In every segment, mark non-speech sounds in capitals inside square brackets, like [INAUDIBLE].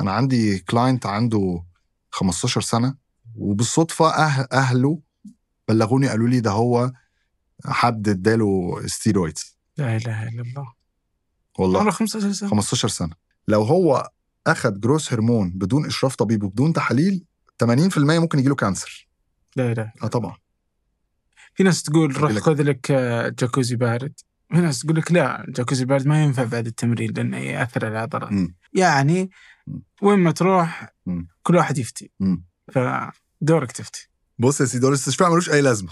انا عندي كلاينت عنده 15 سنه وبالصدفه أه اهله بلغوني قالوا لي ده هو حد اداله ستيرويدز لا اله الا الله والله عمره 15 سنه 15 سنه لو هو اخذ جروس هرمون بدون اشراف طبيب وبدون تحاليل 80% ممكن يجي له كانسر لا لا اه طبعا في ناس تقول روح خذ لك جاكوزي آه، بارد في ناس تقول لك لا الجاكوزي بارد ما ينفع بعد التمرين لانه ياثر على العضلات يعني وين ما تروح كل واحد يفتي فدورك تفتي بص يا سيدي دور الاستشفاء ملوش اي لازمه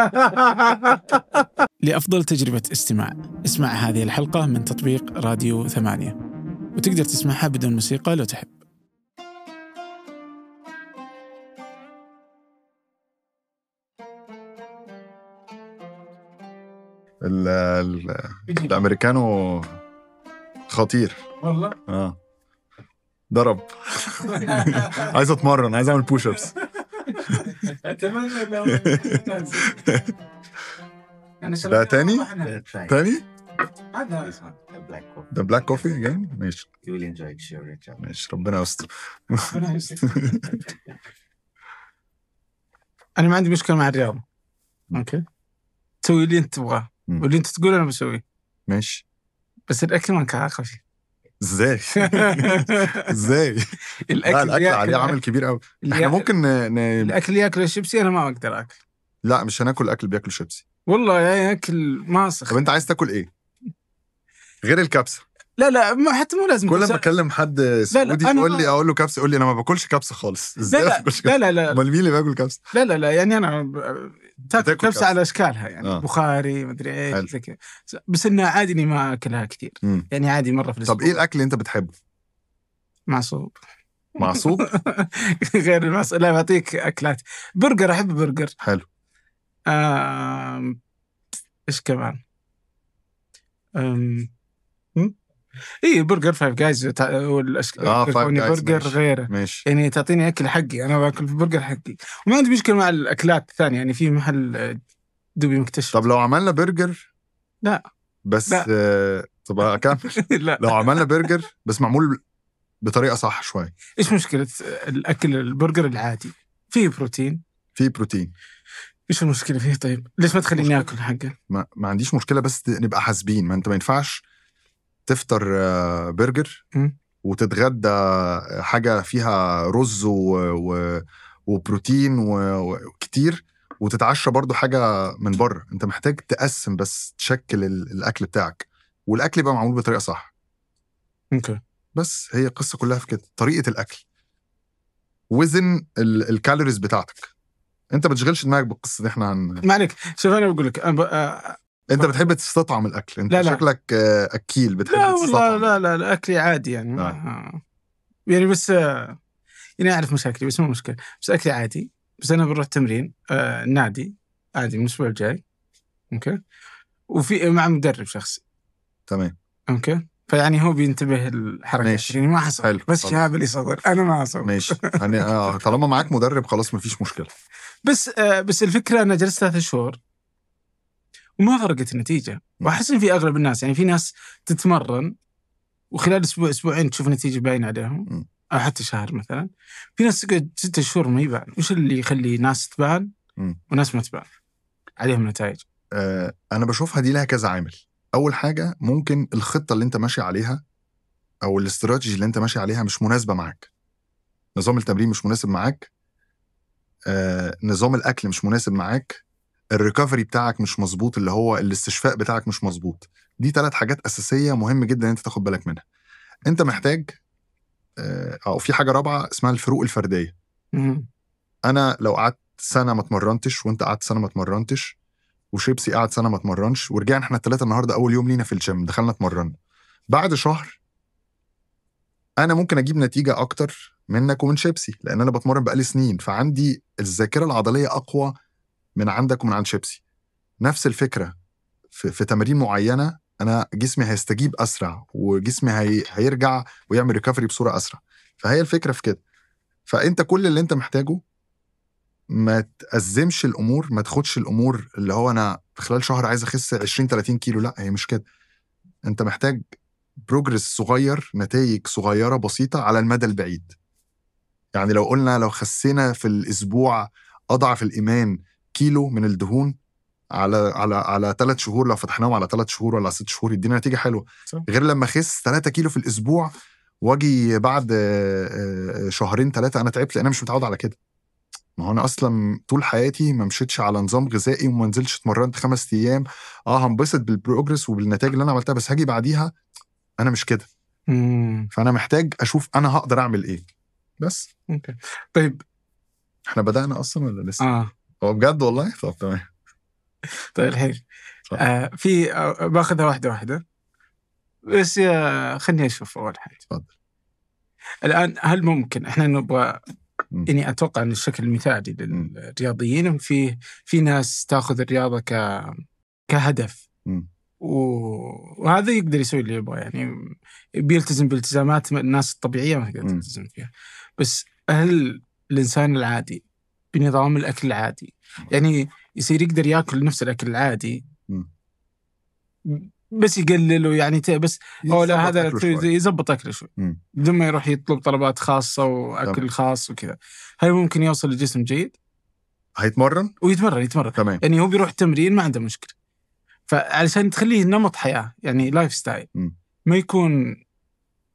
[LAUGHS] لافضل تجربه استماع اسمع هذه الحلقه من تطبيق راديو ثمانية وتقدر تسمعها بدون موسيقى لو تحب الامريكانو خطير والله اه ضرب [LAUGHS] عايز اتمرن عايز اعمل بوش ابس اتمنى [LAUGHS] يعني لو ده تاني تاني هذا ذا بلاك كوفي اجين ماشي يو انجوي ماشي ربنا يستر ربنا يستر [LAUGHS] انا ما عندي مشكله مع الرياضه اوكي تسوي اللي انت تبغاه واللي انت تقول انا بسويه ماشي بس الاكل ما كان خفيف ازاي؟ [LAUGHS] ازاي؟ الاكل لا الاكل عليه عامل كبير قوي احنا ممكن ن... الاكل ياكل شيبسي انا ما اقدر اكل لا مش هناكل اكل بياكل شيبسي والله يا يعني اكل ماسخ طب انت عايز تاكل ايه؟ غير الكبسه لا لا حتى مو لازم كل ما اكلم حد سعودي يقول لي اقول له كبسه يقول لي انا ما باكلش كبسه خالص ازاي لا لا لا امال مين اللي بياكل كبسه؟ لا لا لا يعني انا تاكل كبسه على اشكالها يعني آه. بخاري مدري ايش زي كذا بس انه عادي اني ما اكلها كثير مم. يعني عادي مره في الاسبوع طب ايه الاكل اللي انت بتحبه؟ معصوب معصوب؟ [LAUGHS] غير المعصوب لا بعطيك اكلات برجر احب برجر حلو ايش ايش كمان؟ اي برجر فايف جايز والاسكندراني آه فايف برجر ماشي. غيره ماشي. يعني تعطيني اكل حقي انا باكل برجر حقي وما عندي مشكله مع الاكلات الثانيه يعني في محل دوبي مكتشف طب لو عملنا برجر لا بس لا. آه [LAUGHS] طب اكمل [LAUGHS] لا لو عملنا برجر بس معمول بطريقه صح شويه ايش مشكله الاكل البرجر العادي فيه بروتين فيه بروتين ايش المشكله فيه طيب ليش ما تخليني اكل حقه ما, ما عنديش مشكله بس نبقى حاسبين ما انت ما ينفعش تفطر آه، برجر وتتغدى آه، حاجه فيها رز و... و... وبروتين وكتير وتتعشى برضو حاجه من بره انت محتاج تقسم بس تشكل الاكل بتاعك والاكل يبقى معمول بطريقه صح اوكي بس هي القصه كلها في كده طريقه الاكل وزن الكالوريز بتاعتك انت ما تشغلش دماغك بالقصه دي احنا هن... ما عليك شوف انا بقول لك آه، انت بتحب تستطعم الاكل انت لا لا. شكلك آه، اكيل بتحب لا والله لا لا لا اكلي عادي يعني آه. آه. يعني بس آه، يعني اعرف مشاكلي بس مو مشكله بس اكلي عادي بس انا بروح تمرين آه نادي عادي من الاسبوع الجاي اوكي وفي مع مدرب شخصي تمام اوكي فيعني هو بينتبه الحركه ماشي. يعني ما حصل بس شهاب اللي صدر انا ما حصل ماشي يعني [LAUGHS] آه طالما معاك مدرب خلاص ما فيش مشكله بس آه بس الفكره انا جلست ثلاث شهور وما فرقت النتيجه واحس ان في اغلب الناس يعني في ناس تتمرن وخلال اسبوع اسبوعين تشوف نتيجه باينه عليهم او حتى شهر مثلا في ناس تقعد ستة شهور ما يبان وش اللي يخلي ناس تبان وناس ما تبان عليهم نتائج أه انا بشوفها دي لها كذا عامل اول حاجه ممكن الخطه اللي انت ماشي عليها او الاستراتيجي اللي انت ماشي عليها مش مناسبه معاك نظام التمرين مش مناسب معاك آه، نظام الاكل مش مناسب معاك الريكفري بتاعك مش مظبوط اللي هو الاستشفاء بتاعك مش مظبوط دي ثلاث حاجات اساسيه مهم جدا انت تاخد بالك منها انت محتاج او آه، آه، في حاجه رابعه اسمها الفروق الفرديه انا لو قعدت سنه ما اتمرنتش وانت قعدت سنه ما اتمرنتش وشيبسي قعد سنه ما اتمرنش ورجعنا احنا الثلاثه النهارده اول يوم لينا في الجيم دخلنا اتمرنا بعد شهر انا ممكن اجيب نتيجه اكتر منك ومن شيبسي لان انا بتمرن بقالي سنين فعندي الذاكره العضليه اقوى من عندك ومن عند شيبسي نفس الفكره في, في تمارين معينه انا جسمي هيستجيب اسرع وجسمي هي هيرجع ويعمل ريكفري بصوره اسرع فهي الفكره في كده فانت كل اللي انت محتاجه ما تأزمش الامور ما تاخدش الامور اللي هو انا في خلال شهر عايز اخس 20 30 كيلو لا هي مش كده انت محتاج بروجرس صغير نتائج صغيره بسيطه على المدى البعيد يعني لو قلنا لو خسينا في الاسبوع اضعف الايمان كيلو من الدهون على على على ثلاث شهور لو فتحناهم على ثلاث شهور ولا على ست شهور يدينا نتيجه حلوه صح. غير لما اخس 3 كيلو في الاسبوع واجي بعد آه، آه، شهرين ثلاثه انا تعبت لان انا مش متعود على كده ما هو انا اصلا طول حياتي ما مشيتش على نظام غذائي وما نزلتش اتمرنت خمس ايام اه هنبسط بالبروجرس وبالنتائج اللي انا عملتها بس هاجي بعديها انا مش كده مم. فانا محتاج اشوف انا هقدر اعمل ايه بس اوكي طيب احنا بدانا اصلا ولا لسه؟ اه هو بجد والله طب تمام طيب الحين آه في آه باخذها واحده واحده بس يا آه، خليني اشوف اول حاجه اتفضل الان هل ممكن احنا نبغى اني يعني اتوقع ان الشكل المثالي للرياضيين في في ناس تاخذ الرياضه ك كهدف و... وهذا يقدر يسوي اللي يبغى يعني بيلتزم بالتزامات الناس الطبيعيه ما تقدر تلتزم فيها بس هل الانسان العادي بنظام الاكل العادي نعم. يعني يصير يقدر ياكل نفس الاكل العادي بس يقلل ويعني بس او لا هذا يزبط اكله شوي بدون ما يروح يطلب طلبات خاصه واكل طبعا. خاص وكذا هل ممكن يوصل لجسم جيد؟ هيتمرن؟ ويتمرن يتمرن تمام يعني هو بيروح تمرين ما عنده مشكله فعلشان تخليه نمط حياه يعني لايف ستايل ما يكون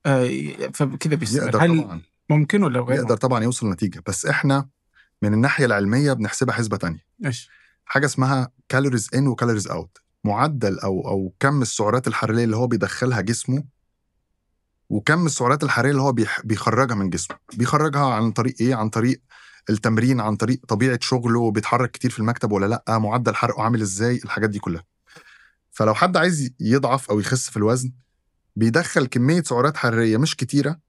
آه فكذا بيستمر هل طبعاً. ممكن ولا غير يقدر طبعا يوصل لنتيجه بس احنا من الناحيه العلميه بنحسبها حسبه ثانيه ايش حاجه اسمها كالوريز ان وكالوريز اوت معدل او او كم السعرات الحراريه اللي هو بيدخلها جسمه وكم السعرات الحراريه اللي هو بيخرجها من جسمه بيخرجها عن طريق ايه عن طريق التمرين عن طريق طبيعه شغله بيتحرك كتير في المكتب ولا لا معدل حرقه عامل ازاي الحاجات دي كلها فلو حد عايز يضعف او يخس في الوزن بيدخل كميه سعرات حراريه مش كتيره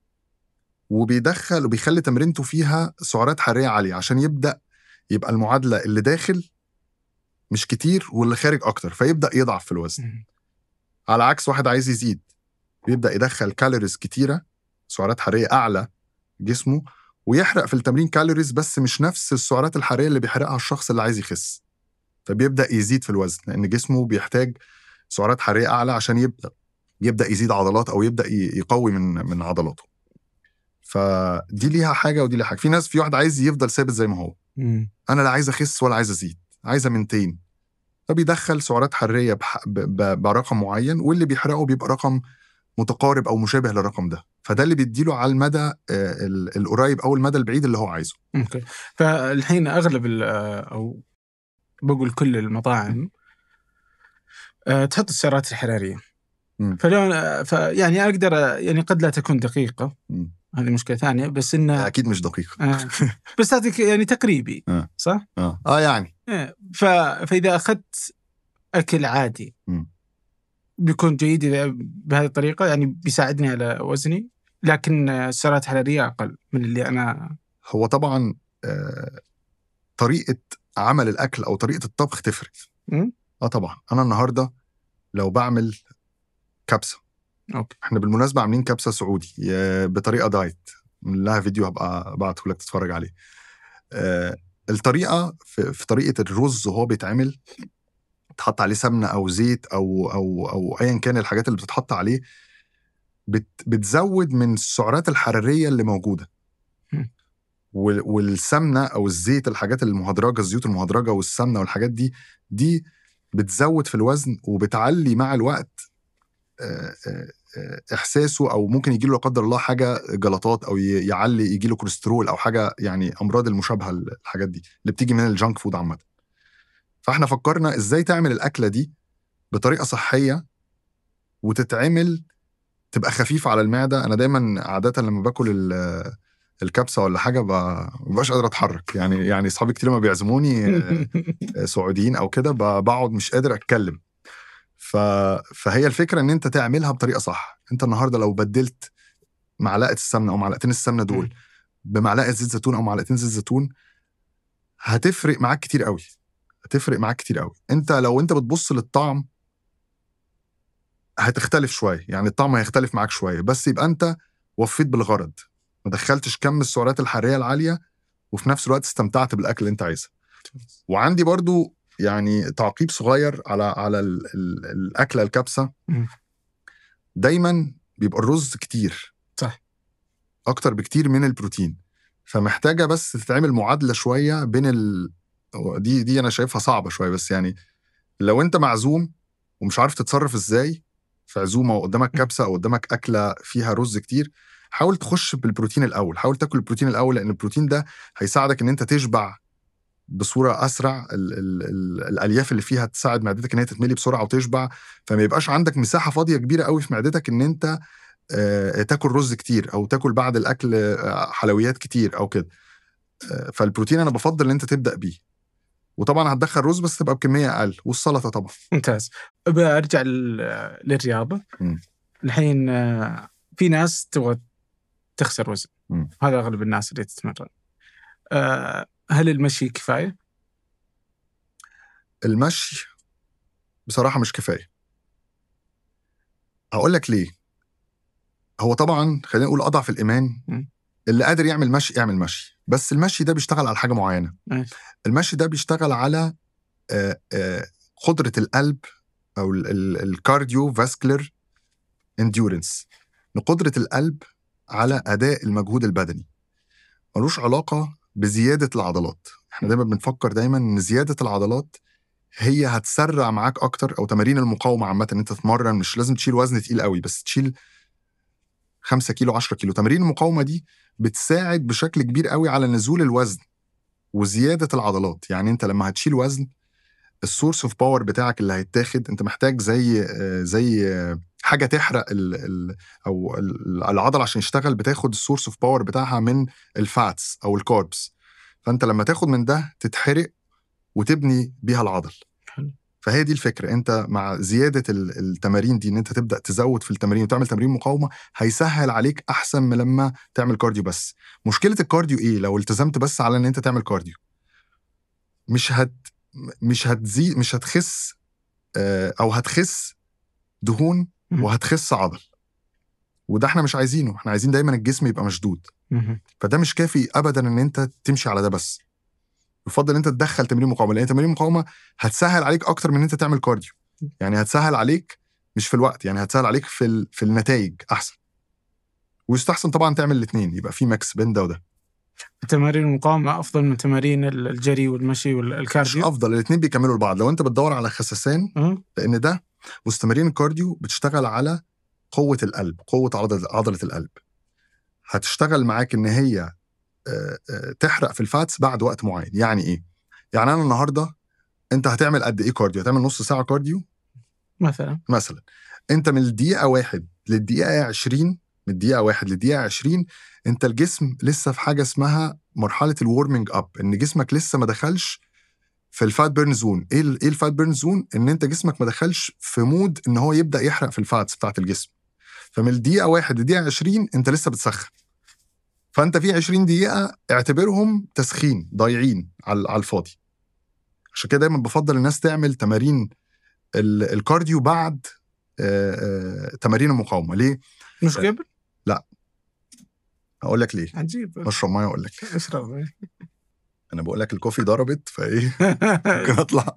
وبيدخل وبيخلي تمرينته فيها سعرات حراريه عاليه عشان يبدا يبقى المعادله اللي داخل مش كتير واللي خارج اكتر فيبدا يضعف في الوزن على عكس واحد عايز يزيد بيبدا يدخل كالوريز كتيره سعرات حراريه اعلى جسمه ويحرق في التمرين كالوريز بس مش نفس السعرات الحراريه اللي بيحرقها الشخص اللي عايز يخس فبيبدا يزيد في الوزن لان جسمه بيحتاج سعرات حراريه اعلى عشان يبدا يبدا يزيد عضلات او يبدا يقوي من من عضلاته فدي ليها حاجه ودي ليها حاجه في ناس في واحد عايز يفضل ثابت زي ما هو مم. انا لا عايز اخس ولا عايز ازيد عايز امنتين فبيدخل سعرات حراريه برقم معين واللي بيحرقه بيبقى رقم متقارب او مشابه للرقم ده فده اللي بيديله على المدى آه، القريب او المدى البعيد اللي هو عايزه اوكي فالحين اغلب آه، او بقول كل المطاعم آه، تحط السعرات الحراريه فلو فيعني اقدر يعني قد لا تكون دقيقه هذه مشكله ثانيه بس انه اكيد مش دقيق آه. بس هذا يعني تقريبي آه. صح؟ اه, آه يعني آه. ف... فاذا اخذت اكل عادي م. بيكون جيد اذا بهذه الطريقه يعني بيساعدني على وزني لكن السعرات الحراريه اقل من اللي انا هو طبعا آه طريقه عمل الاكل او طريقه الطبخ تفرق اه طبعا انا النهارده لو بعمل كبسه اوكي احنا بالمناسبه عاملين كبسه سعودي آه، بطريقه دايت لها فيديو هبقى ابعته لك تتفرج عليه آه، الطريقه في طريقه الرز وهو بيتعمل تحط عليه سمنه او زيت او او او ايا كان الحاجات اللي بتتحط عليه بت بتزود من السعرات الحراريه اللي موجوده والسمنه او الزيت الحاجات المهدرجه الزيوت المهدرجه والسمنه والحاجات دي دي بتزود في الوزن وبتعلي مع الوقت آه، احساسه او ممكن يجي له لا قدر الله حاجه جلطات او يعلي يجي له كوليسترول او حاجه يعني امراض المشابهه للحاجات دي اللي بتيجي من الجانك فود عامه فاحنا فكرنا ازاي تعمل الاكله دي بطريقه صحيه وتتعمل تبقى خفيفه على المعده انا دايما عاده لما باكل الكبسه ولا حاجه ما ببقاش قادر اتحرك يعني يعني اصحابي كتير لما بيعزموني [LAUGHS] آه، سعوديين او كده بقعد مش قادر اتكلم فهي الفكره ان انت تعملها بطريقه صح انت النهارده لو بدلت معلقه السمنه او معلقتين السمنه دول بمعلقه زيت زيتون او معلقتين زيت زيتون هتفرق معاك كتير قوي هتفرق معاك كتير قوي انت لو انت بتبص للطعم هتختلف شويه يعني الطعم هيختلف معاك شويه بس يبقى انت وفيت بالغرض ما دخلتش كم السعرات الحراريه العاليه وفي نفس الوقت استمتعت بالاكل اللي انت عايزها وعندي برضو يعني تعقيب صغير على على الاكله الكبسه دايما بيبقى الرز كتير صح اكتر بكتير من البروتين فمحتاجه بس تتعمل معادله شويه بين ال... دي دي انا شايفها صعبه شويه بس يعني لو انت معزوم ومش عارف تتصرف ازاي في عزومه وقدامك كبسه او قدامك اكله فيها رز كتير حاول تخش بالبروتين الاول حاول تاكل البروتين الاول لان البروتين ده هيساعدك ان انت تشبع بصوره اسرع الـ الـ الـ الالياف اللي فيها تساعد معدتك ان هي تتملي بسرعه وتشبع فما يبقاش عندك مساحه فاضيه كبيره قوي في معدتك ان انت تاكل رز كتير او تاكل بعد الاكل حلويات كتير او كده فالبروتين انا بفضل ان انت تبدا بيه وطبعا هتدخل رز بس تبقى بكميه اقل والسلطه طبعا ممتاز برجع للرياضه الحين في ناس تبغى تخسر وزن هذا اغلب الناس اللي تتمرن هل المشي كفايه؟ المشي بصراحه مش كفايه هقول لك ليه هو طبعا خلينا نقول اضعف الايمان اللي قادر يعمل مشي يعمل مشي بس المشي ده بيشتغل على حاجه معينه المشي ده بيشتغل على آه، آه، قدره القلب او الكارديو فاسكلر انديورنس قدره القلب على اداء المجهود البدني ملوش علاقه بزياده العضلات احنا دايما بنفكر دايما ان زياده العضلات هي هتسرع معاك اكتر او تمارين المقاومه عامه ان انت تتمرن مش لازم تشيل وزن تقيل قوي بس تشيل 5 كيلو 10 كيلو تمارين المقاومه دي بتساعد بشكل كبير قوي على نزول الوزن وزياده العضلات يعني انت لما هتشيل وزن السورس اوف باور بتاعك اللي هيتاخد انت محتاج زي آه، زي آه، حاجه تحرق ال ال او العضله عشان يشتغل بتاخد السورس اوف باور بتاعها من الفاتس او الكاربس فانت لما تاخد من ده تتحرق وتبني بيها العضل فهي دي الفكره انت مع زياده التمارين دي ان انت تبدا تزود في التمارين وتعمل تمرين مقاومه هيسهل عليك احسن من لما تعمل كارديو بس مشكله الكارديو ايه لو التزمت بس على ان انت تعمل كارديو مش هت مش هتزيد مش هتخس آه، او هتخس دهون وهتخس عضل وده احنا مش عايزينه احنا عايزين دايما الجسم يبقى مشدود فده مش كافي ابدا ان انت تمشي على ده بس يفضل ان انت تدخل تمرين مقاومه لان تمرين المقاومه هتسهل عليك اكتر من ان انت تعمل كارديو يعني هتسهل عليك مش في الوقت يعني هتسهل عليك في ال... في النتائج احسن ويستحسن طبعا تعمل الاثنين يبقى في ماكس بين ده وده تمارين المقاومه افضل من تمارين الجري والمشي والكارديو مش افضل الاثنين بيكملوا لبعض لو انت بتدور على خسسان لان ده مستمرين الكارديو بتشتغل على قوه القلب قوه عضله القلب هتشتغل معاك ان هي تحرق في الفاتس بعد وقت معين يعني ايه يعني انا النهارده انت هتعمل قد ايه كارديو هتعمل نص ساعه كارديو مثلا مثلا انت من الدقيقه واحد للدقيقه 20 من الدقيقه واحد للدقيقه 20 انت الجسم لسه في حاجه اسمها مرحله الورمينج اب ان جسمك لسه ما دخلش في الفات بيرن زون ايه ايه الفات بيرن زون ان انت جسمك ما دخلش في مود ان هو يبدا يحرق في الفاتس بتاعه الجسم فمن الدقيقه 1 للدقيقه 20 انت لسه بتسخن فانت في 20 دقيقه اعتبرهم تسخين ضايعين على الفاضي عشان كده دايما بفضل الناس تعمل تمارين الكارديو بعد تمارين المقاومه ليه مش قبل لا هقول لك ليه عجيب اشرب ميه واقول لك اشرب انا بقول لك الكوفي ضربت فايه [LAUGHS] ممكن اطلع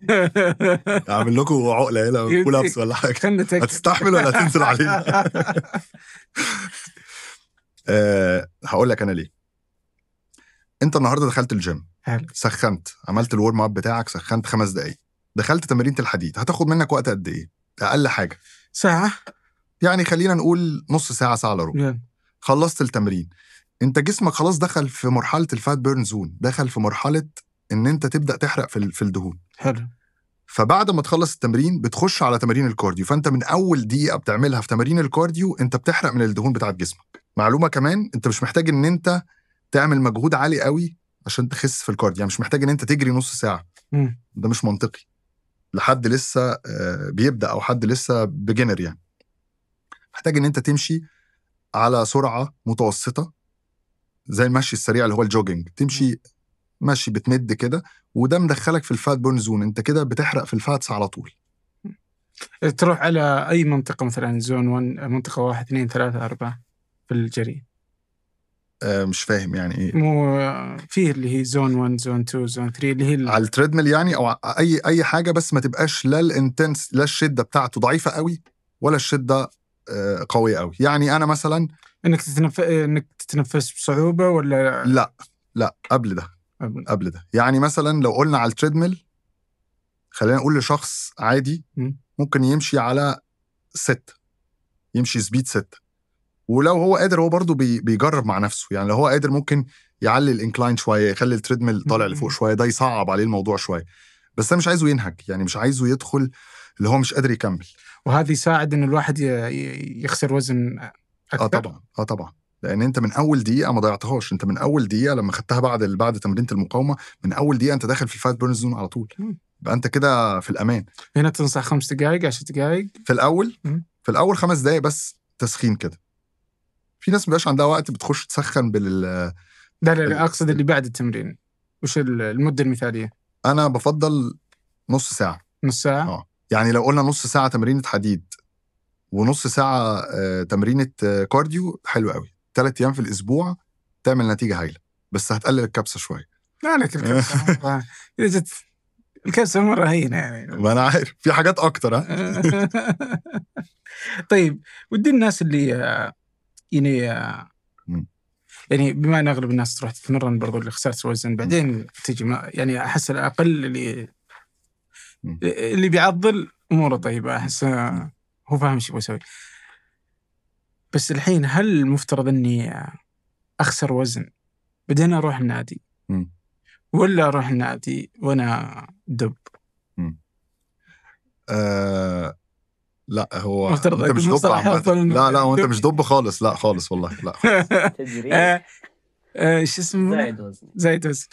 اعمل لكم عقله هنا [LAUGHS] كول ابس ولا حاجه هتستحمل ولا هتنزل علينا [LAUGHS] أه هقول لك انا ليه انت النهارده دخلت الجيم حلو سخنت عملت الورم اب بتاعك سخنت خمس دقايق دخلت تمارين الحديد هتاخد منك وقت قد ايه اقل حاجه ساعه يعني خلينا نقول نص ساعه ساعه الا ربع خلصت التمرين انت جسمك خلاص دخل في مرحله الفات بيرن زون دخل في مرحله ان انت تبدا تحرق في في الدهون حلو فبعد ما تخلص التمرين بتخش على تمارين الكارديو فانت من اول دقيقه بتعملها في تمارين الكارديو انت بتحرق من الدهون بتاعه جسمك معلومه كمان انت مش محتاج ان انت تعمل مجهود عالي قوي عشان تخس في الكارديو يعني مش محتاج ان انت تجري نص ساعه م. ده مش منطقي لحد لسه آه، بيبدا او حد لسه بيجنر يعني محتاج ان انت تمشي على سرعه متوسطه زي المشي السريع اللي هو الجوجنج تمشي ماشي بتمد كده وده مدخلك في الفات بورن زون انت كده بتحرق في الفاتس على طول تروح على اي منطقه مثلا زون 1 منطقه 1 2 3 4 في الجري أه مش فاهم يعني ايه مو في اللي هي زون 1 زون 2 زون 3 اللي هي اللي على التريدميل يعني او اي اي حاجه بس ما تبقاش لا الانتنس لا الشده بتاعته ضعيفه قوي ولا الشده آه، قويه قوي يعني انا مثلا انك تتنف... انك تتنفس بصعوبه ولا لا لا قبل ده قبل, قبل ده يعني مثلا لو قلنا على التريدميل خلينا نقول لشخص عادي ممكن يمشي على ست يمشي سبيد ست ولو هو قادر هو برضه بي بيجرب مع نفسه يعني لو هو قادر ممكن يعلي الانكلاين شويه يخلي التريدميل طالع لفوق شويه ده يصعب عليه الموضوع شويه بس انا مش عايزه ينهج يعني مش عايزه يدخل اللي هو مش قادر يكمل وهذا يساعد ان الواحد يخسر وزن اه طبعا اه طبعا لان انت من اول دقيقه ما ضيعتهاش انت من اول دقيقه لما خدتها بعد بعد تمرينه المقاومه من اول دقيقه انت داخل في الفايت بيرنز زون على طول يبقى انت كده في الامان هنا تنصح خمس دقائق 10 دقائق في الاول مم. في الاول خمس دقائق بس تسخين كده في ناس بيبقاش عندها وقت بتخش تسخن بال لا لا, لا اقصد اللي بعد التمرين وش المده المثاليه انا بفضل نص ساعه نص ساعه اه يعني لو قلنا نص ساعه تمرينه حديد ونص ساعه آه، تمرينه آه، كارديو حلوة قوي ثلاث ايام في الاسبوع تعمل نتيجه هايله بس هتقلل الكبسه شويه لا لا الكبسه [LAUGHS] الكبسه مره هينه يعني ما انا عارف في حاجات اكتر ها [LAUGHS] طيب ودي الناس اللي آه، يعني يعني بما ان اغلب الناس تروح تتمرن برضو لخساره الوزن بعدين تجي يعني احس الاقل اللي اللي بيعضل اموره طيبه احس هو فاهم ايش يبغى يسوي بس الحين هل المفترض اني اخسر وزن بعدين اروح النادي ولا اروح النادي وانا دب آه، لا هو مفترض انت مش دب لا لا وانت مش دب خالص لا خالص والله لا ايش [LAUGHS] آه، آه، شو اسمه؟ زايد وزن زايد وزن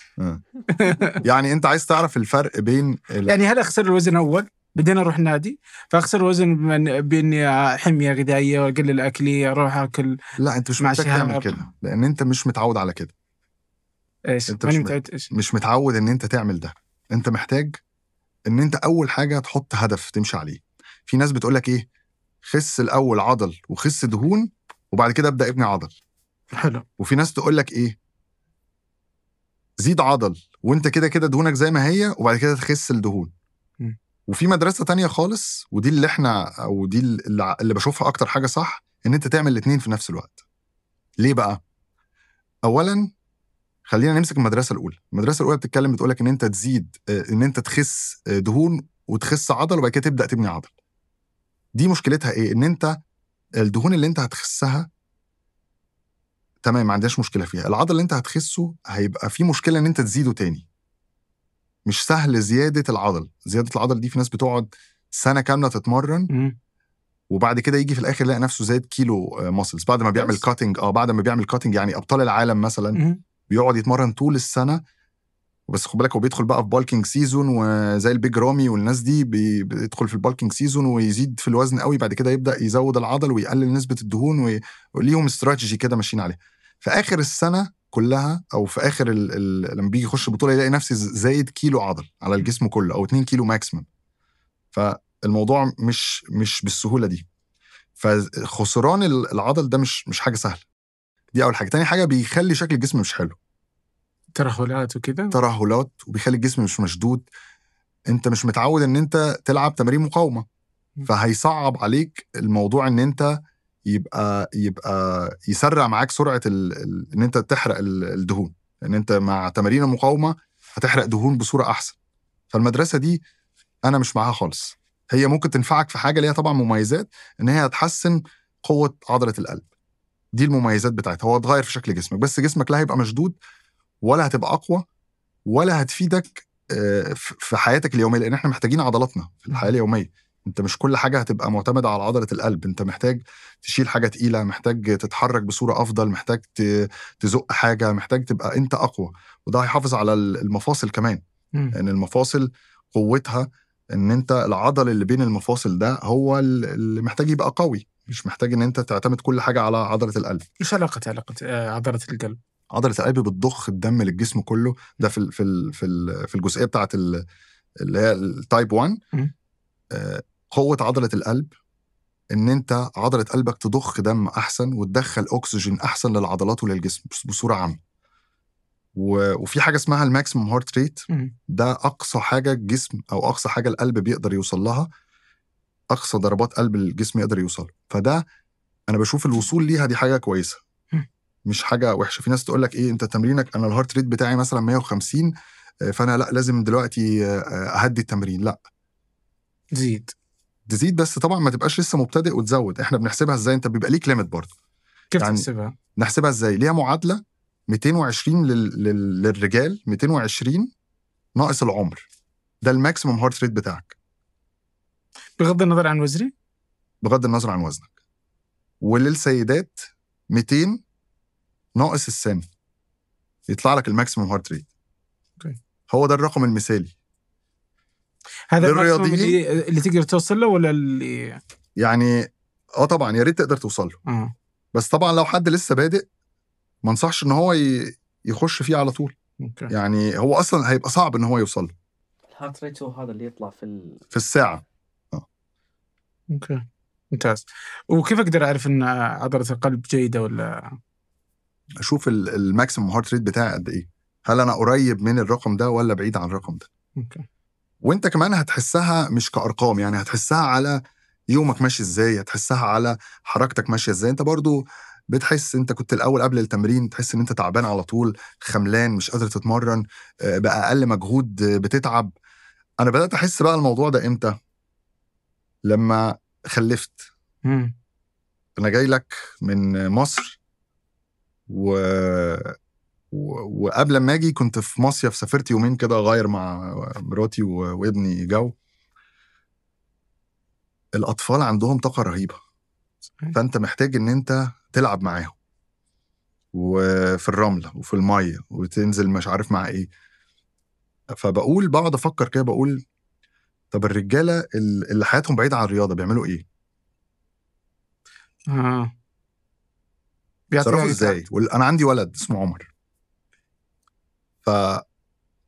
يعني انت عايز تعرف الفرق بين يعني هل اخسر الوزن اول؟ بدينا اروح النادي فاخسر وزن باني حميه غذائيه واقلل اكلي اروح اكل لا انت مش محتاج تعمل كده لان انت مش متعود على كده ايش انت مش متعود ايش مش متعود ان انت تعمل ده انت محتاج ان انت اول حاجه تحط هدف تمشي عليه في ناس بتقول لك ايه خس الاول عضل وخس دهون وبعد كده ابدا ابني عضل حلو وفي ناس تقول لك ايه زيد عضل وانت كده كده دهونك زي ما هي وبعد كده تخس الدهون وفي مدرسه تانية خالص ودي اللي احنا او دي اللي بشوفها اكتر حاجه صح ان انت تعمل الاثنين في نفس الوقت ليه بقى اولا خلينا نمسك المدرسه الاولى المدرسه الاولى بتتكلم بتقول لك ان انت تزيد آه، ان انت تخس آه، دهون وتخس عضل وبعد كده تبدا تبني عضل دي مشكلتها ايه ان انت الدهون اللي انت هتخسها تمام ما عندهاش مشكله فيها العضل اللي انت هتخسه هيبقى في مشكله ان انت تزيده تاني مش سهل زياده العضل زياده العضل دي في ناس بتقعد سنه كامله تتمرن مم. وبعد كده يجي في الاخر يلاقي نفسه زاد كيلو ماسلز آه, بعد ما بيعمل كاتنج اه بعد ما بيعمل كاتنج يعني ابطال العالم مثلا مم. بيقعد يتمرن طول السنه بس خد بالك هو بيدخل بقى في بالكينج سيزون وزي البيج رامي والناس دي بيدخل في البالكينج سيزون ويزيد في الوزن قوي بعد كده يبدا يزود العضل ويقلل نسبه الدهون وليهم استراتيجي كده ماشيين عليها في اخر السنه كلها او في اخر الـ الـ لما بيجي يخش البطوله يلاقي نفسي زايد كيلو عضل على الجسم كله او 2 كيلو ماكسيمم فالموضوع مش مش بالسهوله دي فخسران العضل ده مش مش حاجه سهله دي اول حاجه تاني حاجه بيخلي شكل الجسم مش حلو ترهلات وكده ترهلات وبيخلي الجسم مش مشدود انت مش متعود ان انت تلعب تمارين مقاومه فهيصعب عليك الموضوع ان انت يبقى يبقى يسرع معاك سرعه الـ الـ ان انت تحرق الدهون لان انت مع تمارين المقاومه هتحرق دهون بصوره احسن فالمدرسه دي انا مش معاها خالص هي ممكن تنفعك في حاجه ليها طبعا مميزات ان هي هتحسن قوه عضله القلب دي المميزات بتاعتها هو هتغير في شكل جسمك بس جسمك لا هيبقى مشدود ولا هتبقى اقوى ولا هتفيدك آه، في حياتك اليوميه لان احنا محتاجين عضلاتنا في الحياه اليوميه انت مش كل حاجه هتبقى معتمده على عضله القلب انت محتاج تشيل حاجه تقيله محتاج تتحرك بصوره افضل محتاج تزق حاجه محتاج تبقى انت اقوى وده هيحافظ على المفاصل كمان ان يعني المفاصل قوتها ان انت العضل اللي بين المفاصل ده هو اللي محتاج يبقى قوي مش محتاج ان انت تعتمد كل حاجه على عضله القلب ايش علاقه علاقه آه، عضله القلب عضله القلب بتضخ الدم للجسم كله ده في الـ في الـ في, الجزئيه بتاعه اللي هي التايب آه، 1 قوه عضله القلب ان انت عضله قلبك تضخ دم احسن وتدخل اكسجين احسن للعضلات وللجسم بصوره عامه وفي حاجه اسمها الماكسيمم هارت ريت ده اقصى حاجه الجسم او اقصى حاجه القلب بيقدر يوصل لها اقصى ضربات قلب الجسم يقدر يوصل فده انا بشوف الوصول ليها دي حاجه كويسه مش حاجه وحشه في ناس تقول لك ايه انت تمرينك انا الهارت ريت بتاعي مثلا 150 آه، فانا لا لازم دلوقتي آه، آه، اهدي التمرين لا زيد تزيد بس طبعا ما تبقاش لسه مبتدئ وتزود احنا بنحسبها ازاي انت بيبقى ليك ليميت برضه كيف يعني تحسبها؟ نحسبها ازاي؟ ليها معادله 220 لل... لل... للرجال 220 ناقص العمر ده الماكسيموم هارت ريت بتاعك بغض النظر عن وزني؟ بغض النظر عن وزنك وللسيدات 200 ناقص السن يطلع لك الماكسيموم هارت ريت هو ده الرقم المثالي هذا للرياضيين اللي تقدر توصل له ولا اللي يعني اه طبعا يا ريت تقدر توصل له آه. بس طبعا لو حد لسه بادئ ما انصحش ان هو يخش فيه على طول أوكي. يعني هو اصلا هيبقى صعب ان هو يوصل له الهارت ريت هو هذا اللي يطلع في ال... في الساعه اه اوكي ممتاز وكيف اقدر اعرف ان عضله القلب جيده ولا اشوف الماكسيمم هارت ريت بتاعي قد ايه هل انا قريب من الرقم ده ولا بعيد عن الرقم ده اوكي وانت كمان هتحسها مش كارقام يعني هتحسها على يومك ماشي ازاي هتحسها على حركتك ماشيه ازاي انت برضو بتحس انت كنت الاول قبل التمرين تحس ان انت تعبان على طول خملان مش قادر تتمرن آه، باقل مجهود آه، بتتعب انا بدات احس بقى الموضوع ده امتى لما خلفت مم. انا جاي لك من مصر و وقبل ما اجي كنت في مصيف سافرت يومين كده اغير مع مراتي وابني جو الاطفال عندهم طاقه رهيبه فانت محتاج ان انت تلعب معاهم وفي الرمله وفي الميه وتنزل مش عارف مع ايه فبقول بقعد افكر كده بقول طب الرجاله اللي حياتهم بعيده عن الرياضه بيعملوا ايه؟ اه بيعترفوا ازاي؟ انا عندي ولد اسمه عمر ف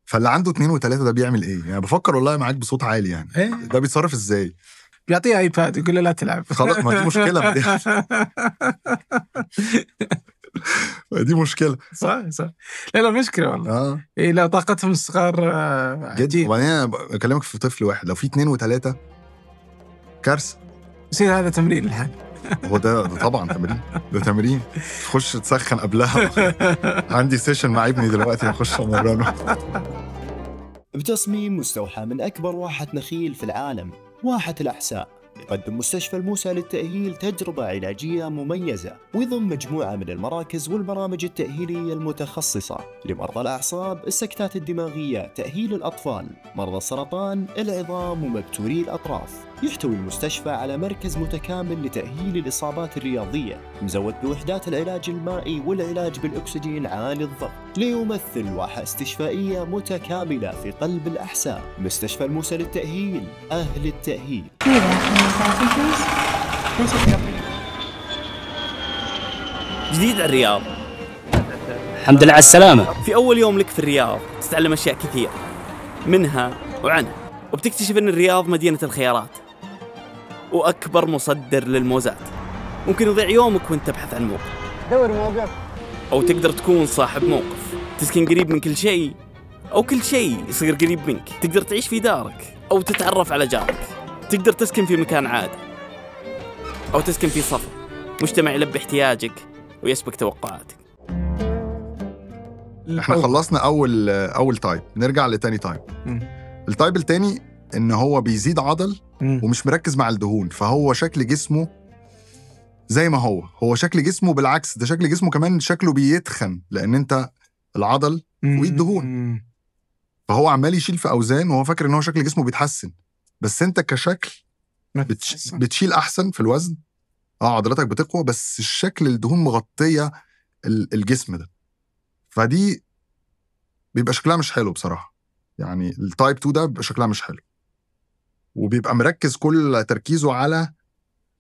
فاللي عنده اثنين وثلاثه ده بيعمل ايه؟ يعني بفكر والله معاك بصوت عالي يعني إيه؟ ده بيتصرف ازاي؟ بيعطيها ايباد يقول له لا تلعب خلاص ما دي مشكله دي. [LAUGHS] دي مشكله صح صح لا لا مشكله والله اه إيه لا طاقتهم الصغار آه جد وبعدين انا بكلمك في طفل واحد لو في اثنين وثلاثه كارثه يصير هذا تمرين الحال هو ده, ده طبعا تمرين ده تمرين تخش تسخن قبلها عندي سيشن مع ابني دلوقتي هخش امرنه بتصميم مستوحى من اكبر واحه نخيل في العالم واحه الاحساء يقدم مستشفى الموسى للتأهيل تجربة علاجية مميزة ويضم مجموعة من المراكز والبرامج التأهيلية المتخصصة لمرضى الأعصاب، السكتات الدماغية، تأهيل الأطفال، مرضى السرطان، العظام ومبتوري الأطراف يحتوي المستشفى على مركز متكامل لتأهيل الإصابات الرياضية مزود بوحدات العلاج المائي والعلاج بالأكسجين عالي الضغط ليمثل واحة استشفائية متكاملة في قلب الأحساء مستشفى الموسى للتأهيل أهل التأهيل جديد على الرياض الحمد لله على السلامة في أول يوم لك في الرياض تتعلم أشياء كثير منها وعنها وبتكتشف أن الرياض مدينة الخيارات وأكبر مصدر للموزات ممكن يضيع يومك وانت تبحث عن موقف دور موقف أو تقدر تكون صاحب موقف تسكن قريب من كل شيء أو كل شيء يصير قريب منك تقدر تعيش في دارك أو تتعرف على جارك تقدر تسكن في مكان عادي أو تسكن في صف مجتمع يلبي احتياجك ويسبق توقعاتك احنا خلصنا اول اول تايب نرجع لتاني تايب التايب الثاني ان هو بيزيد عضل ومش مركز مع الدهون فهو شكل جسمه زي ما هو هو شكل جسمه بالعكس ده شكل جسمه كمان شكله بيتخن لان انت العضل والدهون الدهون فهو عمال يشيل في اوزان وهو فاكر ان هو شكل جسمه بيتحسن بس انت كشكل بتشيل احسن في الوزن اه عضلاتك بتقوى بس الشكل الدهون مغطيه الجسم ده فدي بيبقى شكلها مش حلو بصراحه يعني التايب 2 ده بيبقى شكلها مش حلو وبيبقى مركز كل تركيزه على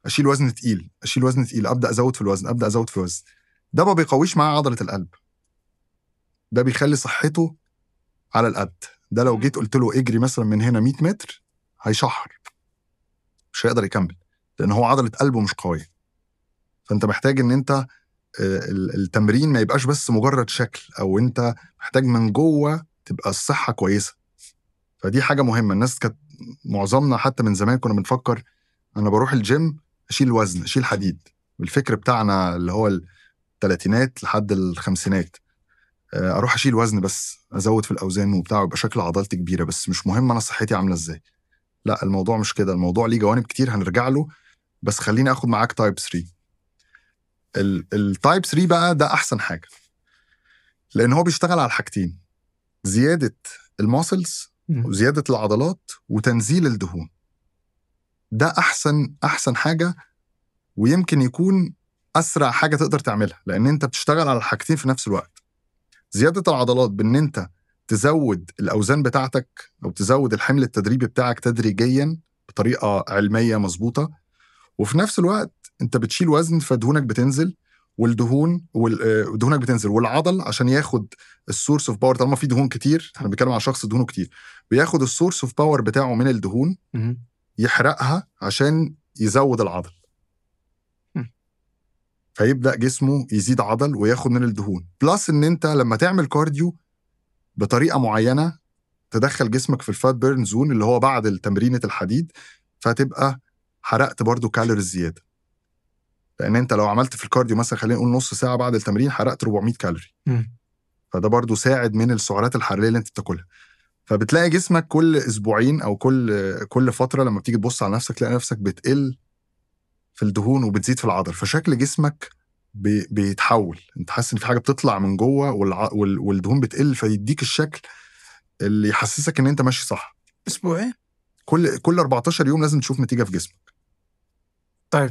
اشيل وزن تقيل اشيل وزن تقيل ابدا ازود في الوزن ابدا ازود في الوزن ده ما بيقويش معاه عضله القلب ده بيخلي صحته على القد ده لو جيت قلت له اجري مثلا من هنا 100 متر هيشحر مش هيقدر يكمل لان هو عضله قلبه مش قويه فانت محتاج ان انت آه، التمرين ما يبقاش بس مجرد شكل او انت محتاج من جوه تبقى الصحه كويسه فدي حاجه مهمه الناس كانت معظمنا حتى من زمان كنا بنفكر انا بروح الجيم اشيل وزن اشيل حديد والفكر بتاعنا اللي هو الثلاثينات لحد الخمسينات آه، اروح اشيل وزن بس ازود في الاوزان وبتاع ويبقى شكل عضلتي كبيره بس مش مهم انا صحتي عامله ازاي لا الموضوع مش كده الموضوع ليه جوانب كتير هنرجع له بس خليني اخد معاك تايب 3 التايب 3 بقى ده احسن حاجه لان هو بيشتغل على حاجتين زياده الماسلز وزياده العضلات وتنزيل الدهون ده احسن احسن حاجه ويمكن يكون اسرع حاجه تقدر تعملها لان انت بتشتغل على الحاجتين في نفس الوقت زياده العضلات بان انت تزود الاوزان بتاعتك او تزود الحمل التدريبي بتاعك تدريجيا بطريقه علميه مظبوطه وفي نفس الوقت انت بتشيل وزن فدهونك بتنزل والدهون ودهونك آه، بتنزل والعضل عشان ياخد السورس اوف باور طالما في دهون كتير احنا بنتكلم على شخص دهونه كتير بياخد السورس اوف باور بتاعه من الدهون يحرقها عشان يزود العضل فيبدا جسمه يزيد عضل وياخد من الدهون بلس ان انت لما تعمل كارديو بطريقه معينه تدخل جسمك في الفات بيرن زون اللي هو بعد تمرينه الحديد فتبقى حرقت برضو كالوريز زياده لان انت لو عملت في الكارديو مثلا خلينا نقول نص ساعه بعد التمرين حرقت 400 كالوري م. فده برضو ساعد من السعرات الحراريه اللي انت بتاكلها فبتلاقي جسمك كل اسبوعين او كل كل فتره لما بتيجي تبص على نفسك تلاقي نفسك بتقل في الدهون وبتزيد في العضل فشكل جسمك بي بيتحول انت حاسس ان في حاجه بتطلع من جوه والع... وال... والدهون بتقل فيديك الشكل اللي يحسسك ان انت ماشي صح اسبوعين كل كل 14 يوم لازم تشوف نتيجه في جسمك طيب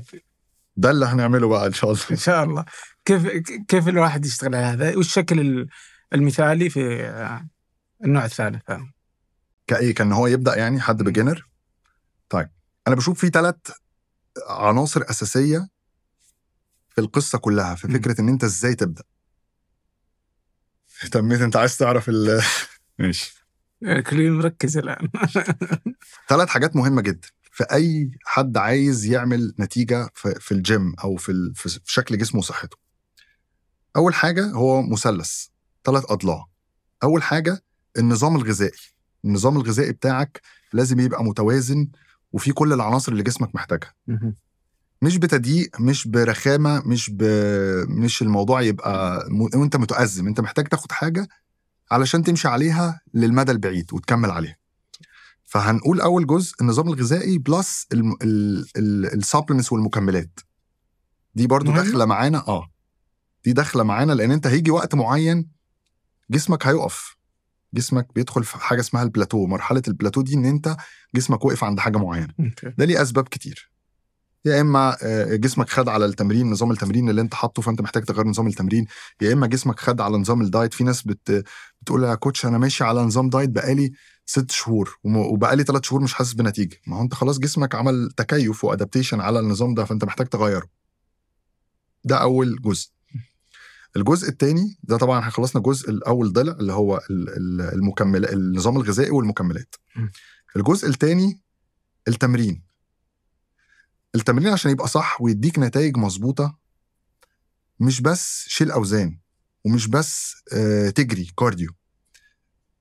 ده اللي هنعمله بقى ان شاء الله ان شاء الله كيف كيف الواحد يشتغل على هذا والشكل المثالي في النوع الثالث كايه كان هو يبدا يعني حد بيجنر طيب انا بشوف في ثلاث عناصر اساسيه في القصه كلها في فكره ان انت ازاي تبدا اهتميت انت عايز تعرف ال [LAUGHS] ماشي كلين مركز الان ثلاث [LAUGHS] حاجات مهمه جدا في اي حد عايز يعمل نتيجه في الجيم او في, في شكل جسمه وصحته اول حاجه هو مثلث ثلاث اضلاع اول حاجه النظام الغذائي النظام الغذائي بتاعك لازم يبقى متوازن وفي كل العناصر اللي جسمك محتاجها مش بتضييق مش برخامه مش ب... مش الموضوع يبقى م... وانت متازم انت محتاج تاخد حاجه علشان تمشي عليها للمدى البعيد وتكمل عليها فهنقول اول جزء النظام الغذائي بلس السبلمنتس والمكملات دي برضو داخله معانا اه دي داخله معانا لان انت هيجي وقت معين جسمك هيقف جسمك بيدخل في حاجه اسمها البلاتو مرحله البلاتو دي ان انت جسمك وقف عند حاجه معينه ده ليه اسباب كتير يا اما آه، جسمك خد على التمرين نظام التمرين اللي انت حاطه فانت محتاج تغير نظام التمرين يا اما جسمك خد على نظام الدايت في ناس بت... بتقول يا كوتش انا ماشي على نظام دايت بقالي ست شهور وبقى لي ثلاث شهور مش حاسس بنتيجه ما هو انت خلاص جسمك عمل تكيف وادابتيشن على النظام ده فانت محتاج تغيره ده اول جزء الجزء الثاني ده طبعا احنا خلصنا الجزء الاول ضلع اللي هو المكمل النظام الغذائي والمكملات الجزء الثاني التمرين التمرين عشان يبقى صح ويديك نتائج مظبوطه مش بس شيل اوزان ومش بس آه، تجري كارديو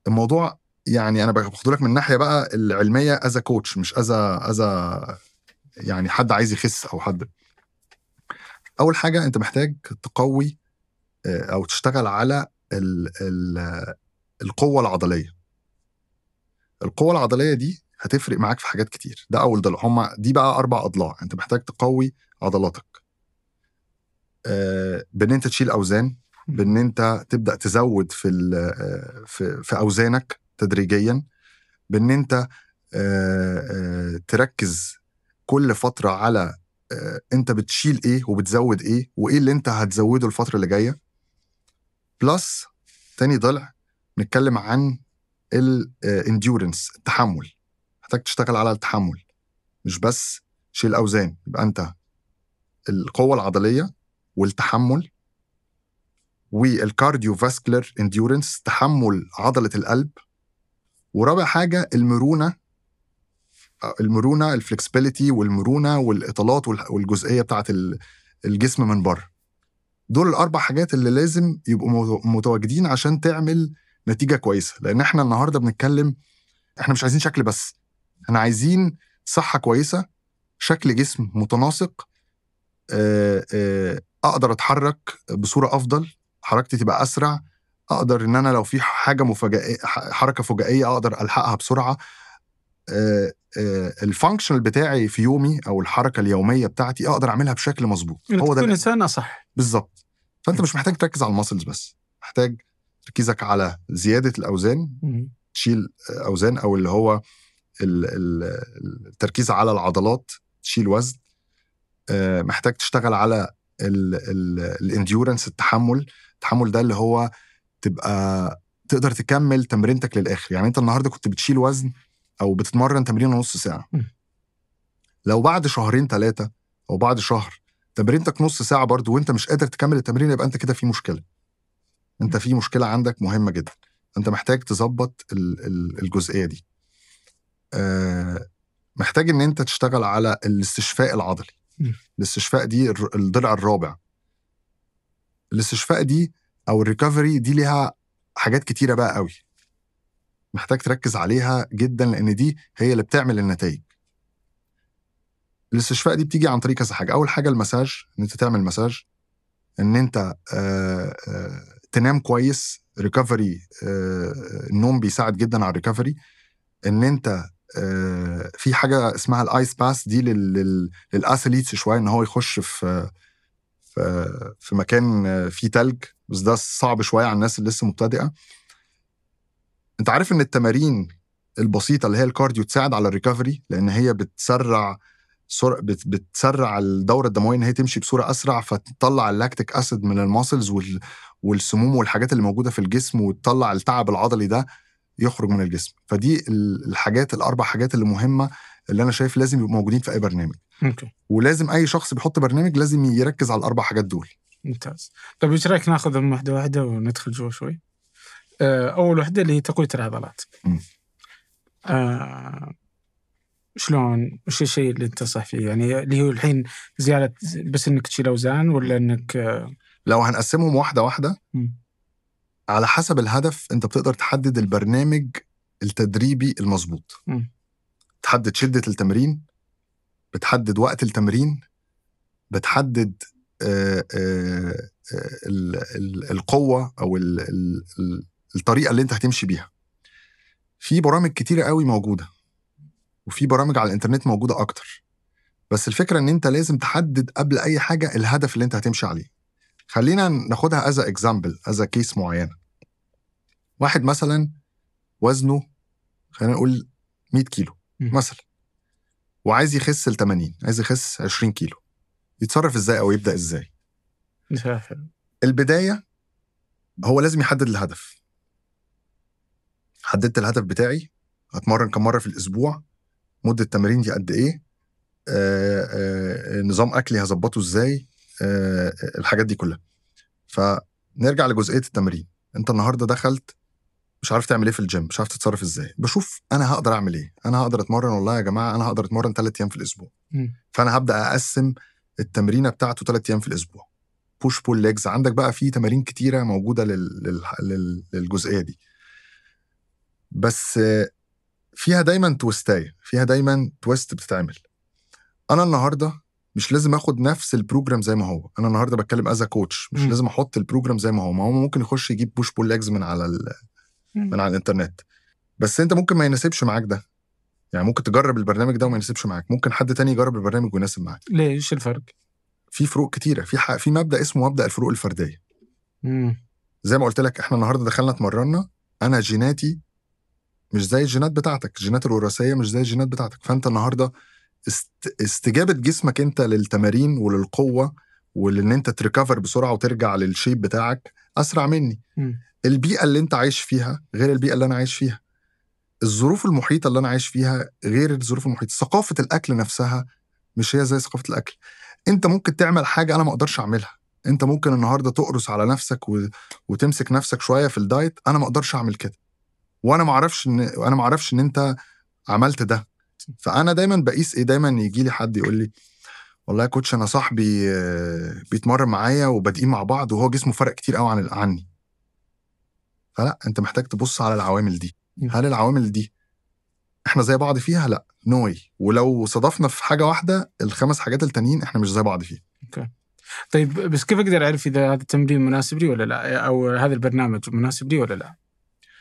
الموضوع يعني انا باخد لك من ناحيه بقى العلميه از كوتش مش از از يعني حد عايز يخس او حد اول حاجه انت محتاج تقوي آه، او تشتغل على الـ الـ القوه العضليه القوه العضليه دي هتفرق معاك في حاجات كتير ده اول ضلع هما دي بقى اربع اضلاع انت محتاج تقوي عضلاتك آه، بان انت تشيل اوزان بان انت تبدا تزود في آه، في, في اوزانك تدريجيا بان انت آه، آه، تركز كل فتره على آه، انت بتشيل ايه وبتزود ايه وايه اللي انت هتزوده الفتره اللي جايه بلس تاني ضلع نتكلم عن الانديورنس التحمل محتاج تشتغل على التحمل مش بس شيل اوزان يبقى انت القوه العضليه والتحمل والكارديو فاسكولار انديورنس تحمل عضله القلب ورابع حاجه المرونه آه، المرونه الفلكسبيليتي والمرونه والاطالات والجزئيه بتاعه الجسم من بره دول الاربع حاجات اللي لازم يبقوا متواجدين عشان تعمل نتيجه كويسه لان احنا النهارده بنتكلم احنا مش عايزين شكل بس احنا عايزين صحه كويسه شكل جسم متناسق آه، آه، اقدر اتحرك بصوره افضل حركتي تبقى اسرع اقدر ان انا لو في حاجه مفاجئه حركه فجائيه اقدر الحقها بسرعه الفانكشنال بتاعي في يومي او الحركه اليوميه بتاعتي اقدر اعملها بشكل مظبوط هو ده تكون انسان اصح بالظبط فانت مش محتاج تركز على الماسلز بس محتاج تركيزك على زياده الاوزان تشيل اوزان او اللي هو التركيز على العضلات تشيل وزن محتاج تشتغل على الانديورنس التحمل التحمل ده اللي هو تبقى تقدر تكمل تمرينتك للاخر يعني انت النهارده كنت بتشيل وزن او بتتمرن تمرين نص ساعه لو بعد شهرين ثلاثه او بعد شهر تمرينتك نص ساعه برضو وانت مش قادر تكمل التمرين يبقى انت كده في مشكله انت في مشكله عندك مهمه جدا انت محتاج تظبط الجزئيه دي آه، محتاج ان انت تشتغل على الاستشفاء العضلي الاستشفاء دي الضلع الرابع الاستشفاء دي او الريكفري دي ليها حاجات كتيره بقى قوي محتاج تركز عليها جدا لان دي هي اللي بتعمل النتائج الاستشفاء دي بتيجي عن طريق كذا حاجه اول حاجه المساج ان انت تعمل مساج ان انت آآ آه، آآ آه، تنام كويس ريكفري آه، النوم بيساعد جدا على الريكفري ان انت في حاجه اسمها الايس باس دي للاثليتس شويه ان هو يخش في في مكان فيه تلج بس ده صعب شويه على الناس اللي لسه مبتدئه انت عارف ان التمارين البسيطه اللي هي الكارديو تساعد على الريكفري لان هي بتسرع سرع بتسرع الدوره الدمويه ان هي تمشي بصوره اسرع فتطلع اللاكتيك اسيد من الماسلز والسموم والحاجات اللي موجوده في الجسم وتطلع التعب العضلي ده يخرج من الجسم فدي الحاجات الاربع حاجات اللي مهمه اللي انا شايف لازم يبقوا موجودين في اي برنامج ولازم اي شخص بيحط برنامج لازم يركز على الاربع حاجات دول ممتاز طب ايش رايك ناخذ واحده واحده وندخل جوا شوي آه، اول واحده اللي هي تقويه العضلات آه شلون وش الشيء اللي انت صح فيه يعني اللي هو الحين زياده بس انك تشيل اوزان ولا انك آه لو هنقسمهم واحده واحده م. على حسب الهدف انت بتقدر تحدد البرنامج التدريبي المظبوط تحدد شده التمرين بتحدد وقت التمرين بتحدد آه، آه، آه، القوه او الطريقه اللي انت هتمشي بيها في برامج كتيره قوي موجوده وفي برامج على الانترنت موجوده اكتر بس الفكره ان انت لازم تحدد قبل اي حاجه الهدف اللي انت هتمشي عليه خلينا ناخدها از اكزامبل از كيس معينه واحد مثلا وزنه خلينا نقول 100 كيلو مثلا وعايز يخس ل 80 عايز يخس 20 كيلو يتصرف ازاي او يبدا ازاي يعني. البدايه هو لازم يحدد الهدف حددت الهدف بتاعي هتمرن كم مره في الاسبوع مده التمرين دي قد ايه آآ آه، آآ آه، آه، نظام اكلي هظبطه ازاي الحاجات دي كلها فنرجع لجزئيه التمرين انت النهارده دخلت مش عارف تعمل ايه في الجيم مش عارف تتصرف ازاي بشوف انا هقدر اعمل ايه انا هقدر اتمرن والله يا جماعه انا هقدر اتمرن ثلاث ايام في الاسبوع م. فانا هبدا اقسم التمرينه بتاعته ثلاث ايام في الاسبوع بوش بول ليجز عندك بقى في تمارين كتيره موجوده لل... لل... لل... للجزئيه دي بس فيها دايما تويستايه فيها دايما تويست بتتعمل انا النهارده مش لازم اخد نفس البروجرام زي ما هو انا النهارده بتكلم از كوتش مش م. لازم احط البروجرام زي ما هو ما هو ممكن يخش يجيب بوش بول ليجز من على ال... من على الانترنت بس انت ممكن ما يناسبش معاك ده يعني ممكن تجرب البرنامج ده وما يناسبش معاك ممكن حد تاني يجرب البرنامج ويناسب معاك ليه ايش الفرق في فروق كتيره في في مبدا اسمه مبدا الفروق الفرديه مم. زي ما قلت لك احنا النهارده دخلنا اتمرنا انا جيناتي مش زي الجينات بتاعتك الجينات الوراثيه مش زي الجينات بتاعتك فانت النهارده است... استجابه جسمك انت للتمارين وللقوه ولان انت تريكفر بسرعه وترجع للشيب بتاعك اسرع مني مم. البيئه اللي انت عايش فيها غير البيئه اللي انا عايش فيها الظروف المحيطه اللي انا عايش فيها غير الظروف المحيطه ثقافه الاكل نفسها مش هي زي ثقافه الاكل انت ممكن تعمل حاجه انا ما اقدرش اعملها انت ممكن النهارده تقرص على نفسك و... وتمسك نفسك شويه في الدايت انا ما اقدرش اعمل كده وانا ما اعرفش ان انا ما اعرفش ان انت عملت ده فانا دايما بقيس ايه دايما يجي لي حد يقول لي والله يا كوتش انا صاحبي آه، بيتمرن معايا وبادئين مع بعض وهو جسمه فرق كتير قوي عن عني فلا انت محتاج تبص على العوامل دي أيوة. هل العوامل دي احنا زي بعض فيها لا نوي ولو صادفنا في حاجه واحده الخمس حاجات التانيين احنا مش زي بعض فيها اوكي طيب بس كيف اقدر اعرف اذا هذا التمرين مناسب لي ولا لا او هذا البرنامج مناسب لي ولا لا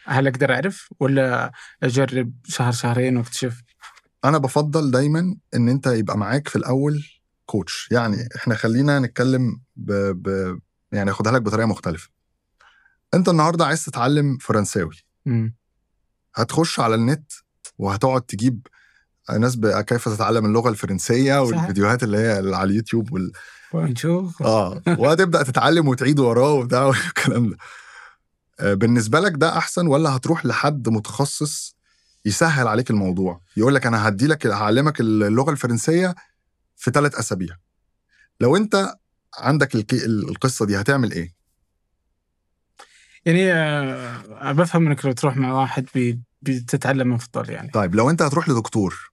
هل اقدر اعرف ولا اجرب شهر شهرين واكتشف انا بفضل دايما ان انت يبقى معاك في الاول كوتش يعني احنا خلينا نتكلم ب... ب... يعني اخدها لك بطريقه مختلفه انت النهارده عايز تتعلم فرنساوي مم. هتخش على النت وهتقعد تجيب ناس كيف تتعلم اللغه الفرنسيه والفيديوهات اللي هي على اليوتيوب وال... اه وهتبدا تتعلم وتعيد وراه وبتاع [LAUGHS] والكلام ده آه، بالنسبه لك ده احسن ولا هتروح لحد متخصص يسهل عليك الموضوع يقول لك انا هدي لك هعلمك اللغه الفرنسيه في ثلاث اسابيع لو انت عندك القصه دي هتعمل ايه يعني آه،, أه بفهم انك لو تروح مع واحد بي بتتعلم من فضل يعني طيب لو انت هتروح لدكتور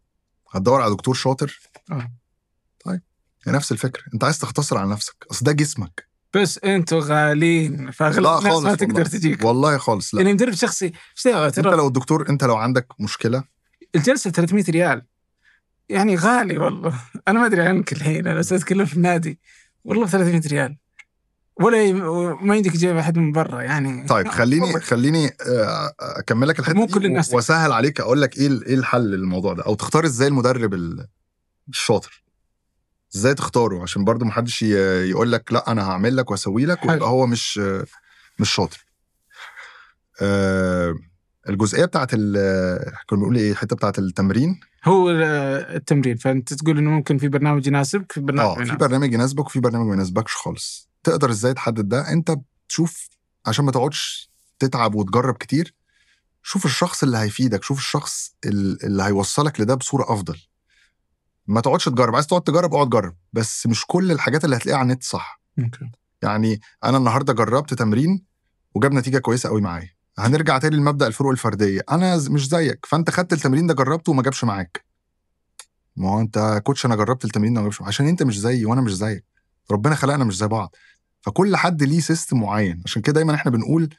هتدور على دكتور شاطر اه طيب هي نفس الفكره انت عايز تختصر على نفسك اصل ده جسمك بس انتوا غاليين فاغلب الناس ما والله. تقدر تجيك والله خالص لا يعني مدرب شخصي انت لو الدكتور انت لو عندك مشكله الجلسه 300 ريال يعني غالي والله انا ما ادري عنك الحين انا اتكلم في النادي والله 300 ريال ولا ما يمديك تجيب احد من برا يعني طيب خليني خليني آه، اكمل لك الحته كل الناس واسهل عليك اقول لك ايه ايه الحل للموضوع ده او تختار ازاي المدرب الشاطر ازاي تختاره عشان برضو ما حدش يقول لك لا انا هعمل لك واسوي لك ويبقى هو مش مش شاطر آه، الجزئيه بتاعت كنا بنقول ايه الحته بتاعت التمرين هو التمرين فانت تقول انه ممكن في برنامج يناسبك في برنامج اه في برنامج يناسبك وفي برنامج ما يناسبكش خالص تقدر ازاي تحدد ده انت بتشوف عشان ما تقعدش تتعب وتجرب كتير شوف الشخص اللي هيفيدك شوف الشخص اللي هيوصلك لده بصوره افضل ما تقعدش تجرب عايز تقعد تجرب اقعد جرب بس مش كل الحاجات اللي هتلاقيها على النت صح مكي. يعني انا النهارده جربت تمرين وجاب نتيجه كويسه قوي معايا هنرجع تاني لمبدا الفروق الفرديه انا مش زيك فانت خدت التمرين ده جربته وما جابش معاك ما هو انت كوتش انا جربت التمرين ده وما جابش عشان انت مش زيي وانا مش زيك ربنا خلقنا مش زي بعض فكل حد ليه سيستم معين عشان كده دايما احنا بنقول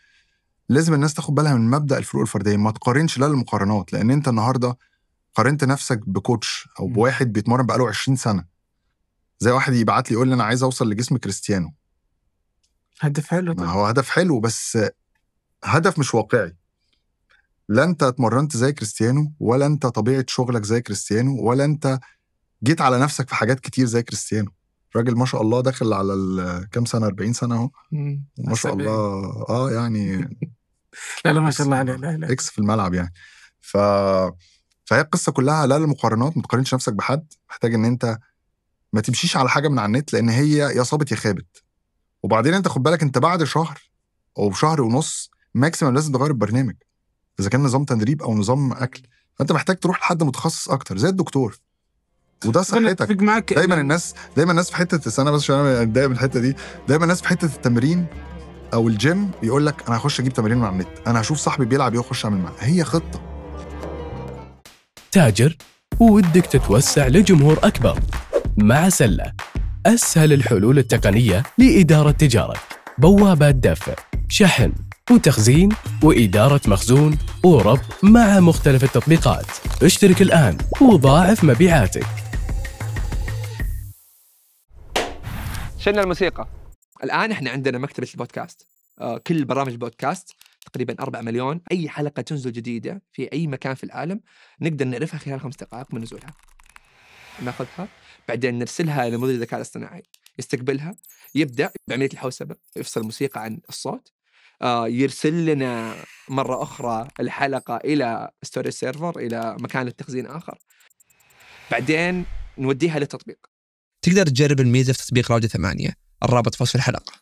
لازم الناس تاخد بالها من مبدا الفروق الفرديه ما تقارنش لا المقارنات لان انت النهارده قارنت نفسك بكوتش او بواحد بيتمرن بقاله 20 سنه زي واحد يبعت لي يقول لي انا عايز اوصل لجسم كريستيانو هدف حلو طبعا. هو هدف حلو بس هدف مش واقعي لا انت اتمرنت زي كريستيانو ولا انت طبيعه شغلك زي كريستيانو ولا انت جيت على نفسك في حاجات كتير زي كريستيانو راجل ما شاء الله داخل على كام سنه 40 سنه اهو ما شاء الله اه يعني [LAUGHS] لا لا ما شاء الله عليه لا لا اكس في الملعب يعني ف فهي القصه كلها لا المقارنات ما تقارنش نفسك بحد محتاج ان انت ما تمشيش على حاجه من على النت لان هي يا صابت يا خابت وبعدين انت خد بالك انت بعد شهر او شهر ونص ماكسيمم لازم تغير البرنامج اذا كان نظام تدريب او نظام اكل فانت محتاج تروح لحد متخصص اكتر زي الدكتور وده صحتك معاك دايما الناس دايما الناس في حته انا بس عشان انا من الحته دي دايما الناس في حته التمرين او الجيم يقول لك انا هخش اجيب تمارين من على النت انا هشوف صاحبي بيلعب ايه واخش اعمل معاه هي خطه تاجر وودك تتوسع لجمهور اكبر مع سله اسهل الحلول التقنيه لاداره تجارتك بوابات دفع شحن وتخزين وإدارة مخزون وربط مع مختلف التطبيقات اشترك الآن وضاعف مبيعاتك شلنا الموسيقى الآن احنا عندنا مكتبة البودكاست آه، كل برامج بودكاست تقريبا 4 مليون أي حلقة تنزل جديدة في أي مكان في العالم نقدر نعرفها خلال خمس دقائق من نزولها ناخذها بعدين نرسلها لمدير الذكاء الاصطناعي يستقبلها يبدا بعمليه الحوسبه يفصل الموسيقى عن الصوت آه، يرسل لنا مره اخرى الحلقه الى ستوري سيرفر الى مكان التخزين اخر بعدين نوديها للتطبيق تقدر تجرب الميزه في تطبيق راوده ثمانية الرابط في وصف الحلقه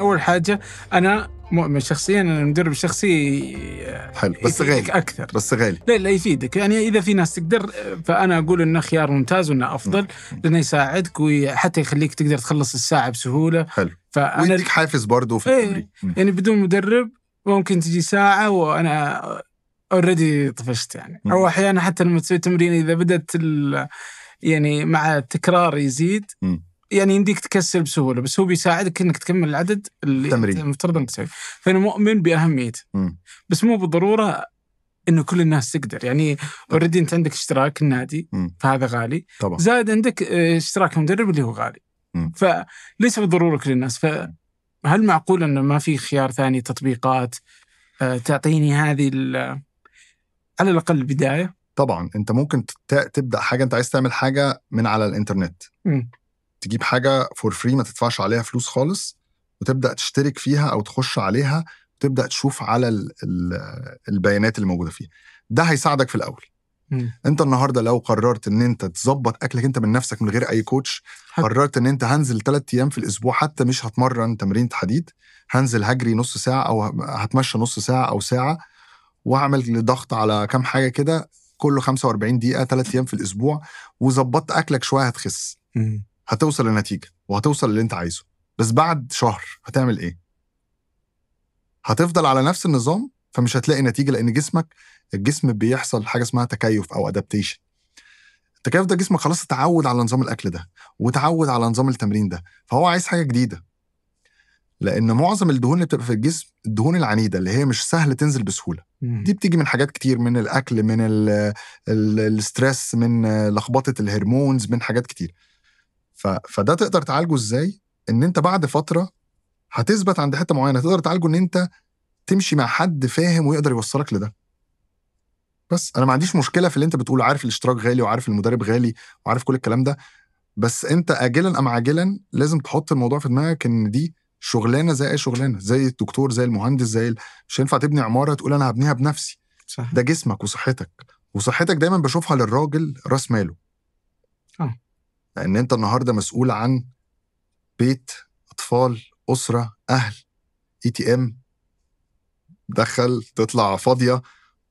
اول حاجه انا مؤمن شخصيا انا المدرب الشخصي آه، حلو بس غالي اكثر بس غالي لا لا يفيدك يعني اذا في ناس تقدر آه، فانا اقول انه خيار ممتاز وانه افضل لانه يساعدك وحتى يخليك تقدر تخلص الساعه بسهوله حلو فانا ويديك حافز برضه في إيه، التمرين إيه يعني بدون مدرب ممكن تجي ساعه وانا اوريدي طفشت يعني او احيانا حتى لما تسوي تمرين اذا بدات يعني مع التكرار يزيد يعني يمديك تكسل بسهوله بس هو بيساعدك انك تكمل العدد اللي تمرين. المفترض انك تسويه فانا مؤمن باهميته بس مو بالضروره انه كل الناس تقدر يعني اوريدي انت عندك اشتراك النادي فهذا غالي طبعا زائد عندك آه، اشتراك المدرب اللي هو غالي فليس بالضروره كل الناس فهل معقول انه ما في خيار ثاني تطبيقات آه، تعطيني هذه آه، على الاقل البدايه طبعا انت ممكن تبدا حاجه انت عايز تعمل حاجه من على الانترنت م. تجيب حاجه فور فري ما تدفعش عليها فلوس خالص وتبدا تشترك فيها او تخش عليها وتبدا تشوف على البيانات اللي موجوده فيها ده هيساعدك في الاول مم. انت النهارده لو قررت ان انت تظبط اكلك انت من نفسك من غير اي كوتش حق. قررت ان انت هنزل ثلاث ايام في الاسبوع حتى مش هتمرن تمرين حديد هنزل هجري نص ساعه او هتمشى نص ساعه او ساعه واعمل ضغط على كام حاجه كده كله 45 دقيقه ثلاث ايام في الاسبوع وظبطت اكلك شويه هتخس مم. هتوصل لنتيجه وهتوصل للي انت عايزه بس بعد شهر هتعمل ايه هتفضل على نفس النظام فمش هتلاقي نتيجه لان جسمك الجسم بيحصل حاجه اسمها تكيف او ادابتيشن التكيف ده جسمك خلاص اتعود على نظام الاكل ده وتعود على نظام التمرين ده فهو عايز حاجه جديده لان معظم الدهون اللي بتبقى في الجسم الدهون العنيده اللي هي مش سهل تنزل بسهوله مم. دي بتيجي من حاجات كتير من الاكل من الاسترس من لخبطه الهرمونز من حاجات كتير ف... فده تقدر تعالجه ازاي ان انت بعد فتره هتثبت عند حته معينه تقدر تعالجه ان انت تمشي مع حد فاهم ويقدر يوصلك لده بس انا ما عنديش مشكله في اللي انت بتقوله عارف الاشتراك غالي وعارف المدرب غالي وعارف كل الكلام ده بس انت اجلا ام عاجلا لازم تحط الموضوع في دماغك ان دي شغلانه زي اي شغلانه زي الدكتور زي المهندس زي مش هينفع تبني عماره تقول انا هبنيها بنفسي صح. ده جسمك وصحتك وصحتك دايما بشوفها للراجل راس ماله اه لان انت النهارده مسؤول عن بيت اطفال اسره اهل اي تي ام تدخل تطلع فاضيه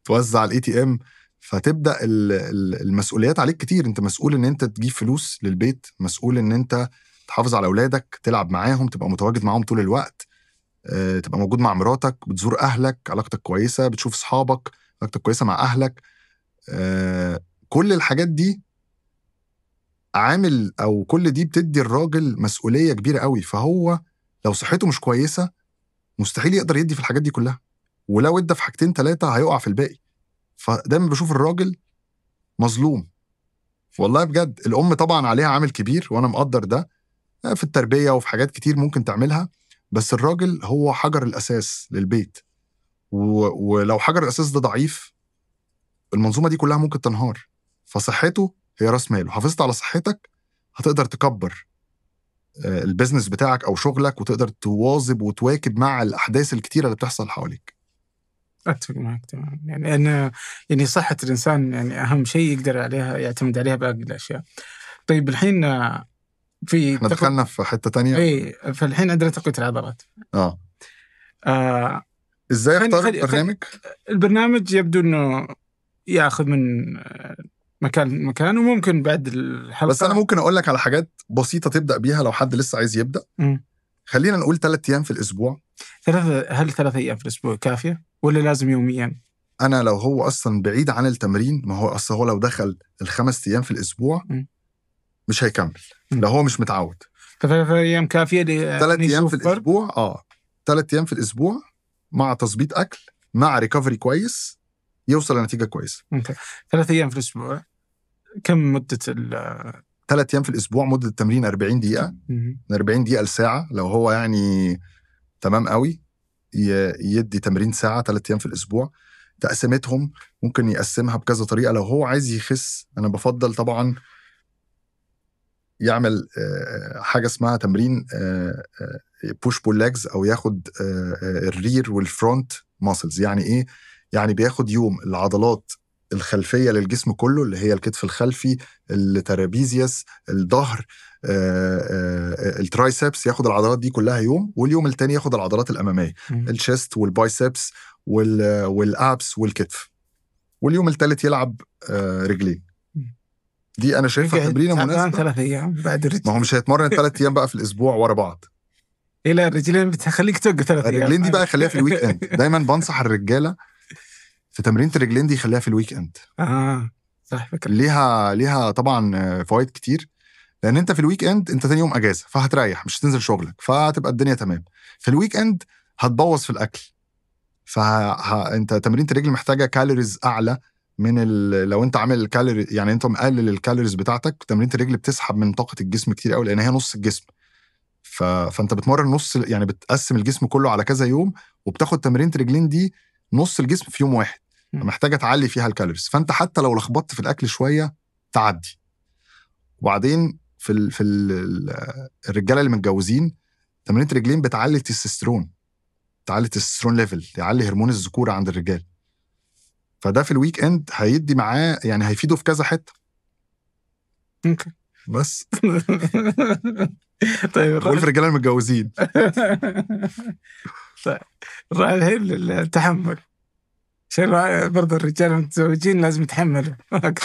توزع الاي تي ام فتبدا المسؤوليات عليك كتير انت مسؤول ان انت تجيب فلوس للبيت مسؤول ان انت تحافظ على اولادك تلعب معاهم تبقى متواجد معاهم طول الوقت آه، تبقى موجود مع مراتك بتزور اهلك علاقتك كويسه بتشوف اصحابك علاقتك كويسه مع اهلك آه، كل الحاجات دي عامل او كل دي بتدي الراجل مسؤوليه كبيره قوي فهو لو صحته مش كويسه مستحيل يقدر يدي في الحاجات دي كلها ولو ادى في حاجتين ثلاثه هيقع في الباقي فدايما بشوف الراجل مظلوم والله بجد الام طبعا عليها عامل كبير وانا مقدر ده آه، في التربيه وفي حاجات كتير ممكن تعملها بس الراجل هو حجر الاساس للبيت ولو حجر الاساس ده ضعيف المنظومه دي كلها ممكن تنهار فصحته هي راس ماله حافظت على صحتك هتقدر تكبر آه، البيزنس بتاعك او شغلك وتقدر تواظب وتواكب مع الاحداث الكتيره اللي بتحصل حواليك اتفق معك تمام يعني انا يعني صحه الانسان يعني اهم شيء يقدر عليها يعتمد عليها باقي الاشياء. طيب الحين في احنا دخلنا في حته ثانيه اي فالحين عندنا تقويه العضلات. اه, آه ازاي اختار البرنامج؟ البرنامج يبدو انه ياخذ من مكان مكان وممكن بعد الحلقه بس انا ممكن اقول لك على حاجات بسيطه تبدا بيها لو حد لسه عايز يبدا. م. خلينا نقول ثلاث ايام في الاسبوع ثلاثة هل ثلاثة ايام في الاسبوع كافيه ولا لازم يوميا؟ انا لو هو اصلا بعيد عن التمرين ما هو اصلا هو لو دخل الخمس ايام في الاسبوع م. مش هيكمل م. لو هو مش متعود ثلاثة ايام كافيه ثلاث يعني ايام في الاسبوع اه ثلاث ايام في الاسبوع مع تظبيط اكل مع ريكفري كويس يوصل لنتيجه كويسه. ثلاث ايام في الاسبوع كم مده ثلاث ايام في الاسبوع مده التمرين 40 دقيقه من 40 دقيقه لساعه لو هو يعني تمام قوي يدي تمرين ساعه ثلاث ايام في الاسبوع تقسيمتهم ممكن يقسمها بكذا طريقه لو هو عايز يخس انا بفضل طبعا يعمل حاجه اسمها تمرين بوش بول ليجز او ياخد الرير والفرونت ماسلز يعني ايه يعني بياخد يوم العضلات الخلفيه للجسم كله اللي هي الكتف الخلفي الترابيزيوس الظهر آه، آه، الترايسبس ياخد العضلات دي كلها يوم واليوم الثاني ياخد العضلات الاماميه الشيست والبايسبس والابس والكتف واليوم الثالث يلعب آه، رجلين دي انا شايفها تمرين مناسبه ثلاث ايام بعد الرجل ما هو مش هيتمرن ثلاث ايام بقى في الاسبوع ورا بعض إيه لا الرجلين بتخليك توقف ثلاث ايام الرجلين دي بقى خليها في الويك اند دايما بنصح الرجاله فتمرينه الرجلين دي خليها في الويك اند اه صح فكره ليها ليها طبعا فوائد كتير لان انت في الويك اند انت تاني يوم اجازه فهتريح مش هتنزل شغلك فهتبقى الدنيا تمام في الويك اند هتبوظ في الاكل فانت تمرينه الرجل محتاجه كالوريز اعلى من ال... لو انت عامل الكالوري يعني انت مقلل الكالوريز بتاعتك تمرينه الرجل بتسحب من طاقه الجسم كتير قوي لان هي نص الجسم ف... فانت بتمرن نص يعني بتقسم الجسم كله على كذا يوم وبتاخد تمرينه رجلين دي نص الجسم في يوم واحد محتاجه تعلي فيها الكالوريز فانت حتى لو لخبطت في الاكل شويه تعدي وبعدين في الـ في الـ الرجاله اللي متجوزين تمرينه رجلين بتعلي التستوستيرون تعلي التستوستيرون ليفل يعلي هرمون الذكوره عند الرجال فده في الويك اند هيدي معاه يعني هيفيده في كذا حته اوكي بس [LAUGHS] طيب قول [LAUGHS] في الرجاله المتجوزين [LAUGHS] طيب الراي الحين عشان برضه الرجال المتزوجين لازم يتحملوا [LAUGHS]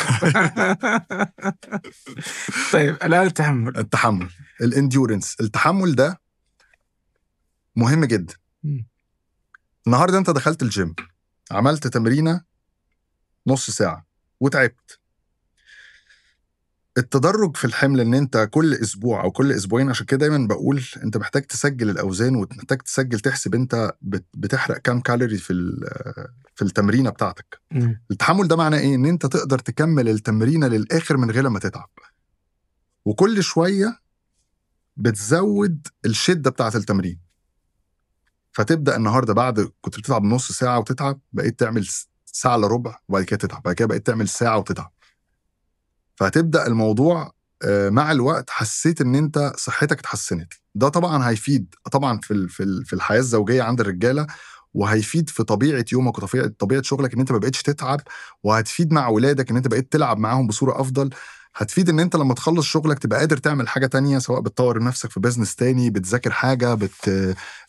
طيب الان التحمل التحمل الانديورنس التحمل ده مهم جدا النهارده انت دخلت الجيم عملت تمرينه نص ساعه وتعبت التدرج في الحمل ان انت كل اسبوع او كل اسبوعين عشان كده دايما بقول انت محتاج تسجل الاوزان ومحتاج تسجل تحسب انت بتحرق كام كالوري في في التمرينه بتاعتك م. التحمل ده معناه ايه ان انت تقدر تكمل التمرينه للاخر من غير ما تتعب وكل شويه بتزود الشده بتاعه التمرين فتبدا النهارده بعد كنت بتتعب نص ساعه وتتعب بقيت تعمل ساعه الا ربع وبعد كده تتعب بعد كده بقيت تعمل ساعه وتتعب فهتبدا الموضوع آه، مع الوقت حسيت ان انت صحتك اتحسنت ده طبعا هيفيد طبعا في في الحياه الزوجيه عند الرجاله وهيفيد في طبيعه يومك وطبيعه طبيعه شغلك ان انت ما بقتش تتعب وهتفيد مع اولادك ان انت بقيت تلعب معاهم بصوره افضل هتفيد ان انت لما تخلص شغلك تبقى قادر تعمل حاجه تانية سواء بتطور نفسك في بيزنس تاني بتذاكر حاجه بت...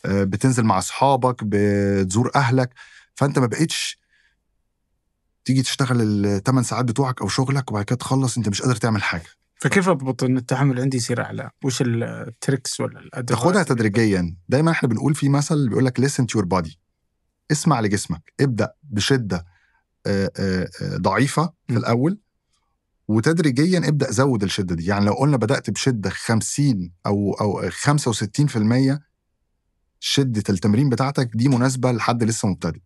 آه، بتنزل مع اصحابك بتزور اهلك فانت ما بقتش تيجي تشتغل الثمان ساعات بتوعك او شغلك وبعد كده تخلص انت مش قادر تعمل حاجه فكيف اضبط ان التحمل عندي يصير اعلى؟ وش التريكس ولا الادوات؟ تاخدها تدريجيا، دايما احنا بنقول في مثل بيقول لك listen to your body اسمع لجسمك، ابدا بشده ضعيفه في الاول وتدريجيا ابدا زود الشده دي، يعني لو قلنا بدات بشده 50 او او 65% شده التمرين بتاعتك دي مناسبه لحد لسه مبتدئ.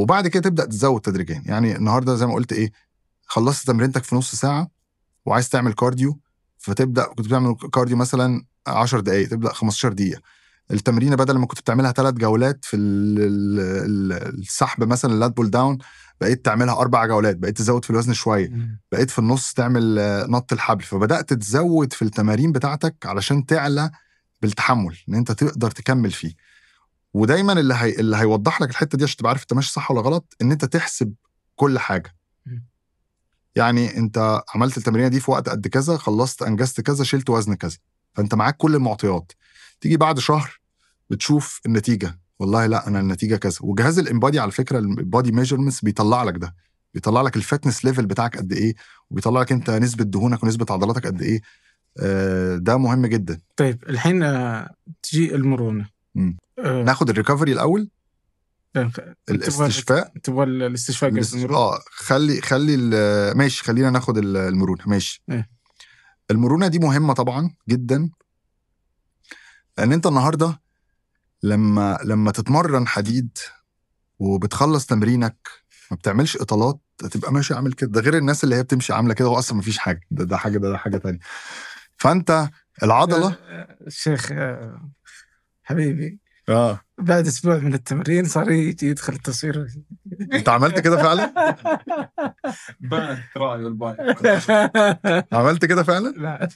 وبعد كده تبدا تزود تدريجيا يعني النهارده زي ما قلت ايه خلصت تمرينتك في نص ساعه وعايز تعمل كارديو فتبدا كنت بتعمل كارديو مثلا 10 دقائق تبدا 15 دقيقه التمرينه بدل ما كنت بتعملها ثلاث جولات في السحب مثلا اللات بول داون بقيت تعملها اربع جولات بقيت تزود في الوزن شويه بقيت في النص تعمل نط الحبل فبدات تزود في التمارين بتاعتك علشان تعلى بالتحمل ان انت تقدر تكمل فيه ودايما اللي هي... اللي هيوضح لك الحته دي عشان تبقى عارف انت ماشي صح ولا غلط ان انت تحسب كل حاجه يعني انت عملت التمرينه دي في وقت قد كذا خلصت انجزت كذا شلت وزن كذا فانت معاك كل المعطيات تيجي بعد شهر بتشوف النتيجه والله لا انا النتيجه كذا وجهاز الانبادي على فكره البادي ميجرمنتس بيطلع لك ده بيطلع لك الفتنس ليفل بتاعك قد ايه وبيطلع لك انت نسبه دهونك ونسبه عضلاتك قد ايه آه، ده مهم جدا طيب الحين تجي المرونه أه. ناخد الريكفري الاول يعني الاستشفاء تبغى الاستشفاء اه خلي خلي ماشي خلينا ناخد المرونه ماشي إيه؟ المرونه دي مهمه طبعا جدا لان انت النهارده لما لما تتمرن حديد وبتخلص تمرينك ما بتعملش اطالات تبقى ماشي عامل كده ده غير الناس اللي هي بتمشي عامله كده هو اصلا ما فيش حاجه ده ده حاجه ده, ده حاجه تانية فانت العضله الشيخ آه، آه، آه، حبيبي آه. بعد اسبوع من التمرين صار يجي يدخل التصوير انت عملت كده فعلا؟ بنت راي والباي عملت كده فعلا؟ لا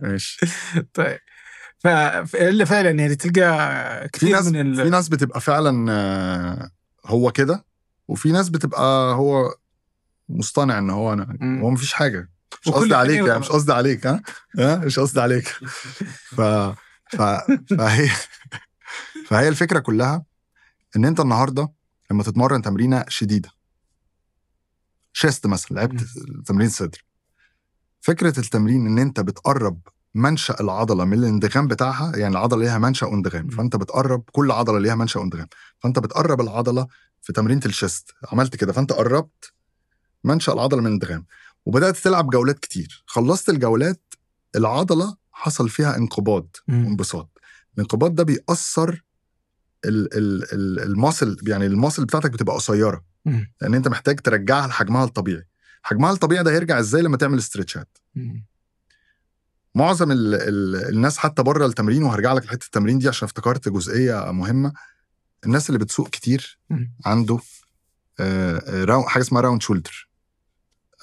ماشي طيب فاللي فعلا يعني تلقى كثير في ناس من ال... في ناس بتبقى فعلا آه، هو كده وفي ناس بتبقى هو مصطنع ان هو انا هو مفيش حاجه مش قصدي عليك يعني, يعني مش قصدي عليك ها؟ ها مش قصدي عليك [LAUGHS] ف فهي فهي الفكره كلها ان انت النهارده لما تتمرن تمرينه شديده شيست مثلا لعبت تمرين صدر فكره التمرين ان انت بتقرب منشا العضله من الاندغام بتاعها يعني العضله ليها منشا واندغام فانت بتقرب كل عضله ليها منشا واندغام فانت بتقرب العضله في تمرينه الشيست عملت كده فانت قربت منشا العضله من الاندغام وبدات تلعب جولات كتير خلصت الجولات العضله حصل فيها انقباض وانبساط الانقباض ده بيأثر الماسل يعني الماسل بتاعتك بتبقى قصيره لان انت محتاج ترجعها لحجمها الطبيعي حجمها الطبيعي ده هيرجع ازاي لما تعمل استرتشات معظم الـ الـ الناس حتى بره التمرين وهرجع لك لحته التمرين دي عشان افتكرت جزئيه مهمه الناس اللي بتسوق كتير عنده حاجه اسمها راوند شولدر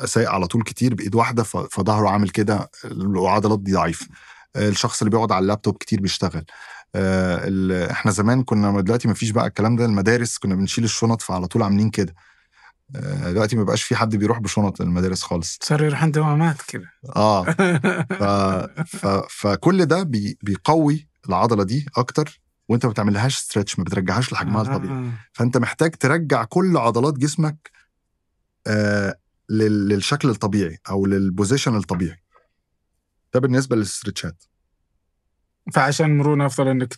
سايق على طول كتير بايد واحده فظهره عامل كده العضلات دي ضعيفه الشخص اللي بيقعد على اللابتوب كتير بيشتغل آه، احنا زمان كنا دلوقتي ما فيش بقى الكلام ده المدارس كنا بنشيل الشنط فعلى طول عاملين كده آه، دلوقتي ما بقاش في حد بيروح بشنط المدارس خالص صار يروح عند دوامات كده اه [LAUGHS] ف... ف... فكل ده بي... بيقوي العضله دي اكتر وانت ما بتعملهاش ستريتش ما بترجعهاش لحجمها الطبيعي آه. فانت محتاج ترجع كل عضلات جسمك آه للشكل الطبيعي او للبوزيشن الطبيعي ده بالنسبه للستريتشات فعشان مرونه افضل انك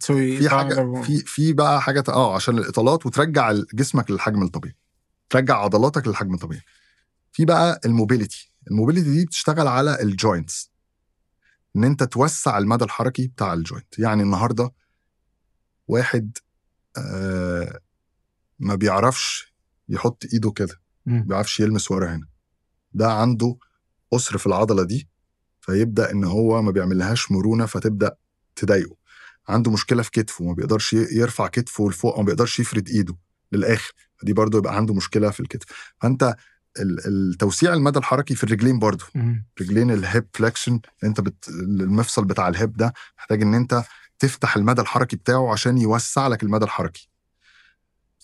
تسوي في حاجه في في بقى حاجه اه عشان الاطالات وترجع جسمك للحجم الطبيعي ترجع عضلاتك للحجم الطبيعي في بقى الموبيليتي الموبيليتي دي بتشتغل على الجوينتس ان انت توسع المدى الحركي بتاع الجوينت يعني النهارده واحد آه ما بيعرفش يحط ايده كده ما بيعرفش يلمس ورا هنا ده عنده قصر في العضله دي فيبدا ان هو ما بيعملهاش مرونه فتبدا تضايقه عنده مشكله في كتفه ما بيقدرش يرفع كتفه لفوق او ما بيقدرش يفرد ايده للاخر دي برضه يبقى عنده مشكله في الكتف فانت التوسيع المدى الحركي في الرجلين برضه رجلين الهيب فليكشن انت بت... المفصل بتاع الهيب ده محتاج ان انت تفتح المدى الحركي بتاعه عشان يوسع لك المدى الحركي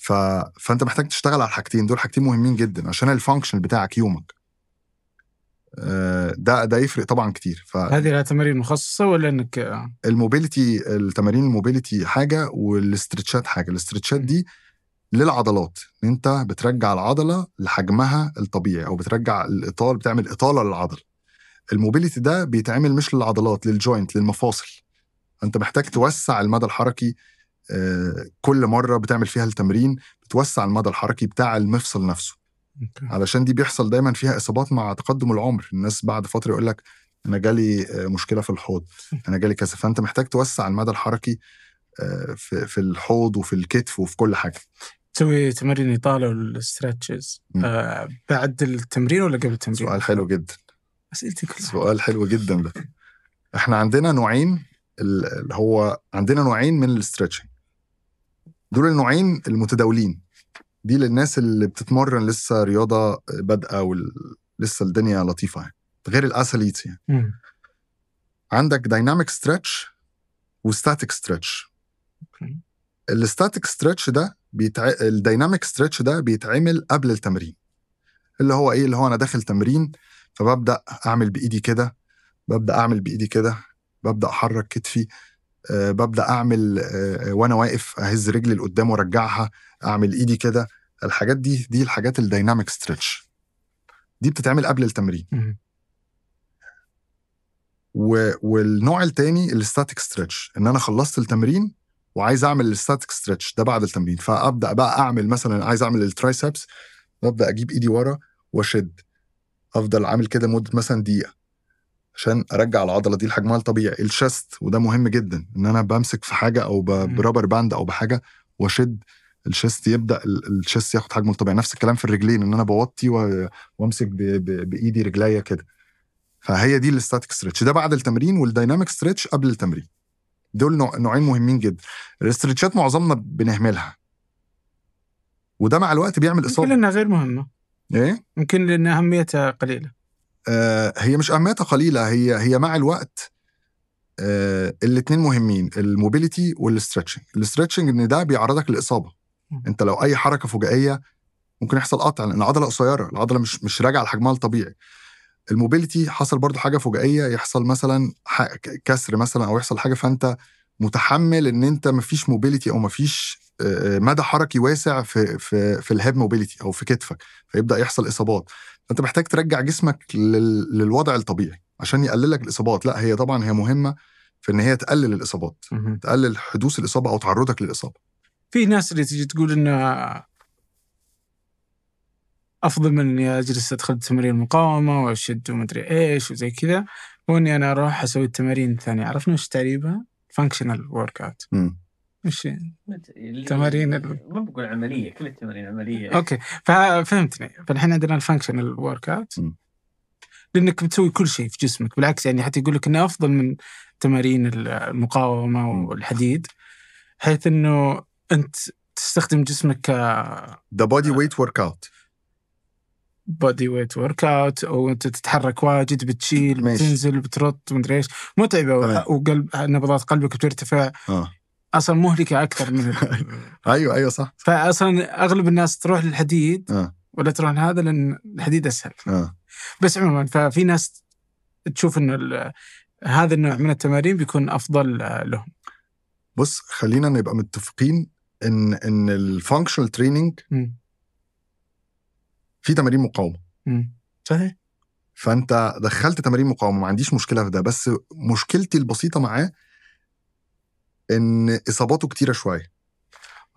ف... فانت محتاج تشتغل على حاجتين دول حاجتين مهمين جدا عشان الفانكشن بتاعك يومك آه، ده ده يفرق طبعا كتير ف... هذه لها تمارين مخصصه ولا انك الموبيليتي التمارين الموبيليتي حاجه والاسترتشات حاجه الاسترتشات دي للعضلات انت بترجع العضله لحجمها الطبيعي او بترجع الاطال بتعمل اطاله للعضله الموبيليتي ده بيتعمل مش للعضلات للجوينت للمفاصل انت محتاج توسع المدى الحركي آه، كل مره بتعمل فيها التمرين بتوسع المدى الحركي بتاع المفصل نفسه علشان دي بيحصل دايما فيها اصابات مع تقدم العمر الناس بعد فتره يقول لك انا جالي آه، مشكله في الحوض [LAUGHS] انا جالي كذا فانت محتاج توسع المدى الحركي آه، في في الحوض وفي الكتف وفي كل حاجه تسوي تمرين اطاله والستريتشز بعد التمرين ولا قبل التمرين؟ سؤال حلو جدا اسئلتي كلها سؤال حلو جدا ده احنا عندنا نوعين اللي هو عندنا نوعين من الاسترتشنج دول النوعين المتداولين دي للناس اللي بتتمرن لسه رياضه بادئه ولسه الدنيا لطيفه يعني غير الاثليتس يعني عندك دايناميك ستريتش وستاتيك ستريتش الستاتيك ستريتش ده بيتع... الدايناميك ستريتش ده بيتعمل قبل التمرين اللي هو ايه اللي هو انا داخل تمرين فببدا اعمل بايدي كده ببدا اعمل بايدي كده ببدا احرك كتفي آه، ببدا اعمل آه، آه، وانا واقف اهز رجلي لقدام وارجعها اعمل ايدي كده الحاجات دي دي الحاجات الدايناميك ستريتش دي بتتعمل قبل التمرين و... والنوع الثاني الستاتيك ستريتش ان انا خلصت التمرين وعايز اعمل الستاتيك ستريتش ده بعد التمرين فابدا بقى اعمل مثلا عايز اعمل الترايسبس وابدا اجيب ايدي ورا واشد افضل عامل كده مده مثلا دقيقه عشان ارجع العضله دي لحجمها الطبيعي الشست وده مهم جدا ان انا بمسك في حاجه او برابر باند او بحاجه واشد الشيست يبدا الشيست ياخد حجمه الطبيعي نفس الكلام في الرجلين ان انا بوطي وامسك بايدي رجليا كده فهي دي الاستاتيك ستريتش ده بعد التمرين والديناميك ستريتش قبل التمرين دول نوعين مهمين جدا الاسترتشات معظمنا بنهملها وده مع الوقت بيعمل اصابه ممكن لانها غير مهمه ايه ممكن لان اهميتها قليله آه، هي مش أهميتها قليلة هي هي مع الوقت آه، الاثنين مهمين الموبيليتي والاسترتشنج الاسترتشنج ان ده بيعرضك للاصابه انت لو اي حركه فجائيه ممكن يحصل قطع لان العضله قصيره العضله مش مش راجعه لحجمها الطبيعي الموبيليتي حصل برضو حاجه فجائيه يحصل مثلا كسر مثلا او يحصل حاجه فانت متحمل ان انت مفيش موبيليتي او مفيش آه، مدى حركي واسع في في في الهيب موبيليتي او في كتفك فيبدا يحصل اصابات انت محتاج ترجع جسمك لل... للوضع الطبيعي عشان يقلل لك الاصابات لا هي طبعا هي مهمه في ان هي تقلل الاصابات مم. تقلل حدوث الاصابه او تعرضك للاصابه في ناس اللي تجي تقول ان افضل من اني اجلس ادخل تمارين المقاومه واشد ومدري ايش وزي كذا واني انا اروح اسوي التمارين الثانيه عرفنا ايش تعريبها؟ فانكشنال ورك اوت ايش التمارين ما بقول عمليه كل التمارين عمليه اوكي ففهمتني فالحين عندنا الفانكشنال ورك اوت لانك بتسوي كل شيء في جسمك بالعكس يعني حتى يقول لك انه افضل من تمارين المقاومه والحديد حيث انه انت تستخدم جسمك ك ذا بودي ويت ورك اوت بودي ويت ورك اوت وانت تتحرك واجد بتشيل ماشي. بتنزل بترط مدري ايش متعبه وقلب نبضات قلبك بترتفع آه. اصلا مهلكه اكثر من [LAUGHS] ايوه ايوه صح فاصلا اغلب الناس تروح للحديد آه. ولا تروح لهذا لان الحديد اسهل آه. بس عموما ففي ناس تشوف ان هذا النوع من التمارين بيكون افضل لهم بص خلينا نبقى متفقين ان ان الفانكشنال تريننج في تمارين مقاومه صحيح فانت دخلت تمارين مقاومه ما عنديش مشكله في ده بس مشكلتي البسيطه معاه ان اصاباته كتيره شويه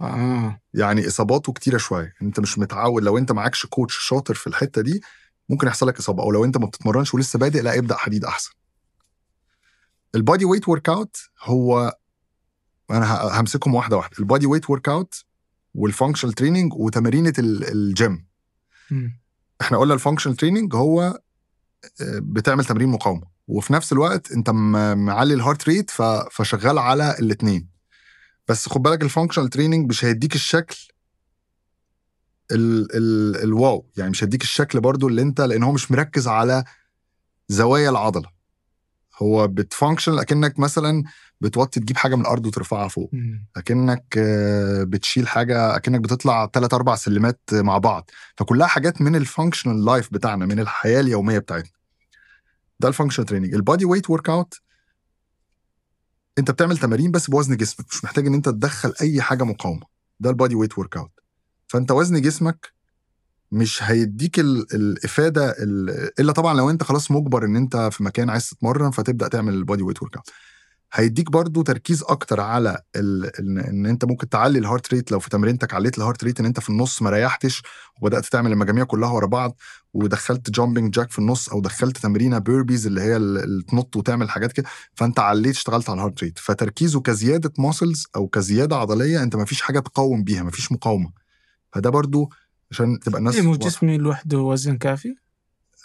آه. يعني اصاباته كتيره شويه انت مش متعود لو انت معكش كوتش شاطر في الحته دي ممكن يحصل لك اصابه او لو انت ما بتتمرنش ولسه بادئ لا ابدا حديد احسن البادي ويت ورك اوت هو انا همسكهم واحده واحده البادي ويت ورك اوت والفانكشنال تريننج وتمارين الجيم احنا قلنا الفانكشنال تريننج هو آه، بتعمل تمرين مقاومه وفي نفس الوقت انت معلي الهارت ريت فشغال على الاثنين بس خد بالك الفانكشنال تريننج مش هيديك الشكل ال ال الواو يعني مش هيديك الشكل برضو اللي انت لان هو مش مركز على زوايا العضله هو بتفانكشن اكنك مثلا بتوطي تجيب حاجه من الارض وترفعها فوق اكنك آه، بتشيل حاجه اكنك بتطلع ثلاث اربع سلمات مع بعض فكلها حاجات من الفانكشنال لايف بتاعنا من الحياه اليوميه بتاعتنا ده الفانكشنال تريننج البادي ويت ورك اوت انت بتعمل تمارين بس بوزن جسمك مش محتاج ان انت تدخل اي حاجه مقاومه ده البادي ويت ورك اوت فانت وزن جسمك مش هيديك ال الافاده ال الا طبعا لو انت خلاص مجبر ان انت في مكان عايز تتمرن فتبدا تعمل البادي ويت ورك اوت هيديك برضو تركيز اكتر على ال... ان, إن انت ممكن تعلي الهارت ريت لو في تمرينتك عليت الهارت ريت ان انت في النص ما ريحتش وبدات تعمل المجاميع كلها ورا بعض ودخلت جامبنج جاك في النص او دخلت تمرينه بيربيز اللي هي اللي تنط وتعمل حاجات كده فانت عليت اشتغلت على الهارت ريت فتركيزه كزياده ماسلز او كزياده عضليه انت ما فيش حاجه تقاوم بيها ما فيش مقاومه فده برضو عشان تبقى الناس إيه جسمي لوحده وزن كافي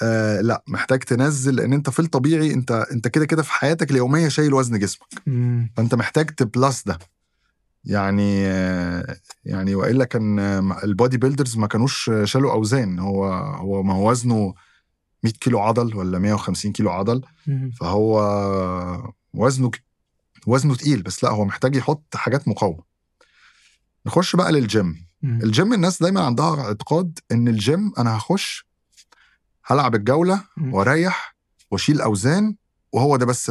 آه لا محتاج تنزل لان انت في الطبيعي انت انت كده كده في حياتك اليوميه شايل وزن جسمك مم. فانت محتاج تبلس ده يعني آه، يعني والا كان آه، البودي بيلدرز ما كانوش آه، شالوا اوزان هو هو ما هو وزنه 100 كيلو عضل ولا 150 كيلو عضل مم. فهو وزنه وزنه تقيل بس لا هو محتاج يحط حاجات مقاومه نخش بقى للجيم مم. الجيم الناس دايما عندها اعتقاد ان الجيم انا هخش هلعب الجوله واريح واشيل اوزان وهو ده بس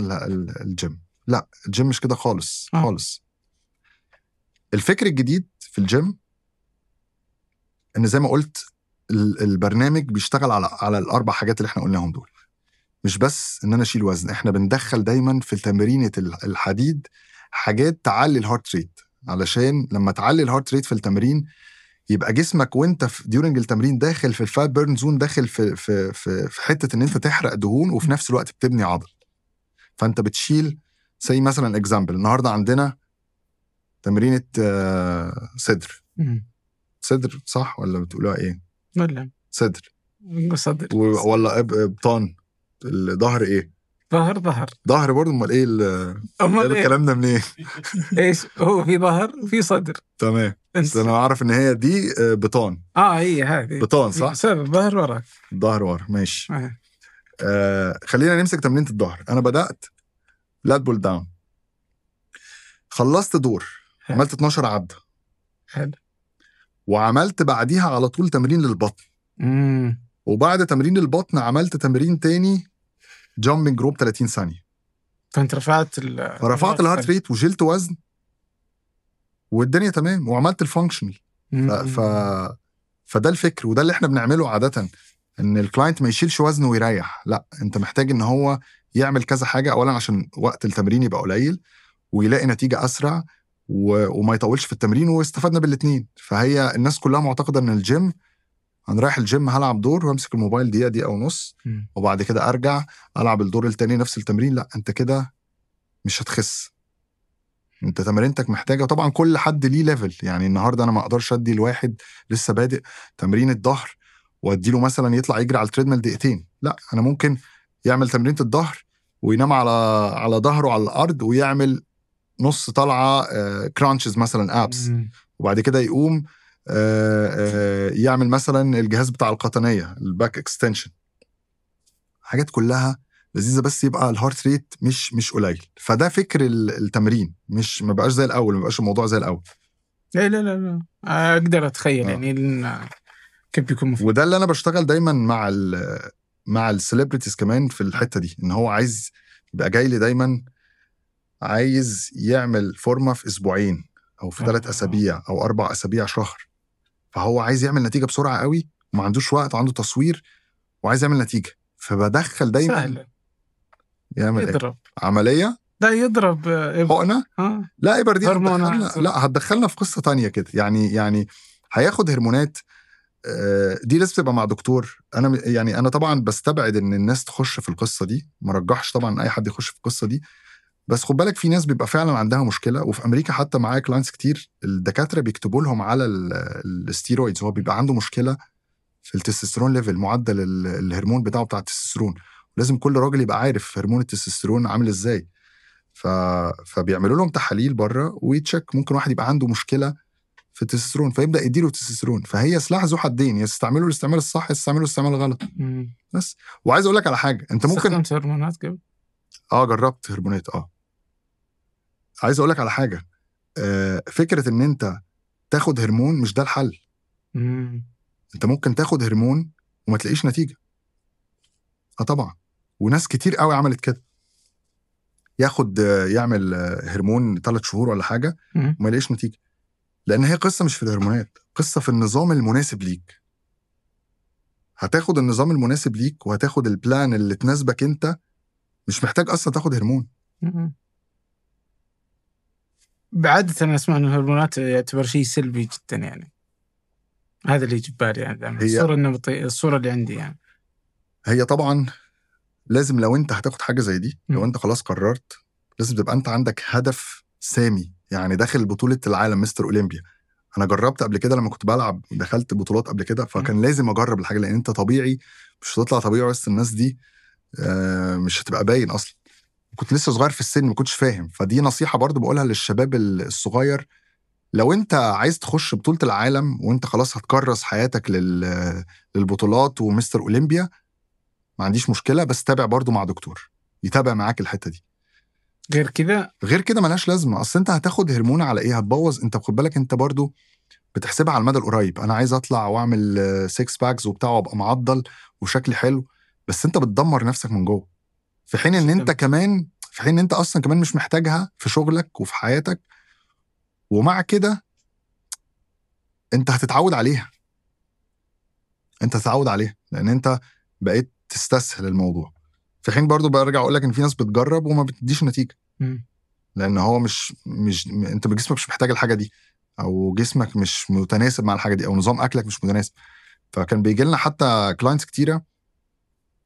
الجيم لا الجيم مش كده خالص آه. خالص الفكر الجديد في الجيم ان زي ما قلت البرنامج بيشتغل على على الاربع حاجات اللي احنا قلناهم دول مش بس ان انا اشيل وزن احنا بندخل دايما في تمرينه الحديد حاجات تعلي الهارت ريت علشان لما تعلي الهارت ريت في التمرين يبقى جسمك وانت في ديورنج التمرين داخل في الفات بيرن زون داخل في في في, في حته ان انت تحرق دهون وفي نفس الوقت بتبني عضل فانت بتشيل زي مثلا اكزامبل النهارده عندنا تمرينه آه، صدر صدر صح ولا بتقولوها ايه؟ ولا صدر صدر ولا بطان الظهر ايه؟ ظهر ظهر ظهر برضه امال ايه امال إيه؟ الكلام ده منين؟ إيه؟ [LAUGHS] ايش هو في ظهر وفي صدر تمام بس انا اعرف ان هي دي آه، بطان اه هي هذه بطان صح؟ سبب ظهر وراك ظهر ورا ماشي آه. آه خلينا نمسك تمرينه الظهر انا بدات لات بول داون خلصت دور حل. عملت 12 عده حلو وعملت بعديها على طول تمرين للبطن امم وبعد تمرين البطن عملت تمرين تاني جامبنج روب 30 ثانيه فانت رفعت ال فرفعت الهارت ريت وشلت وزن والدنيا تمام وعملت الفانكشنال ف... فده الفكر وده اللي احنا بنعمله عاده ان الكلاينت ما يشيلش وزنه ويريح لا انت محتاج ان هو يعمل كذا حاجه اولا عشان وقت التمرين يبقى قليل ويلاقي نتيجه اسرع و... وما يطولش في التمرين واستفدنا بالاثنين فهي الناس كلها معتقده ان الجيم انا رايح الجيم هلعب دور وامسك الموبايل دقيقه دقيقه ونص وبعد كده ارجع العب الدور التاني نفس التمرين لا انت كده مش هتخس انت تمرينتك محتاجه وطبعا كل حد ليه ليفل يعني النهارده انا ما اقدرش ادي لواحد لسه بادئ تمرين الظهر واديله مثلا يطلع يجري على التريدميل دقيقتين لا انا ممكن يعمل تمرينه الظهر وينام على على ظهره على الارض ويعمل نص طلعه كرانشز آه، مثلا ابس وبعد كده يقوم آه، آه، يعمل مثلا الجهاز بتاع القطنيه الباك اكستنشن حاجات كلها لذيذه بس يبقى الهارت ريت مش مش قليل فده فكر التمرين مش ما بقاش زي الاول ما بقاش الموضوع زي الاول لا لا لا, لا. اقدر اتخيل آه. يعني إيه كيف بيكون مفيد وده اللي انا بشتغل دايما مع الـ مع السليبرتيز كمان في آه. الحته دي ان هو عايز يبقى جاي لي دايما عايز يعمل فورمه في اسبوعين او في ثلاث اسابيع او اربع اسابيع شهر فهو عايز يعمل نتيجه بسرعه قوي وما عندوش وقت وعنده تصوير وعايز يعمل نتيجه فبدخل دايما سهل. يعمل إيه؟ يضرب إيه؟ عمليه لا يضرب آه، حقنه آه. لا ابر دي هرمونات لا هتدخلنا في قصه تانية كده يعني يعني هياخد هرمونات آه، دي لازم تبقى مع دكتور انا يعني انا طبعا بستبعد ان الناس تخش في القصه دي ما طبعا اي حد يخش في القصه دي بس خد بالك في ناس بيبقى فعلا عندها مشكله وفي امريكا حتى معايا كلاينتس كتير الدكاتره بيكتبوا لهم على الستيرويدز هو بيبقى عنده مشكله في التستوستيرون ليفل معدل الهرمون بتاعه بتاع التستوستيرون لازم كل راجل يبقى عارف هرمون التستوستيرون عامل ازاي ف... فبيعملوا لهم تحاليل بره ويتشك ممكن واحد يبقى عنده مشكله في التستوستيرون فيبدا يديله تستوستيرون فهي سلاح ذو حدين يا تستعمله الاستعمال الصح يا تستعمله الاستعمال الغلط بس وعايز اقول لك على حاجه انت ممكن هرمونات قبل؟ اه جربت هرمونات اه عايز اقول لك على حاجه آه، فكره ان انت تاخد هرمون مش ده الحل مم. انت ممكن تاخد هرمون وما تلاقيش نتيجه اه طبعا وناس كتير قوي عملت كده ياخد يعمل آه، هرمون ثلاث شهور ولا حاجه وما يلاقيش نتيجه لان هي قصه مش في الهرمونات قصه في النظام المناسب ليك هتاخد النظام المناسب ليك وهتاخد البلان اللي تناسبك انت مش محتاج اصلا تاخد هرمون مم. بعادة أنا اسمع ان الهرمونات يعتبر شيء سلبي جدا يعني هذا اللي يجي ببالي يعني الصورة النمطية الصورة اللي عندي يعني هي طبعا لازم لو انت هتاخد حاجة زي دي م. لو انت خلاص قررت لازم تبقى انت عندك هدف سامي يعني داخل بطولة العالم مستر اولمبيا انا جربت قبل كده لما كنت بلعب دخلت بطولات قبل كده فكان م. لازم اجرب الحاجة لان انت طبيعي مش هتطلع طبيعي وسط الناس دي آه، مش هتبقى باين اصلا كنت لسه صغير في السن ما كنتش فاهم فدي نصيحه برضو بقولها للشباب الصغير لو انت عايز تخش بطوله العالم وانت خلاص هتكرس حياتك لل... للبطولات ومستر اولمبيا ما عنديش مشكله بس تابع برضو مع دكتور يتابع معاك الحته دي غير كده غير كده ملهاش لازمه اصل انت هتاخد هرمون على ايه هتبوظ انت خد بالك انت برضو بتحسبها على المدى القريب انا عايز اطلع واعمل سيكس باكس وبتاع وابقى معضل وشكلي حلو بس انت بتدمر نفسك من جوه في حين ان انت كمان في حين ان انت اصلا كمان مش محتاجها في شغلك وفي حياتك ومع كده انت هتتعود عليها انت هتتعود عليها لان انت بقيت تستسهل الموضوع في حين برضو برجع اقول لك ان في ناس بتجرب وما بتديش نتيجه لان هو مش مش انت بجسمك مش محتاج الحاجه دي او جسمك مش متناسب مع الحاجه دي او نظام اكلك مش متناسب فكان بيجي لنا حتى كلاينتس كتيره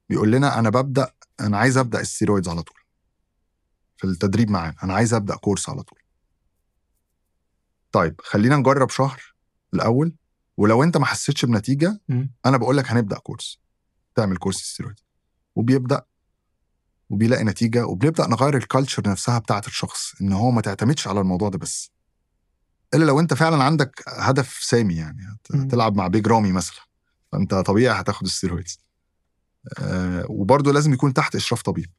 بيقول لنا انا ببدا انا عايز ابدا الستيرويدز على طول في التدريب معانا انا عايز ابدا كورس على طول طيب خلينا نجرب شهر الاول ولو انت ما حسيتش بنتيجه انا بقول لك هنبدا كورس تعمل كورس ستيرويد وبيبدا وبيلاقي نتيجه وبنبدا نغير الكالتشر نفسها بتاعت الشخص ان هو ما تعتمدش على الموضوع ده بس الا لو انت فعلا عندك هدف سامي يعني تلعب مع بيج رامي مثلا فانت طبيعي هتاخد الستيرويدز آه، وبرضه لازم يكون تحت اشراف طبيب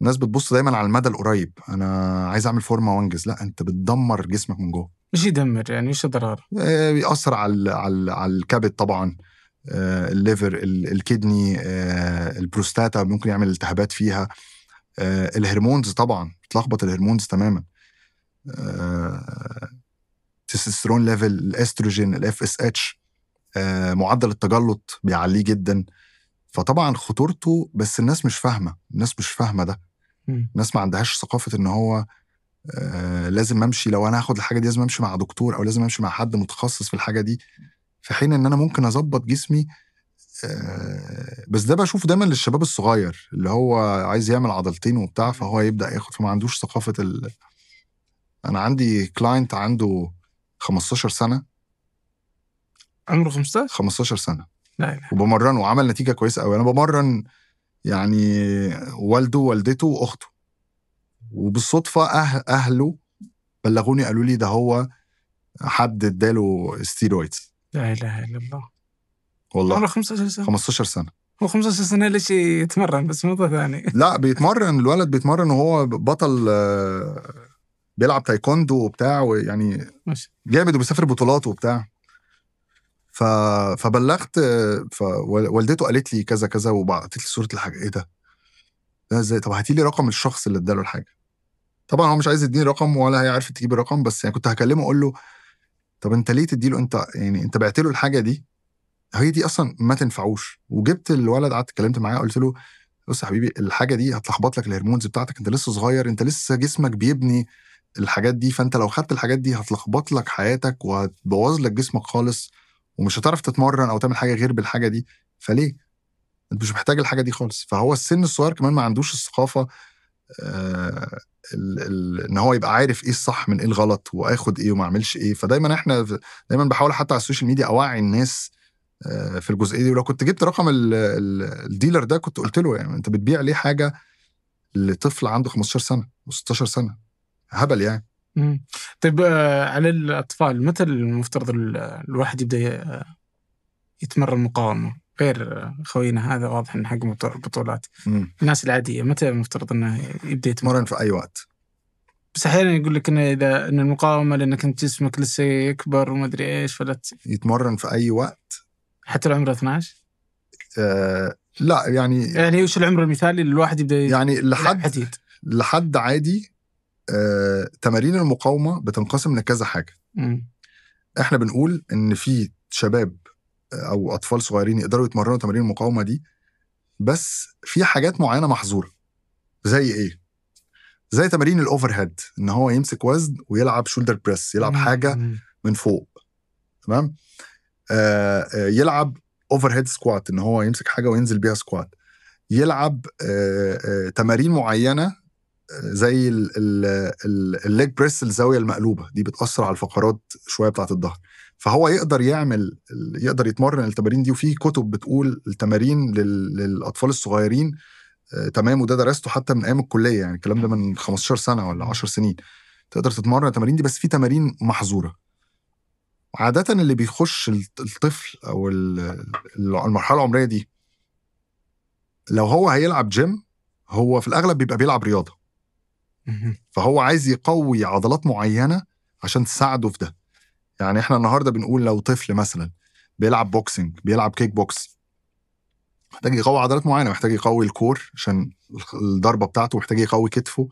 الناس بتبص دايما على المدى القريب انا عايز اعمل فورمه وانجز لا انت بتدمر جسمك من جوه مش يدمر يعني مش ضرر آه، بيأثر على على على الكبد طبعا آه، الليفر الكدني البروستاتا ممكن يعمل التهابات فيها الهرمونز طبعا بتلخبط الهرمونز تماما تستوستيرون ليفل الاستروجين الاف اس اتش معدل التجلط بيعليه جدا فطبعا خطورته بس الناس مش فاهمه الناس مش فاهمه ده الناس ما عندهاش ثقافه ان هو آه لازم امشي لو انا هاخد الحاجه دي لازم امشي مع دكتور او لازم امشي مع حد متخصص في الحاجه دي في حين ان انا ممكن اظبط جسمي آه بس ده بشوفه دايما للشباب الصغير اللي هو عايز يعمل عضلتين وبتاع فهو يبدا ياخد فما عندوش ثقافه ال... انا عندي كلاينت عنده 15 سنه عمره 15 15 سنه وبمرن نعم. وبمرنه وعمل نتيجه كويسه قوي انا بمرن يعني والده ووالدته واخته وبالصدفه أهل اهله بلغوني قالوا لي ده هو حد اداله ستيرويدز لا اله الا الله والله عمره 15 سنه 15 سنه هو 15 سنه ليش يتمرن بس موضوع ثاني لا بيتمرن الولد بيتمرن وهو بطل بيلعب تايكوندو وبتاع ويعني جامد وبيسافر بطولات وبتاع فبلغت فوالدته قالت لي كذا كذا وبعتت لي صوره الحاجه ايه ده؟ ده ازاي؟ طب هاتي لي رقم الشخص اللي اداله الحاجه. طبعا هو مش عايز يديني رقم ولا هي تجيب الرقم بس يعني كنت هكلمه اقول له طب انت ليه تدي له انت يعني انت بعت له الحاجه دي هي دي اصلا ما تنفعوش وجبت الولد قعدت اتكلمت معاه قلت له بص يا حبيبي الحاجه دي هتلخبط لك الهرمونز بتاعتك انت لسه صغير انت لسه جسمك بيبني الحاجات دي فانت لو خدت الحاجات دي هتلخبط لك حياتك وهتبوظ لك جسمك خالص ومش هتعرف تتمرن او تعمل حاجه غير بالحاجه دي فليه؟ انت مش محتاج الحاجه دي خالص فهو السن الصغير كمان ما عندوش الثقافه آه ان هو يبقى عارف ايه الصح من ايه الغلط واخد ايه وما اعملش ايه فدايما احنا دايما بحاول حتى على السوشيال ميديا اوعي الناس آه، في الجزئيه دي ولو كنت جبت رقم الديلر ده كنت قلت له يعني انت بتبيع ليه حاجه لطفل عنده 15 سنه و16 سنه هبل يعني طيب آه، على الاطفال متى المفترض الواحد يبدا يتمرن مقاومه غير خوينا هذا واضح انه حق بطولات الناس العاديه متى المفترض انه يبدا يتمرن في اي وقت بس احيانا يقول لك انه اذا ان المقاومه لانك انت جسمك لسه يكبر وما ادري ايش فلا يتمرن في اي وقت حتى لو عمره 12 آه لا يعني يعني وش العمر المثالي للواحد يبدا يعني لحد حديد لحد عادي آه، تمارين المقاومه بتنقسم لكذا حاجه م. احنا بنقول ان في شباب آه، او اطفال صغيرين يقدروا يتمرنوا تمارين المقاومه دي بس في حاجات معينه محظوره زي ايه زي تمارين الاوفر هيد ان هو يمسك وزن ويلعب شولدر بريس يلعب حاجه من فوق تمام آه, آه، يلعب اوفر هيد سكوات ان هو يمسك حاجه وينزل بيها سكوات يلعب آه آه تمارين معينه زي الليج بريس الزاويه المقلوبه دي بتاثر على الفقرات شويه بتاعه الظهر فهو يقدر يعمل يقدر يتمرن التمارين دي وفي كتب بتقول التمارين للاطفال الصغيرين آه، تمام وده درسته حتى من ايام الكليه يعني الكلام ده من 15 سنه ولا 10 سنين تقدر تتمرن التمارين دي بس في تمارين محظوره عاده اللي بيخش الطفل او المرحله العمريه دي لو هو هيلعب جيم هو في الاغلب بيبقى بيلعب رياضه فهو عايز يقوي عضلات معينه عشان تساعده في ده يعني احنا النهارده بنقول لو طفل مثلا بيلعب بوكسنج بيلعب كيك بوكس محتاج يقوي عضلات معينه محتاج يقوي الكور عشان الضربه بتاعته محتاج يقوي كتفه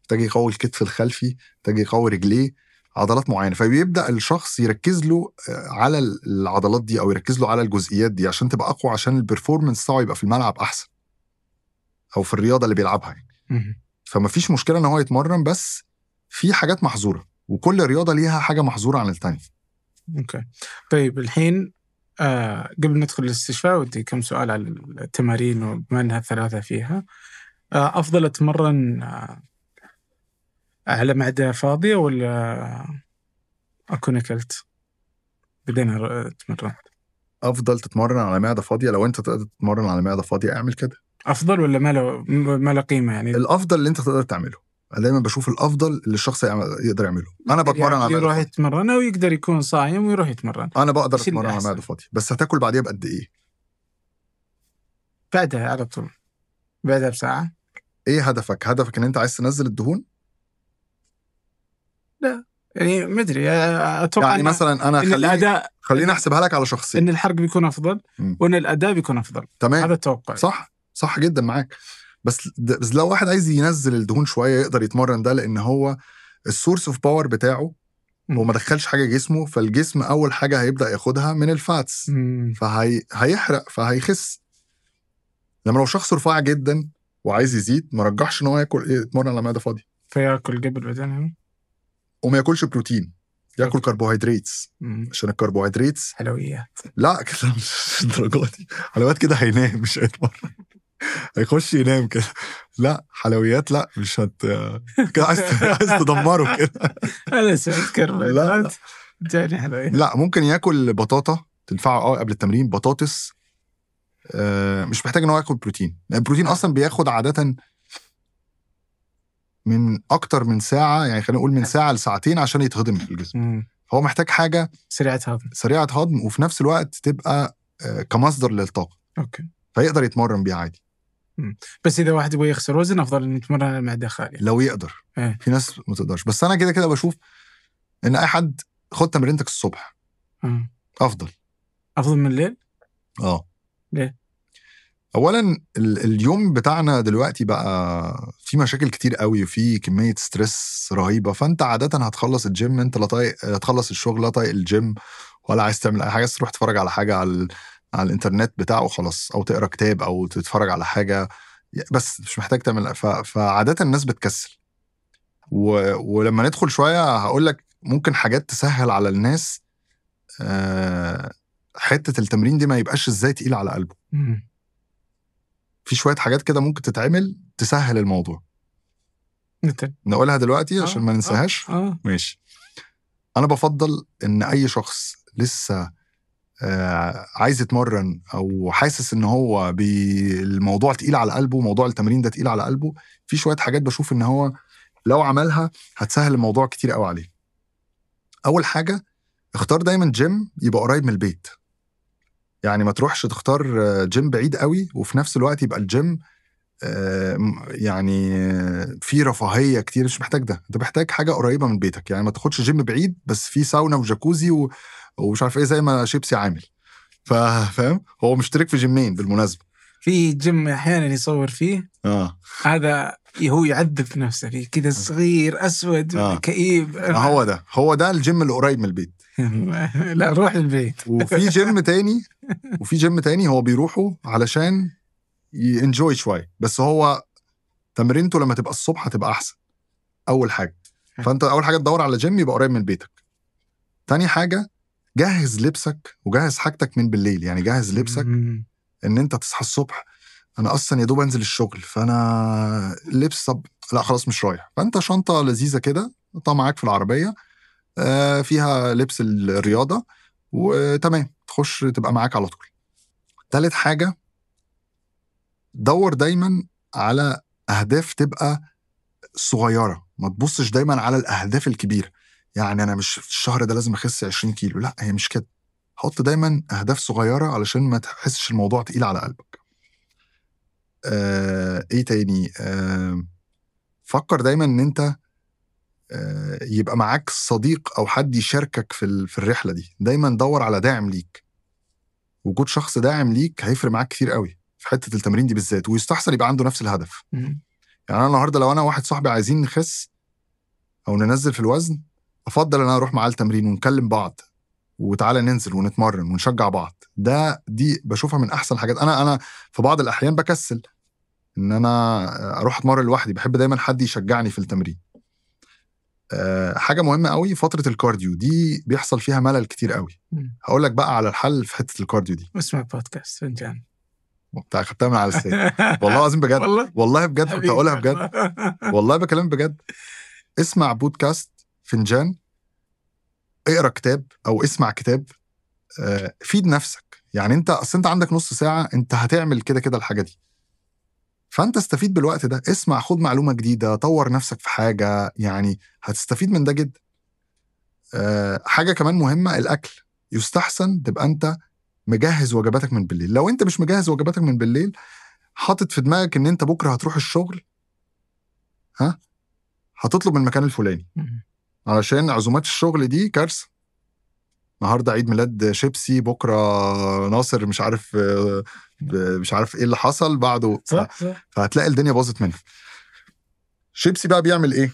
محتاج يقوي الكتف الخلفي محتاج يقوي رجليه عضلات معينه فبيبدا الشخص يركز له آه، على العضلات دي او يركز له على الجزئيات دي عشان تبقى اقوى عشان البرفورمانس بتاعه يبقى في الملعب احسن او في الرياضه اللي بيلعبها يعني فما فيش مشكله ان هو يتمرن بس في حاجات محظوره وكل رياضه ليها حاجه محظوره عن الثانيه اوكي طيب الحين آه قبل ندخل الاستشفاء ودي كم سؤال على التمارين وبما انها ثلاثه فيها آه افضل اتمرن آه على معده فاضيه ولا اكون اكلت؟ بعدين اتمرن افضل تتمرن على معده فاضيه لو انت تقدر تتمرن على معده فاضيه اعمل كده افضل ولا ما له ما له قيمه يعني الافضل اللي انت تقدر تعمله انا دايما بشوف الافضل اللي الشخص يقدر يعمله انا بتمرن يعني على يروح يتمرن او يقدر يكون صايم ويروح يتمرن انا بقدر اتمرن على معده فاضيه بس هتاكل بعديها بقد ايه بعدها على طول بعدها بساعه ايه هدفك هدفك ان انت عايز تنزل الدهون لا يعني ما ادري اتوقع يعني مثلا انا إن خليني الاداء خليني احسبها لك على شخصين ان الحرق بيكون افضل وان الاداء بيكون افضل تمام هذا التوقع صح صح جدا معاك بس بس لو واحد عايز ينزل الدهون شويه يقدر يتمرن ده لان هو السورس اوف باور بتاعه هو ما دخلش حاجه جسمه فالجسم اول حاجه هيبدا ياخدها من الفاتس فهيحرق فهيخس لما لو شخص رفيع جدا وعايز يزيد ما رجحش ان هو ياكل يتمرن على معده فاضيه فياكل جبل بتاعنا يعني؟ وما ياكلش بروتين ياكل كربوهيدرات عشان الكربوهيدرات حلويات لا كده مش الدرجات دي حلويات كده هينام مش هيتمرن هيخش ينام كده لا حلويات لا مش هت كده عايز عايز تدمره كده [LAUGHS] انا سمعت كلمه لا جاني حلويات لا ممكن ياكل بطاطا تنفعه قوي قبل التمرين بطاطس آه، مش محتاج ان هو ياكل بروتين يعني البروتين اصلا بياخد عاده من اكتر من ساعه يعني خلينا نقول من أه. ساعه لساعتين عشان يتهضم في الجسم هو محتاج حاجه سريعه هضم سريعه هضم وفي نفس الوقت تبقى آه، كمصدر للطاقه اوكي فيقدر يتمرن بيها عادي بس اذا واحد يبغى يخسر وزن افضل انه يتمرن مع دخان لو يقدر ايه. في ناس ما تقدرش بس انا كده كده بشوف ان اي حد خد تمرينتك الصبح اه. افضل افضل من الليل؟ اه ليه؟ اولا اليوم بتاعنا دلوقتي بقى في مشاكل كتير قوي وفي كميه ستريس رهيبه فانت عاده هتخلص الجيم انت لا طايق هتخلص الشغل لا طايق الجيم ولا عايز تعمل اي حاجه تروح تتفرج على حاجه على على الانترنت بتاعه خلاص او تقرا كتاب او تتفرج على حاجه بس مش محتاج تعمل فعاده الناس بتكسل و... ولما ندخل شويه هقول لك ممكن حاجات تسهل على الناس آه حته التمرين دي ما يبقاش ازاي تقيل على قلبه في شويه حاجات كده ممكن تتعمل تسهل الموضوع نقولها دلوقتي آه، عشان ما آه، ننساهاش آه. ماشي انا بفضل ان اي شخص لسه آه، عايز يتمرن او حاسس ان هو بي الموضوع تقيل على قلبه موضوع التمرين ده تقيل على قلبه في شويه حاجات بشوف ان هو لو عملها هتسهل الموضوع كتير قوي عليه اول حاجه اختار دايما جيم يبقى قريب من البيت يعني ما تروحش تختار جيم بعيد قوي وفي نفس الوقت يبقى الجيم آه، يعني في رفاهيه كتير مش محتاج ده انت محتاج حاجه قريبه من بيتك يعني ما تاخدش جيم بعيد بس في ساونا وجاكوزي و... ومش عارف ايه زي ما شيبسي عامل فاهم هو مشترك في جيمين بالمناسبه في جيم احيانا يصور فيه اه هذا هو يعذب نفسه فيه كذا آه. صغير اسود آه. كئيب آه، هو ده هو ده الجيم اللي قريب من البيت [LAUGHS] لا روح البيت [LAUGHS] وفي جيم تاني وفي جيم تاني هو بيروحه علشان ينجوي شويه بس هو تمرينته لما تبقى الصبح هتبقى احسن اول حاجه آه. فانت اول حاجه تدور على جيم يبقى قريب من بيتك تاني حاجه جهز لبسك وجهز حاجتك من بالليل يعني جهز لبسك ان انت تصحى الصبح انا اصلا يا دوب انزل الشغل فانا لبس طب لا خلاص مش رايح فانت شنطه لذيذه كده حطها معاك في العربيه آه، فيها لبس الرياضه وتمام تخش تبقى معاك على طول تالت حاجه دور دايما على اهداف تبقى صغيره ما تبصش دايما على الاهداف الكبيره يعني انا مش في الشهر ده لازم اخس 20 كيلو لا هي مش كده حط دايما اهداف صغيره علشان ما تحسش الموضوع تقيل على قلبك آه ايه تاني آه فكر دايما ان انت آه يبقى معاك صديق او حد يشاركك في في الرحله دي دايما دور على داعم ليك وجود شخص داعم ليك هيفرق معاك كتير قوي في حته التمرين دي بالذات ويستحسن يبقى عنده نفس الهدف يعني انا النهارده لو انا واحد صاحبي عايزين نخس او ننزل في الوزن افضل ان انا اروح معاه التمرين ونكلم بعض وتعالى ننزل ونتمرن ونشجع بعض ده دي بشوفها من احسن الحاجات انا انا في بعض الاحيان بكسل ان انا اروح اتمرن لوحدي بحب دايما حد يشجعني في التمرين آه، حاجه مهمه قوي فتره الكارديو دي بيحصل فيها ملل كتير قوي هقول لك بقى على الحل في حته الكارديو دي اسمع بودكاست فنجان وبتاع يعني. خدتها من على السيد [LAUGHS] والله العظيم بجد والله والله بجد كنت اقولها بجد [LAUGHS] والله بكلم بجد اسمع بودكاست فنجان اقرا كتاب او اسمع كتاب آه، فيد نفسك يعني انت اصل انت عندك نص ساعه انت هتعمل كده كده الحاجه دي فانت استفيد بالوقت ده اسمع خد معلومه جديده طور نفسك في حاجه يعني هتستفيد من ده جدا آه، حاجه كمان مهمه الاكل يستحسن تبقى انت مجهز وجباتك من بالليل لو انت مش مجهز وجباتك من بالليل حاطط في دماغك ان انت بكره هتروح الشغل ها هتطلب من المكان الفلاني علشان عزومات الشغل دي كارثه النهارده عيد ميلاد شيبسي بكره ناصر مش عارف مش عارف ايه اللي حصل بعده صح صح. فهتلاقي الدنيا باظت منه شيبسي بقى بيعمل ايه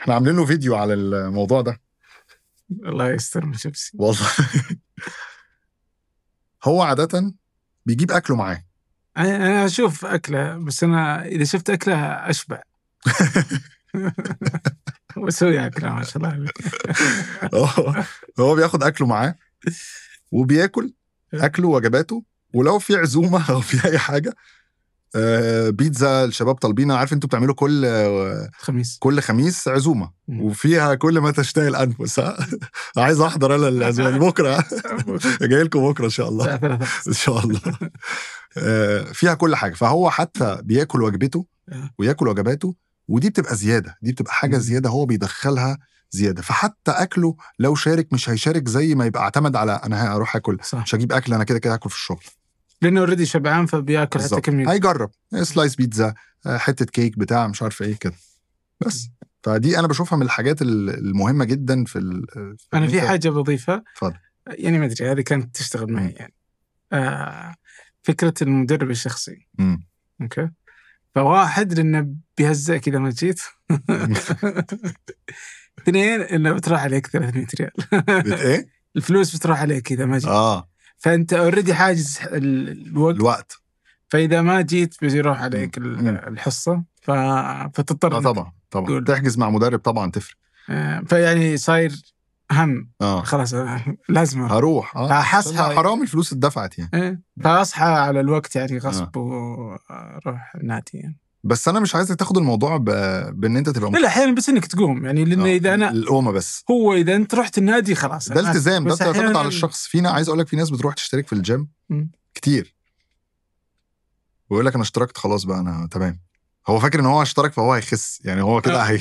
احنا عاملين له فيديو على الموضوع ده الله يستر من شيبسي والله [LAUGHS] هو عاده بيجيب اكله معاه انا اشوف اكله بس انا اذا شفت اكله اشبع [LAUGHS] وسوري اكله ما شاء الله عليك [LAUGHS] هو بياخد اكله معاه وبياكل إيه. اكله وجباته ولو في عزومه او في اي حاجه آه، بيتزا الشباب طالبينها عارف انتوا بتعملوا كل خميس كل خميس عزومه وفيها كل ما تشتهي الانفس [LAUGHS] عايز احضر انا العزومه بكره [LAUGHS] جاي لكم بكره ان شاء الله ان شاء الله آه، فيها كل حاجه فهو حتى بياكل وجبته آه. وياكل وجباته ودي بتبقى زياده دي بتبقى حاجه زياده هو بيدخلها زياده فحتى اكله لو شارك مش هيشارك زي ما يبقى اعتمد على انا هروح اكل صح. مش هجيب اكل انا كده كده هاكل في الشغل لانه اوريدي شبعان فبياكل بالزبط. حتى كميه هيجرب سلايس بيتزا آه، حته كيك بتاع مش عارف ايه كده بس فدي انا بشوفها من الحاجات المهمه جدا في, ال... في انا في حاجه بضيفها اتفضل يعني ما ادري هذه كانت تشتغل معي يعني آه فكره المدرب الشخصي امم اوكي فواحد لانه بيهزئك اذا ما جيت [LAUGHS] اثنين انه بتروح عليك 300 ريال ايه؟ [LAUGHS] الفلوس بتروح عليك اذا ما جيت اه فانت اوريدي حاجز الوقت الوقت فاذا ما جيت بيروح عليك الحصه ف... آه، فتضطر آه طبعا طبعا تحجز مع مدرب طبعا تفرق آه، فيعني صاير هم اه خلاص لازم اروح اه هصحى حرام الفلوس اتدفعت يعني ايه فاصحى على الوقت يعني غصب آه. واروح النادي يعني بس انا مش عايزك تاخد الموضوع ب... بان انت تبقى لا احيانا بس انك تقوم يعني لان آه. اذا انا القومه بس هو اذا انت رحت النادي خلاص ده التزام ده بتعتمد على الشخص فينا عايز اقول لك في ناس بتروح تشترك في الجيم م. كتير ويقول لك انا اشتركت خلاص بقى انا تمام هو فاكر ان هو اشترك فهو هيخس يعني هو كده هي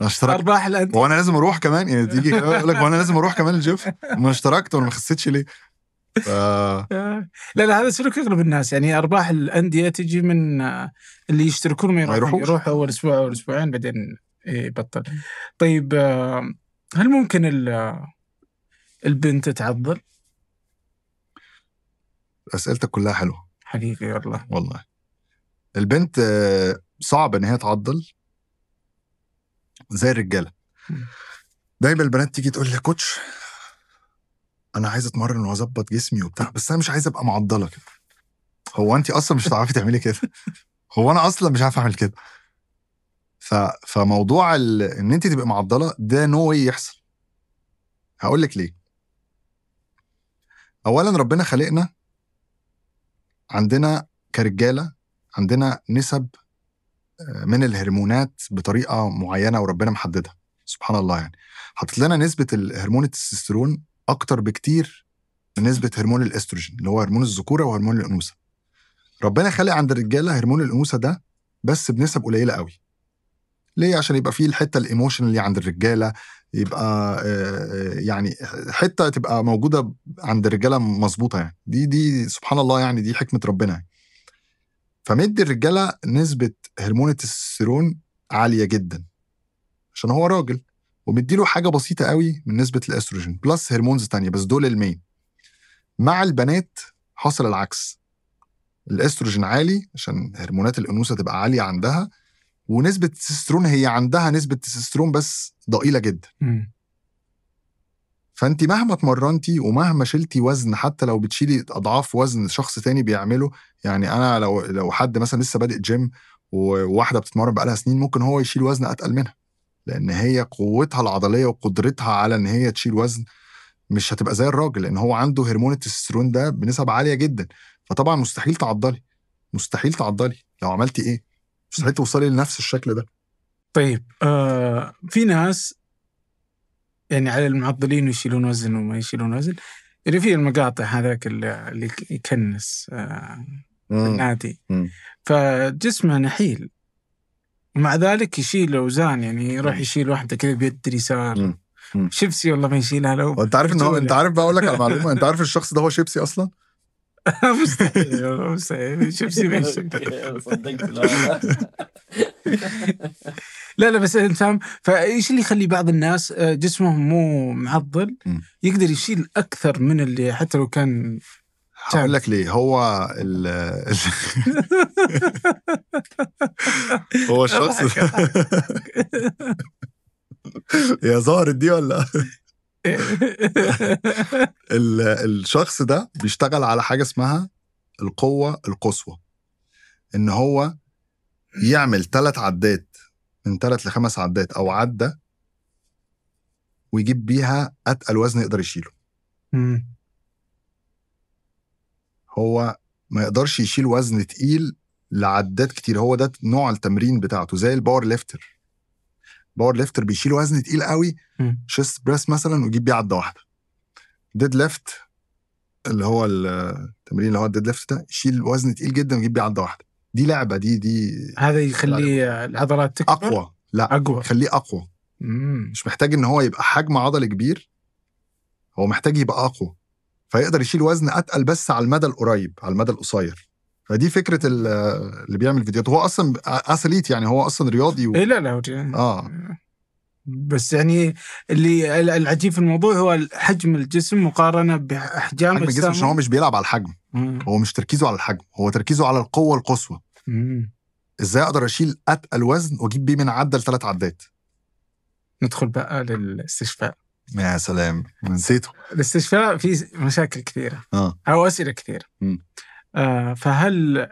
اشترك ارباح الأندية وانا لازم اروح كمان يعني تيجي يقول لك وانا لازم اروح كمان الجيف ما اشتركت وانا ما خسيتش ليه ف... [LAUGHS] لا لا هذا سلوك اغلب الناس يعني ارباح الانديه تجي من اللي يشتركون ما يروحون يروح اول اسبوع او اسبوعين بعدين يبطل طيب آه، هل ممكن البنت تعضل؟ اسئلتك كلها حلوه حقيقي والله والله البنت آه، صعب ان هي تعضل زي الرجاله دايما البنات تيجي تقول لي كوتش انا عايز اتمرن واظبط جسمي وبتاع بس انا مش عايز ابقى معضله كده هو انت اصلا مش هتعرفي تعملي كده [LAUGHS] هو انا اصلا مش عارف اعمل كده ف... فموضوع ال... ان انت تبقي معضله ده نو واي يحصل هقول لك ليه اولا ربنا خلقنا عندنا كرجاله عندنا نسب من الهرمونات بطريقه معينه وربنا محددها سبحان الله يعني حطت لنا نسبه هرمون التستوستيرون اكتر بكتير من نسبه هرمون الاستروجين اللي هو هرمون الذكوره وهرمون الانوثه ربنا خلق عند الرجاله هرمون الانوثه ده بس بنسب قليله قوي ليه عشان يبقى فيه الحته الايموشن اللي عند الرجاله يبقى آه، آه، يعني حته تبقى موجوده عند الرجاله مظبوطه يعني دي دي سبحان الله يعني دي حكمه ربنا يعني. فمدي الرجاله نسبه هرمون التستوستيرون عاليه جدا عشان هو راجل ومدي له حاجه بسيطه قوي من نسبه الاستروجين بلس هرمونز تانية بس دول المين مع البنات حصل العكس الاستروجين عالي عشان هرمونات الانوثه تبقى عاليه عندها ونسبه التستوستيرون هي عندها نسبه تستوستيرون بس ضئيله جدا فانت مهما اتمرنتي ومهما شلتي وزن حتى لو بتشيلي اضعاف وزن شخص تاني بيعمله يعني انا لو لو حد مثلا لسه بادئ جيم وواحده بتتمرن بقالها سنين ممكن هو يشيل وزن اتقل منها لان هي قوتها العضليه وقدرتها على ان هي تشيل وزن مش هتبقى زي الراجل لان هو عنده هرمون التستيرون ده بنسب عاليه جدا فطبعا مستحيل تعضلي مستحيل تعضلي لو عملتي ايه مستحيل توصلي لنفس الشكل ده طيب آه في ناس يعني على المعضلين ويشيلون وزن وما يشيلون وزن اللي يعني فيه المقاطع هذاك اللي يكنس آه، النادي فجسمه نحيل ومع ذلك يشيل اوزان يعني يروح يشيل واحده كذا بيد اليسار شيبسي والله ما يشيلها لو انت عارف انه انت عارف بقول لك على [LAUGHS] معلومه انت عارف الشخص ده هو شيبسي اصلا؟ [LAUGHS] مستحيل مستحيل شيبسي ما [LAUGHS] صدقت لا لا بس انت فاهم فايش اللي يخلي بعض الناس آه، جسمهم مو معضل يقدر يشيل اكثر من اللي حتى لو كان هقول لك ليه هو ال [LAUGHS] هو الشخص [LAUGHS] يا ظاهر دي ولا [LAUGHS] الشخص ده بيشتغل على حاجه اسمها القوه القصوى ان هو يعمل ثلاث عدات من ثلاث لخمس عدات او عده ويجيب بيها اتقل وزن يقدر يشيله هو ما يقدرش يشيل وزن تقيل لعدات كتير هو ده نوع التمرين بتاعته زي الباور ليفتر باور ليفتر بيشيل وزن تقيل قوي شيست بريس مثلا ويجيب بيه عده واحده ديد ليفت اللي هو التمرين اللي هو الديد ليفت ده يشيل وزن تقيل جدا ويجيب بيه عده واحده دي لعبه دي دي هذا يخليه العضلات تكبر اقوى لا اقوى يخليه اقوى مم. مش محتاج ان هو يبقى حجم عضلي كبير هو محتاج يبقى اقوى فيقدر يشيل وزن اتقل بس على المدى القريب على المدى القصير فدي فكره اللي بيعمل فيديوهات هو اصلا اثليت يعني هو اصلا رياضي و... إيه لا لا اه, آه. بس يعني اللي العجيب في الموضوع هو حجم الجسم مقارنه باحجام حجم الجسم عشان هو مش بيلعب على الحجم مم. هو مش تركيزه على الحجم هو تركيزه على القوه القصوى ازاي اقدر اشيل اتقل وزن واجيب بيه من عده لثلاث عدات ندخل بقى للاستشفاء يا سلام نسيته الاستشفاء فيه مشاكل كثيره آه. او اسئله كثيره آه فهل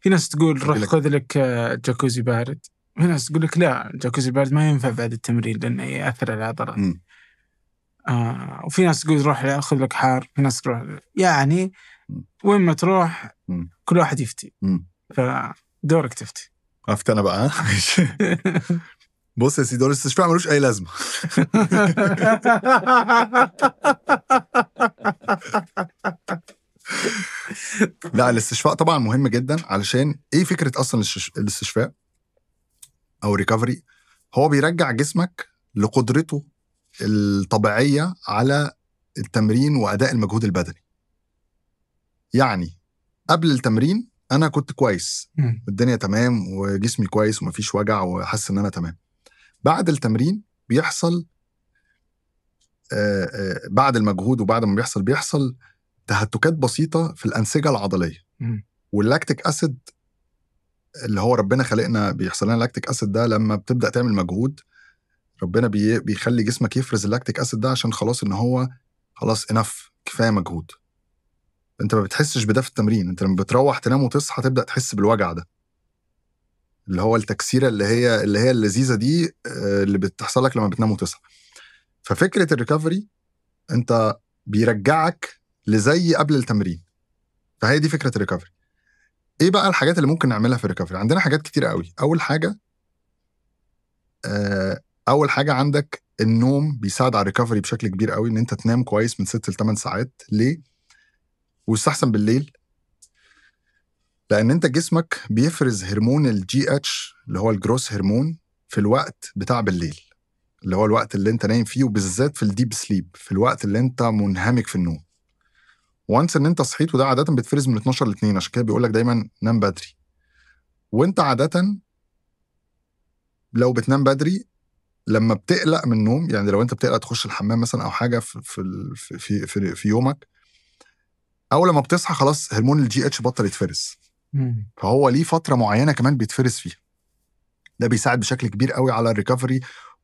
في ناس تقول روح خذ لك آه، جاكوزي بارد في ناس تقول لك لا الجاكوزي بارد ما ينفع بعد التمرين لانه ياثر على العضلات آه وفي ناس تقول روح خذ لك حار في ناس تروح يعني وين ما تروح مم. كل واحد يفتي مم. فدورك تفتي عرفت انا بقى [LAUGHS] بص يا سيدي دور الاستشفاء ملوش اي لازمه [LAUGHS] لا الاستشفاء طبعا مهم جدا علشان ايه فكره اصلا الاستشفاء او ريكفري هو بيرجع جسمك لقدرته الطبيعيه على التمرين واداء المجهود البدني يعني قبل التمرين انا كنت كويس الدنيا تمام وجسمي كويس ومفيش وجع وحاسس ان انا تمام بعد التمرين بيحصل بعد المجهود وبعد ما بيحصل بيحصل تهتكات بسيطه في الانسجه العضليه واللاكتيك اسيد اللي هو ربنا خلقنا بيحصل لنا لاكتيك اسيد ده لما بتبدا تعمل مجهود ربنا بي بيخلي جسمك يفرز اللاكتيك اسيد ده عشان خلاص ان هو خلاص انف كفايه مجهود انت ما بتحسش بده في التمرين انت لما بتروح تنام وتصحى تبدا تحس بالوجع ده اللي هو التكسيره اللي هي اللي هي اللذيذه دي آه، اللي بتحصل لك لما بتنام وتصحى ففكره الريكفري انت بيرجعك لزي قبل التمرين فهي دي فكره الريكفري ايه بقى الحاجات اللي ممكن نعملها في الريكفري عندنا حاجات كتير قوي اول حاجه آه اول حاجه عندك النوم بيساعد على الريكفري بشكل كبير قوي ان انت تنام كويس من 6 ل 8 ساعات ليه ويستحسن بالليل لان انت جسمك بيفرز هرمون الجي اتش اللي هو الجروس هرمون في الوقت بتاع بالليل اللي هو الوقت اللي انت نايم فيه وبالذات في الديب سليب في الوقت اللي انت منهمك في النوم وانس ان انت صحيت وده عاده بتفرز من 12 ل 2 عشان كده بيقول لك دايما نام بدري وانت عاده لو بتنام بدري لما بتقلق من النوم يعني لو انت بتقلق تخش الحمام مثلا او حاجه في في في في, في يومك او لما بتصحى خلاص هرمون الجي اتش بطل يتفرز فهو ليه فتره معينه كمان بيتفرز فيها ده بيساعد بشكل كبير قوي على الريكفري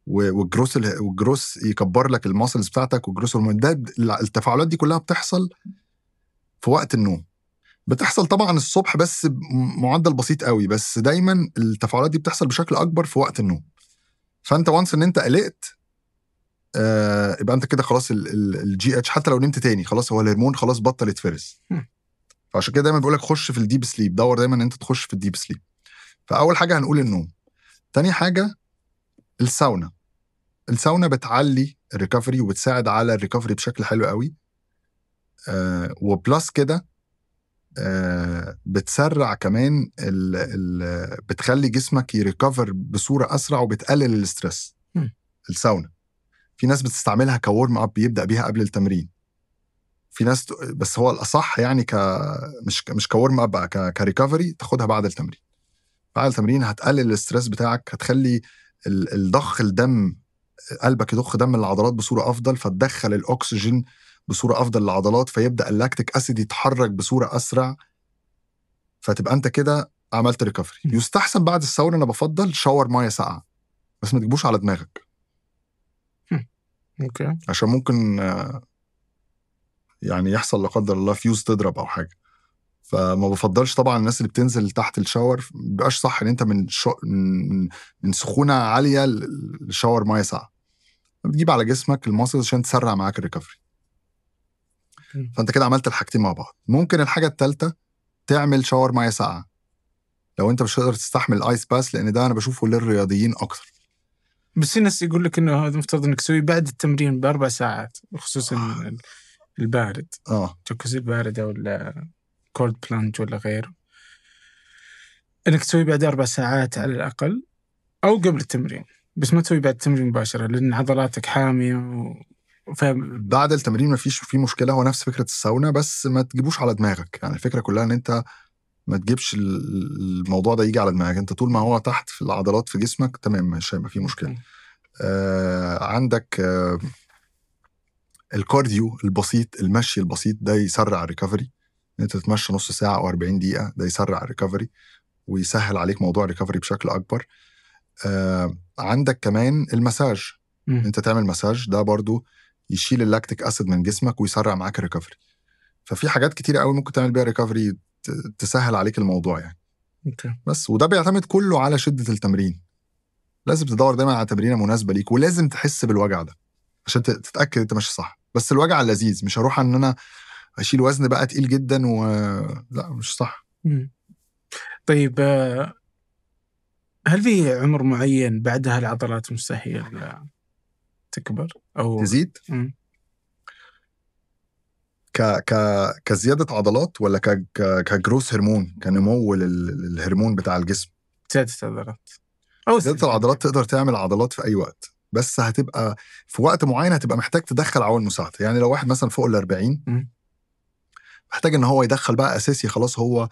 والجروس والجروس يكبر لك الماسلز بتاعتك والجروس ده التفاعلات دي كلها بتحصل في وقت النوم بتحصل طبعا الصبح بس معدل بسيط قوي بس دايما التفاعلات دي بتحصل بشكل اكبر في وقت النوم فانت وانس ان انت قلقت آه يبقى انت كده خلاص الجي اتش حتى لو نمت تاني خلاص هو الهرمون خلاص بطل يتفرز فعشان كده دايما بيقول لك خش في الديب سليب دور دايما ان انت تخش في الديب سليب فاول حاجه هنقول النوم تاني حاجه الساونا الساونا بتعلي الريكفري وبتساعد على الريكفري بشكل حلو قوي آه، وبلس كده آه، بتسرع كمان الـ الـ بتخلي جسمك يريكفر بصوره اسرع وبتقلل الاسترس الساونا في ناس بتستعملها كورم اب بيبدا بيها قبل التمرين في ناس بس هو الاصح يعني ك مش مش كورم اب كريكفري تاخدها بعد التمرين بعد التمرين هتقلل الاسترس بتاعك هتخلي الضخ الدم قلبك يضخ دم العضلات بصوره افضل فتدخل الاكسجين بصوره افضل للعضلات فيبدا اللاكتيك اسيد يتحرك بصوره اسرع فتبقى انت كده عملت ريكفري يستحسن بعد الساونا انا بفضل شاور ميه ساقعه بس ما تجيبوش على دماغك اوكي عشان ممكن يعني يحصل لا قدر الله فيوز تضرب او حاجه فما بفضلش طبعا الناس اللي بتنزل تحت الشاور ما بيبقاش صح ان انت من شو... من سخونه عاليه لشاور ميه ساقعه بتجيب على جسمك الماسلز عشان تسرع معاك الريكفري فانت كده عملت الحاجتين مع بعض ممكن الحاجه الثالثه تعمل شاور شاورما ساقعه لو انت مش هتقدر تستحمل الايس باس لان ده انا بشوفه للرياضيين اكتر بس في ناس يقول لك انه هذا المفترض انك تسويه بعد التمرين باربع ساعات خصوصا آه. البارد اه تركز البارده ولا كولد بلانج ولا غيره انك تسويه بعد اربع ساعات على الاقل او قبل التمرين بس ما تسوي بعد التمرين مباشره لان عضلاتك حاميه بعد التمرين مفيش فيه مشكله هو نفس فكره الساونا بس ما تجيبوش على دماغك يعني الفكره كلها ان انت ما تجيبش الموضوع ده يجي على دماغك انت طول ما هو تحت في العضلات في جسمك تمام مش هيبقى فيه مشكله آه عندك آه الكارديو البسيط المشي البسيط ده يسرع الريكفري ان انت تتمشى نص ساعه او 40 دقيقه ده يسرع الريكفري ويسهل عليك موضوع الريكفري بشكل اكبر آه عندك كمان المساج م. انت تعمل مساج ده برضو يشيل اللاكتيك اسيد من جسمك ويسرع معاك الريكفري ففي حاجات كتير قوي ممكن تعمل بيها ريكفري تسهل عليك الموضوع يعني أوكي. بس وده بيعتمد كله على شده التمرين لازم تدور دايما على تمرينه مناسبه ليك ولازم تحس بالوجع ده عشان تتاكد انت ماشي صح بس الوجع اللذيذ مش هروح ان انا اشيل وزن بقى تقيل جدا و لا مش صح طيب آه، هل في عمر معين بعدها العضلات مستحيل تكبر او تزيد ك ك كزياده عضلات ولا ك كجروس هرمون كنمو للهرمون بتاع الجسم زياده العضلات او زياده العضلات تقدر تعمل عضلات في اي وقت بس هتبقى في وقت معين هتبقى محتاج تدخل عوامل مساعده يعني لو واحد مثلا فوق ال 40 محتاج ان هو يدخل بقى اساسي خلاص هو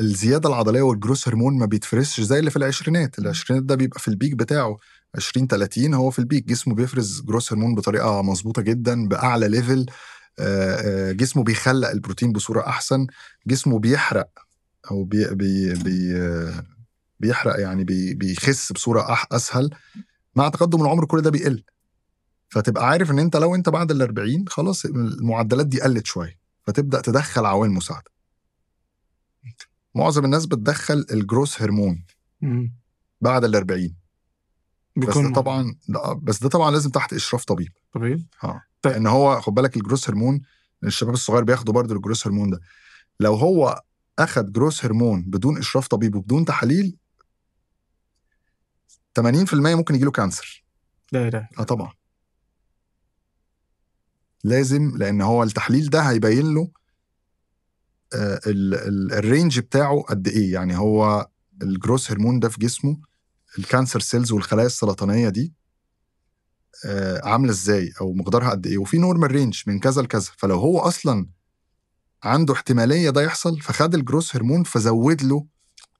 الزياده العضليه والجروس هرمون ما بيتفرسش زي اللي في العشرينات العشرينات ده بيبقى في البيك بتاعه 20 30 هو في البيك جسمه بيفرز جروس هرمون بطريقه مظبوطه جدا باعلى ليفل آه، آه، جسمه بيخلق البروتين بصوره احسن جسمه بيحرق او بي بي بي آه، بيحرق يعني بي بيخس بصوره اسهل مع تقدم العمر كل ده بيقل فتبقى عارف ان انت لو انت بعد ال 40 خلاص المعدلات دي قلت شويه فتبدا تدخل عوامل مساعده معظم الناس بتدخل الجروس هرمون بعد ال 40 بس ده طبعا بس ده طبعا لازم تحت اشراف طبيب طبيب اه طيب. لان هو خد بالك الجروس هرمون الشباب الصغير بياخدوا برضه الجروس هرمون ده لو هو اخد جروس هرمون بدون اشراف طبيب وبدون تحاليل 80% ممكن يجيله كانسر لا لا اه طبعا لازم لان هو التحليل ده هيبين له آه، الرينج بتاعه قد ايه يعني هو الجروس هرمون ده في جسمه الكانسر سيلز والخلايا السرطانيه دي آه، عامله ازاي او مقدارها قد ايه وفي نورمال رينج من كذا لكذا فلو هو اصلا عنده احتماليه ده يحصل فخد الجروس هرمون فزود له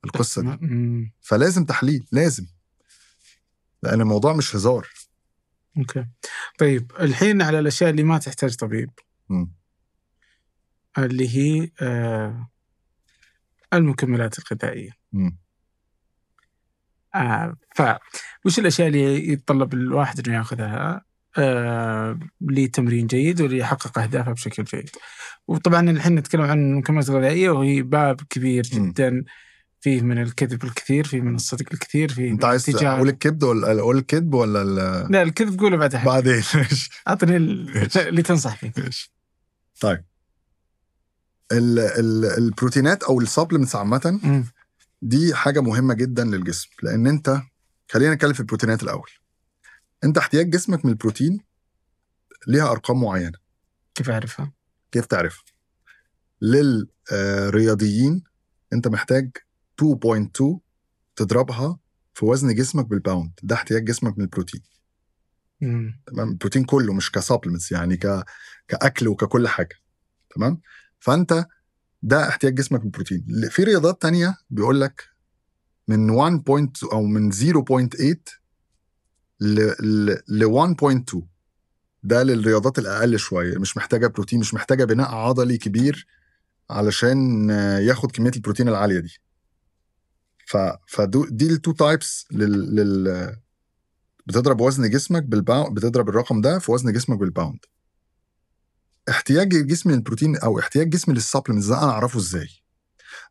القصه دي فلازم تحليل لازم لان الموضوع مش هزار اوكي طيب الحين على الاشياء اللي ما تحتاج طبيب م. اللي هي آه، المكملات الغذائيه م. آه فوش الاشياء اللي يتطلب الواحد انه ياخذها آه لتمرين جيد وليحقق اهدافه بشكل جيد. وطبعا الحين نتكلم عن المكملات الغذائيه وهي باب كبير جدا م. فيه من الكذب الكثير فيه من الصدق الكثير فيه انت عايز تقول الكذب ولا اقول الكذب ولا لا الكذب قوله بعدين بعدين [LAUGHS] اعطني اللي تنصح فيه طيب البروتينات او السبلمنتس عامه دي حاجه مهمه جدا للجسم لان انت خلينا نتكلم في البروتينات الاول انت احتياج جسمك من البروتين ليها ارقام معينه كيف اعرفها كيف تعرفها للرياضيين انت محتاج 2.2 تضربها في وزن جسمك بالباوند ده احتياج جسمك من البروتين تمام البروتين كله مش كسبلمنتس يعني ك... كاكل وككل حاجه تمام فانت ده احتياج جسمك للبروتين في رياضات تانية بيقول لك من 1 بوينت او من 0.8 ل 1.2 ده للرياضات الاقل شويه مش محتاجه بروتين مش محتاجه بناء عضلي كبير علشان ياخد كميه البروتين العاليه دي ف فدي التو تايبس لل, لل... بتضرب وزن جسمك بالباوند بتضرب الرقم ده في وزن جسمك بالباوند احتياج الجسم للبروتين او احتياج جسم للسبلمنتس ده انا اعرفه ازاي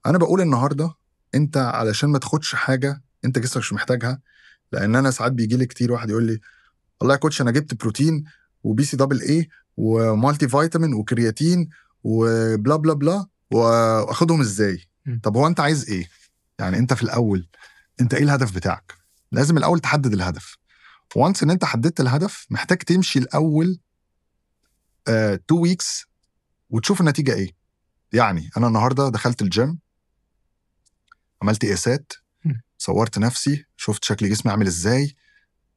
انا بقول النهارده انت علشان ما تاخدش حاجه انت جسمك مش محتاجها لان انا ساعات بيجي لي كتير واحد يقول لي والله يا كوتش انا جبت بروتين وبي سي دبل اي ومالتي فيتامين وكرياتين وبلا بلا بلا واخدهم ازاي طب هو انت عايز ايه يعني انت في الاول انت ايه الهدف بتاعك لازم الاول تحدد الهدف وانس ان انت حددت الهدف محتاج تمشي الاول تو آه، ويكس وتشوف النتيجه ايه يعني انا النهارده دخلت الجيم عملت قياسات صورت نفسي شفت شكل جسمي عامل ازاي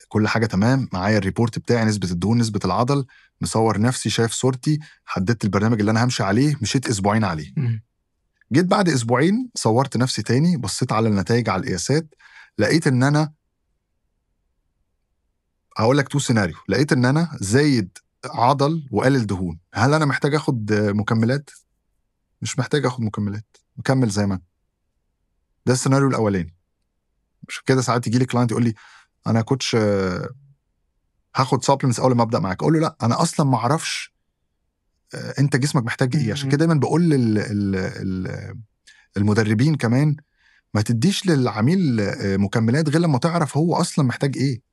كل حاجه تمام معايا الريبورت بتاعي نسبه الدهون نسبه العضل مصور نفسي شايف صورتي حددت البرنامج اللي انا همشي عليه مشيت اسبوعين عليه جيت بعد اسبوعين صورت نفسي تاني بصيت على النتائج على القياسات لقيت ان انا هقول لك تو سيناريو لقيت ان انا زايد عضل وقلل دهون هل انا محتاج اخد مكملات مش محتاج اخد مكملات مكمل زي ما انا ده السيناريو الاولاني عشان كده ساعات يجي لي كلاينت يقول لي انا كوتش هاخد سبلمنتس اول ما ابدا معاك اقول له لا انا اصلا ما اعرفش آه، انت جسمك محتاج ايه عشان كده دايما بقول لل المدربين كمان ما تديش للعميل آه، مكملات غير لما تعرف هو اصلا محتاج ايه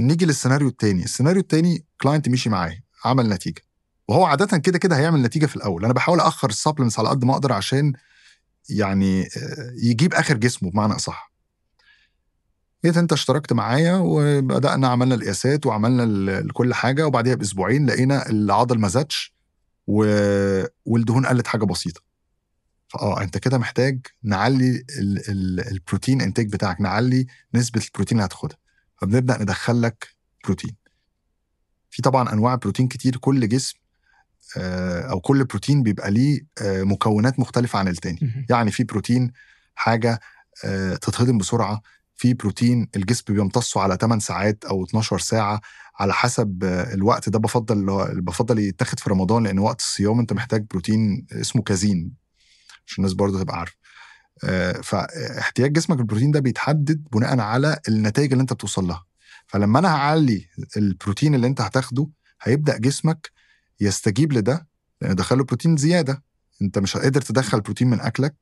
نيجي للسيناريو الثاني السيناريو الثاني كلاينت مشي معايا عمل نتيجه وهو عاده كده كده هيعمل نتيجه في الاول انا بحاول اخر السبلمنتس على قد ما اقدر عشان يعني آه، يجيب اخر جسمه بمعنى اصح جيت إيه، انت اشتركت معايا وبدانا عملنا القياسات وعملنا كل حاجه وبعديها باسبوعين لقينا العضل ما زادش و... والدهون قلت حاجه بسيطه فاه انت كده محتاج نعلي ال... ال... البروتين انتاج بتاعك نعلي نسبه البروتين اللي هتاخدها فبنبدا ندخل لك بروتين في طبعا انواع بروتين كتير كل جسم آه، او كل بروتين بيبقى ليه آه، مكونات مختلفه عن التاني يعني في بروتين حاجه آه، تتهضم بسرعه في بروتين الجسم بيمتصه على 8 ساعات او 12 ساعه على حسب الوقت ده بفضل بفضل يتاخد في رمضان لان وقت الصيام انت محتاج بروتين اسمه كازين عشان الناس برضه تبقى عارفه آه، فاحتياج جسمك للبروتين ده بيتحدد بناء على النتائج اللي انت بتوصل لها فلما انا هعلي البروتين اللي انت هتاخده هيبدا جسمك يستجيب لده لان دخله بروتين زياده انت مش قادر تدخل بروتين من اكلك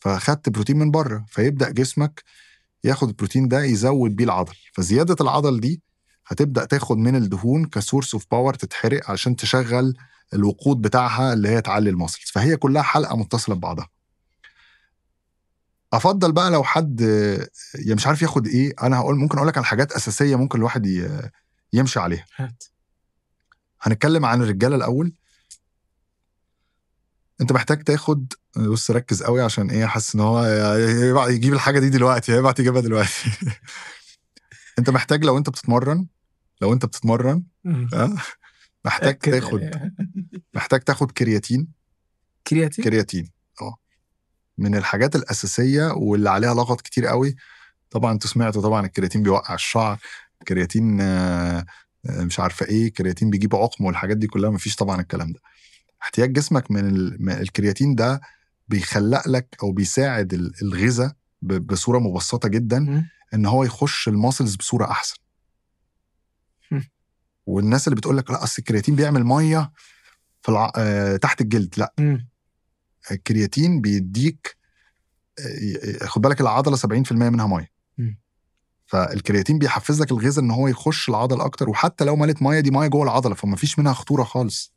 فاخدت بروتين من بره فيبدا جسمك ياخد البروتين ده يزود بيه العضل فزياده العضل دي هتبدا تاخد من الدهون كسورس اوف باور تتحرق عشان تشغل الوقود بتاعها اللي هي تعلي الماسلز فهي كلها حلقه متصله ببعضها افضل بقى لو حد يا مش عارف ياخد ايه انا هقول ممكن اقول لك على حاجات اساسيه ممكن الواحد يمشي عليها هات. هنتكلم عن الرجاله الاول انت محتاج تاخد بص ركز قوي عشان ايه حاسس ان هو يجيب الحاجه دي دلوقتي هيبعت يجيبها دلوقتي [LAUGHS] انت محتاج لو انت بتتمرن لو انت بتتمرن آه، محتاج تاخد [LAUGHS] محتاج تاخد كرياتين كرياتين كرياتين من الحاجات الاساسيه واللي عليها لغط كتير قوي طبعا انتوا سمعتوا طبعا الكرياتين بيوقع الشعر الكرياتين آه، مش عارفه ايه الكرياتين بيجيب عقم والحاجات دي كلها مفيش طبعا الكلام ده احتياج جسمك من الكرياتين ده بيخلق لك او بيساعد الغذاء بصوره مبسطه جدا ان هو يخش الماسلز بصوره احسن والناس اللي بتقول لك لا اصل الكرياتين بيعمل ميه في الع... آه تحت الجلد لا الكرياتين بيديك آه، خد بالك العضله 70% منها ميه فالكرياتين بيحفز لك الغذاء ان هو يخش العضله اكتر وحتى لو مالت ميه دي ميه جوه العضله فما فيش منها خطوره خالص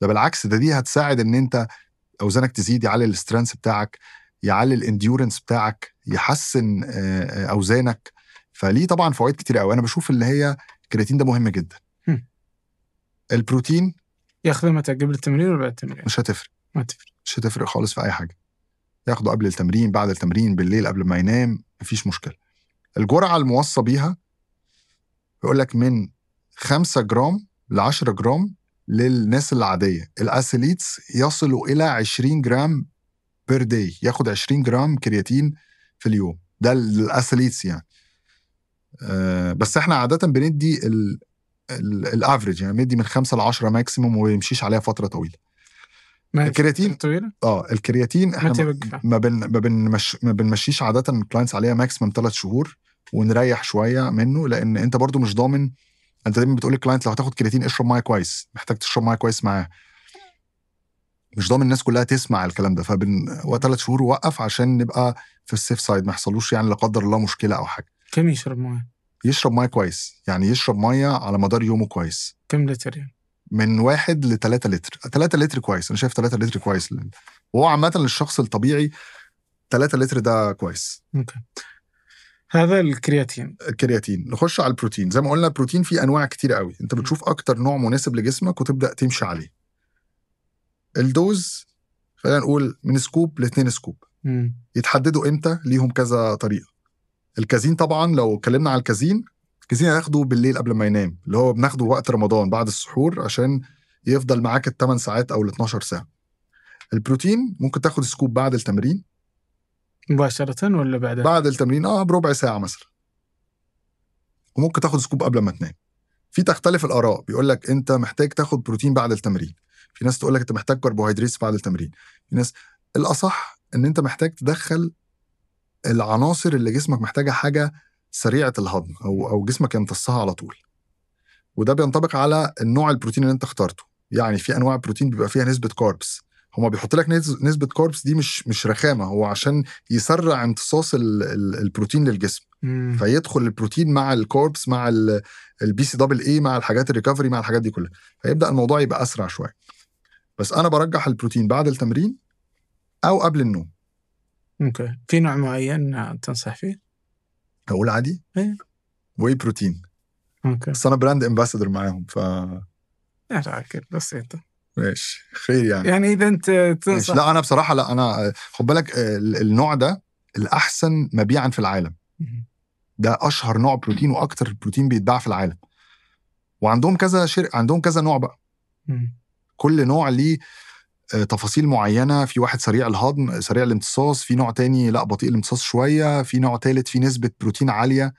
ده بالعكس ده دي هتساعد ان انت اوزانك تزيد يعلي السترنس بتاعك يعلي الانديورنس بتاعك يحسن آه، آه، اوزانك فليه طبعا فوائد كتير قوي انا بشوف اللي هي الكرياتين ده مهم جدا البروتين ياخده متى قبل التمرين ولا بعد التمرين مش هتفرق ما تفرق مش هتفرق خالص في اي حاجه ياخده قبل التمرين بعد التمرين بالليل قبل ما ينام مفيش مشكله الجرعه الموصى بيها بيقول لك من 5 جرام ل 10 جرام للناس العاديه الاثليتس يصلوا الى 20 جرام بير داي ياخد 20 جرام كرياتين في اليوم ده للاثليتس يعني أه بس احنا عاده بندي الافريج يعني بندي من 5 ل 10 ماكسيموم وما بيمشيش عليها فتره طويله الكرياتين اه الكرياتين احنا ما بن ما بنمش ما بنمشيش عاده الكلاينتس عليها ماكسيمم ثلاث شهور ونريح شويه منه لان انت برضو مش ضامن انت دايما بتقول للكلاينت لو هتاخد كرياتين اشرب ميه كويس محتاج تشرب ميه كويس معاه مش ضامن الناس كلها تسمع الكلام ده فبن ثلاث شهور وقف عشان نبقى في السيف سايد ما يحصلوش يعني لا قدر الله مشكله او حاجه كم يشرب ميه؟ يشرب ميه كويس يعني يشرب ميه على مدار يومه كويس كم لتر يعني؟ من واحد ل 3 لتر 3 لتر كويس انا شايف 3 لتر كويس وهو عامه للشخص الطبيعي 3 لتر ده كويس اوكي هذا الكرياتين الكرياتين نخش على البروتين زي ما قلنا البروتين فيه انواع كتير قوي انت بتشوف اكتر نوع مناسب لجسمك وتبدا تمشي عليه الدوز خلينا نقول من سكوب لاثنين سكوب م. يتحددوا امتى ليهم كذا طريقه الكازين طبعا لو اتكلمنا على الكازين كتير ياخده بالليل قبل ما ينام اللي هو بناخده وقت رمضان بعد السحور عشان يفضل معاك ال 8 ساعات او ال 12 ساعه البروتين ممكن تاخد سكوب بعد التمرين مباشره ولا بعد بعد التمرين اه بربع ساعه مثلا وممكن تاخد سكوب قبل ما تنام في تختلف الاراء بيقول لك انت محتاج تاخد بروتين بعد التمرين في ناس تقول لك انت محتاج كربوهيدرات بعد التمرين في ناس الاصح ان انت محتاج تدخل العناصر اللي جسمك محتاجه حاجه سريعه الهضم او او جسمك يمتصها على طول وده بينطبق على النوع البروتين اللي انت اخترته يعني في انواع بروتين بيبقى فيها نسبه كاربس هما بيحط لك نسبه كاربس دي مش مش رخامه هو عشان يسرع امتصاص البروتين للجسم مم. فيدخل البروتين مع الكاربس مع البي سي دبل اي مع الحاجات الريكفري مع الحاجات دي كلها فيبدا الموضوع يبقى اسرع شويه بس انا برجح البروتين بعد التمرين او قبل النوم اوكي في نوع معين تنصح فيه اقول عادي؟ ايه واي بروتين اوكي بس انا براند امباسادور معاهم ف راكب بس انت ماشي خير يعني يعني اذا انت تنصح لا انا بصراحه لا انا خد بالك آه، النوع ده الاحسن مبيعا في العالم ده اشهر نوع بروتين واكتر بروتين بيتباع في العالم وعندهم كذا شر... عندهم كذا نوع بقى كل نوع ليه تفاصيل معينه في واحد سريع الهضم سريع الامتصاص في نوع تاني لا بطيء الامتصاص شويه في نوع تالت في نسبه بروتين عاليه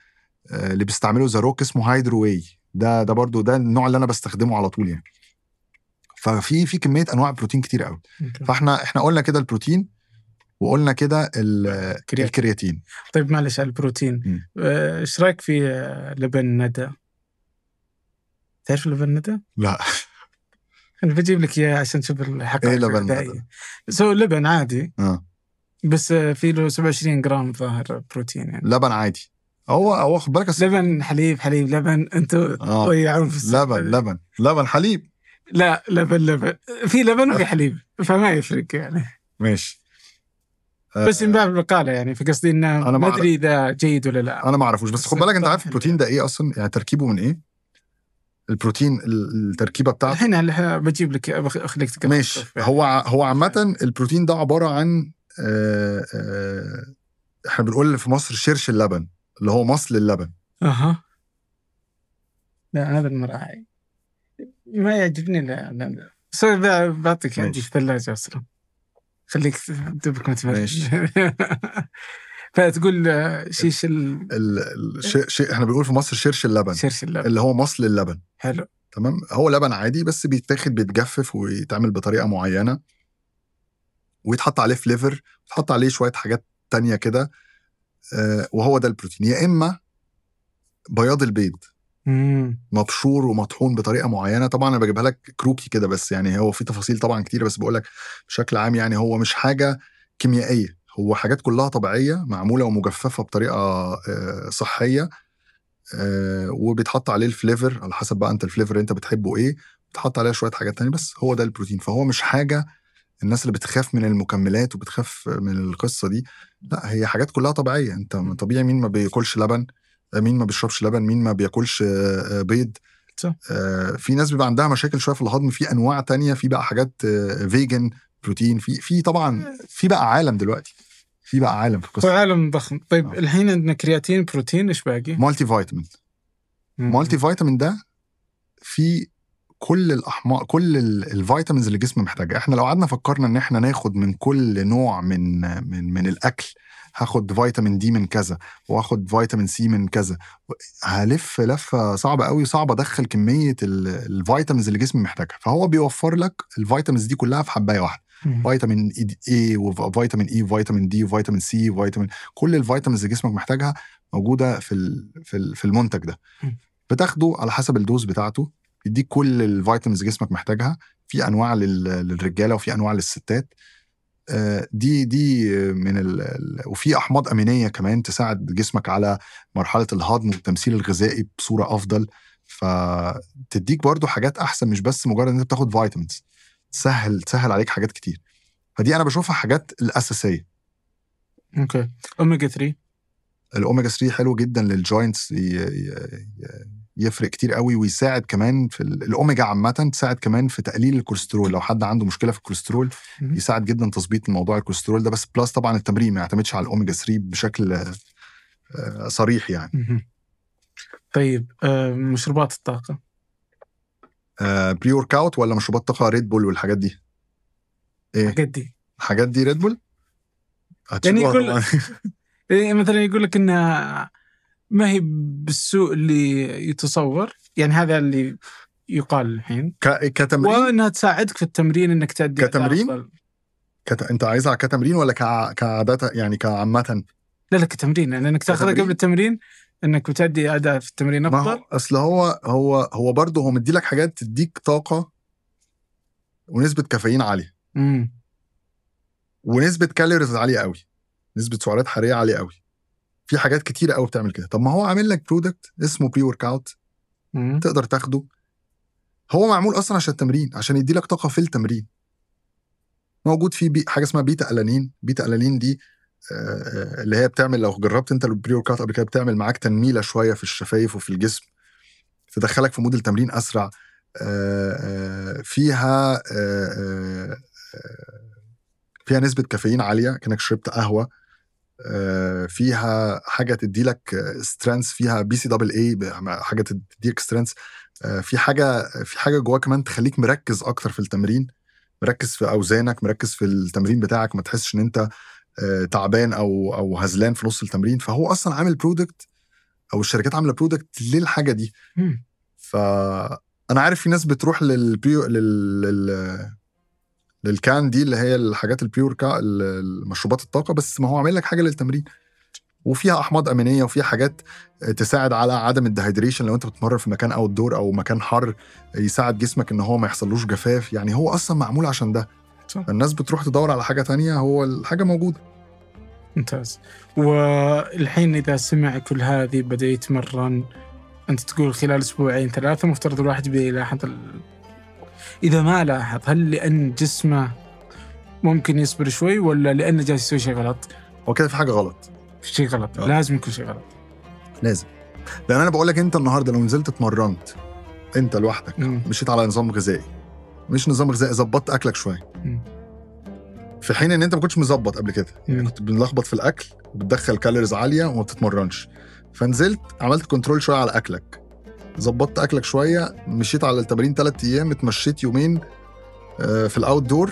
آه، اللي بيستعمله ذا روك اسمه واي ده ده برضو ده النوع اللي انا بستخدمه على طول يعني ففي في كميه انواع بروتين كتير قوي فاحنا احنا قلنا كده البروتين وقلنا كده الكرياتين. الكرياتين طيب معلش على البروتين آه، ايش رايك في لبن ندى؟ تعرف لبن ندى؟ لا انا بجيب لك اياه عشان تشوف الحقائق إيه لبن سو لبن عادي آه. بس في له 27 جرام ظاهر بروتين يعني لبن عادي هو هو خد بالك لبن حليب حليب لبن انتوا آه. ضيعون في السنة. لبن لبن لبن حليب لا لبن لبن في لبن وفي آه. حليب فما يفرق يعني ماشي آه. بس من باب البقاله يعني فقصدي انه ما ادري اذا جيد ولا لا انا ما اعرفوش بس خد بالك انت عارف البروتين ده ايه اصلا يعني تركيبه من ايه؟ البروتين التركيبه بتاعته هنا بجيب لك اخليك تكمل ماشي طيب. هو هو عامه البروتين ده عباره عن آه، آه، احنا بنقول في مصر شرش اللبن اللي هو مصل اللبن اها لا هذا المراعي ما يعجبني لا لا بس بعطيك عندي في الثلاجه اصلا خليك دوبك ما تفرش فتقول آه، شيش ال... ال... ش... شي... احنا بنقول في مصر شرش اللبن شرش اللبن اللي هو مصل اللبن حلو تمام هو لبن عادي بس بيتاخد بيتجفف ويتعمل بطريقه معينه ويتحط عليه فليفر ويتحط عليه شويه حاجات تانية كده آه، وهو ده البروتين يا اما بياض البيض مبشور ومطحون بطريقه معينه طبعا انا بجيبها لك كروكي كده بس يعني هو في تفاصيل طبعا كتير بس بقول لك بشكل عام يعني هو مش حاجه كيميائيه هو حاجات كلها طبيعيه معموله ومجففه بطريقه آه، صحيه آه، وبيتحط عليه الفليفر على حسب بقى انت الفليفر انت بتحبه ايه بتحط عليها شويه حاجات تانية بس هو ده البروتين فهو مش حاجه الناس اللي بتخاف من المكملات وبتخاف من القصه دي لا هي حاجات كلها طبيعيه انت طبيعي مين ما بياكلش لبن آه، مين ما بيشربش لبن مين ما بياكلش بيض صح. في ناس بيبقى عندها مشاكل شويه في الهضم في انواع تانية في بقى حاجات فيجن بروتين في في طبعا في بقى عالم دلوقتي في بقى عالم في القصه عالم ضخم طيب أوه. الحين عندنا كرياتين بروتين ايش باقي؟ مالتي فيتامين مالتي فيتامين ده في كل الاحماض كل الفيتامينز اللي الجسم محتاجها احنا لو قعدنا فكرنا ان احنا ناخد من كل نوع من من من الاكل هاخد فيتامين دي من كذا واخد فيتامين سي من كذا هلف لفه صعبه قوي صعب ادخل كميه الفيتامينز اللي جسمي محتاجها فهو بيوفر لك الفيتامينز دي كلها في حبايه واحده فيتامين اي إيه وفيتامين اي وفيتامين دي وفيتامين سي وفيتامين كل الفيتامينز اللي جسمك محتاجها موجوده في في المنتج ده بتاخده على حسب الدوز بتاعته يديك كل الفيتامينز جسمك محتاجها في انواع للرجاله وفي انواع للستات آه، دي دي من ال... وفي احماض امينيه كمان تساعد جسمك على مرحله الهضم والتمثيل الغذائي بصوره افضل فتديك برضو حاجات احسن مش بس مجرد ان انت بتاخد فيتامينز تسهل تسهل عليك حاجات كتير فدي انا بشوفها حاجات الاساسيه اوكي اوميجا 3 الاوميجا 3 حلو جدا للجوينتس يفرق كتير قوي ويساعد كمان في الاوميجا عامه تساعد كمان في تقليل الكوليسترول لو حد عنده مشكله في الكوليسترول يساعد جدا تظبيط موضوع الكوليسترول ده بس بلس طبعا التمرين ما يعتمدش على الاوميجا 3 بشكل آه، آه، صريح يعني طيب آه، مشروبات الطاقه بري ورك اوت ولا مشروبات طاقه ريد بول والحاجات دي ايه الحاجات دي الحاجات دي ريد بول يعني يقول [LAUGHS] يعني مثلا يقول لك انها ما هي بالسوء اللي يتصور يعني هذا اللي يقال الحين ك... كتمرين وانها تساعدك في التمرين انك تأدي كتمرين كت... انت عايزها كتمرين ولا ك... كعادات يعني كعامة؟ لا لا كتمرين يعني انك تاخذها قبل التمرين انك بتدي اداء في التمرين افضل اصل هو هو هو برضه هو مديلك حاجات تديك طاقه ونسبه كافيين عاليه امم ونسبه كالوريز عاليه قوي نسبه سعرات حراريه عاليه قوي في حاجات كتيرة قوي بتعمل كده طب ما هو عامل لك برودكت اسمه بري ورك اوت تقدر تاخده هو معمول اصلا عشان التمرين عشان يدي لك طاقه في التمرين موجود فيه بي... حاجه اسمها بيتا الانين بيتا الانين دي اللي هي بتعمل لو جربت انت البري ورك اوت قبل كده بتعمل معاك تنميله شويه في الشفايف وفي الجسم تدخلك في مود التمرين اسرع آه، آه، فيها آه، فيها نسبه كافيين عاليه كانك شربت قهوه فيها حاجه تدي لك سترينث فيها بي سي دبل اي حاجه تديك سترينث في حاجه في حاجه جواها كمان تخليك مركز اكتر في التمرين مركز في اوزانك مركز في التمرين بتاعك ما تحسش ان انت آه، تعبان او او هزلان في نص التمرين فهو اصلا عامل برودكت او الشركات عامله برودكت للحاجه دي فانا عارف في ناس بتروح للبيو لل, لل... للكان دي اللي هي الحاجات البيور كا المشروبات الطاقه بس ما هو عامل لك حاجه للتمرين وفيها احماض امينيه وفيها حاجات تساعد على عدم الديهايدريشن لو انت بتتمرن في مكان اوت دور او مكان حر يساعد جسمك ان هو ما يحصلوش جفاف يعني هو اصلا معمول عشان ده صح. الناس بتروح تدور على حاجه تانية هو الحاجه موجوده ممتاز والحين اذا سمع كل هذه بدا يتمرن انت تقول خلال اسبوعين ثلاثه مفترض الواحد بيلاحظ ال... اذا ما لاحظ هل لان جسمه ممكن يصبر شوي ولا لانه جالس يسوي شيء غلط؟ هو كده في حاجه غلط في شيء غلط أوه. لازم يكون شيء غلط لازم لان انا بقول لك انت النهارده لو نزلت اتمرنت انت لوحدك نعم. مشيت على نظام غذائي مش نظام غذائي ظبطت اكلك شويه في حين ان انت ما كنتش مظبط قبل كده يعني كنت بنلخبط في الاكل بتدخل كالوريز عاليه وما بتتمرنش فنزلت عملت كنترول شويه على اكلك ظبطت اكلك شويه مشيت على التمارين ثلاث ايام اتمشيت يومين آه، في الاوت دور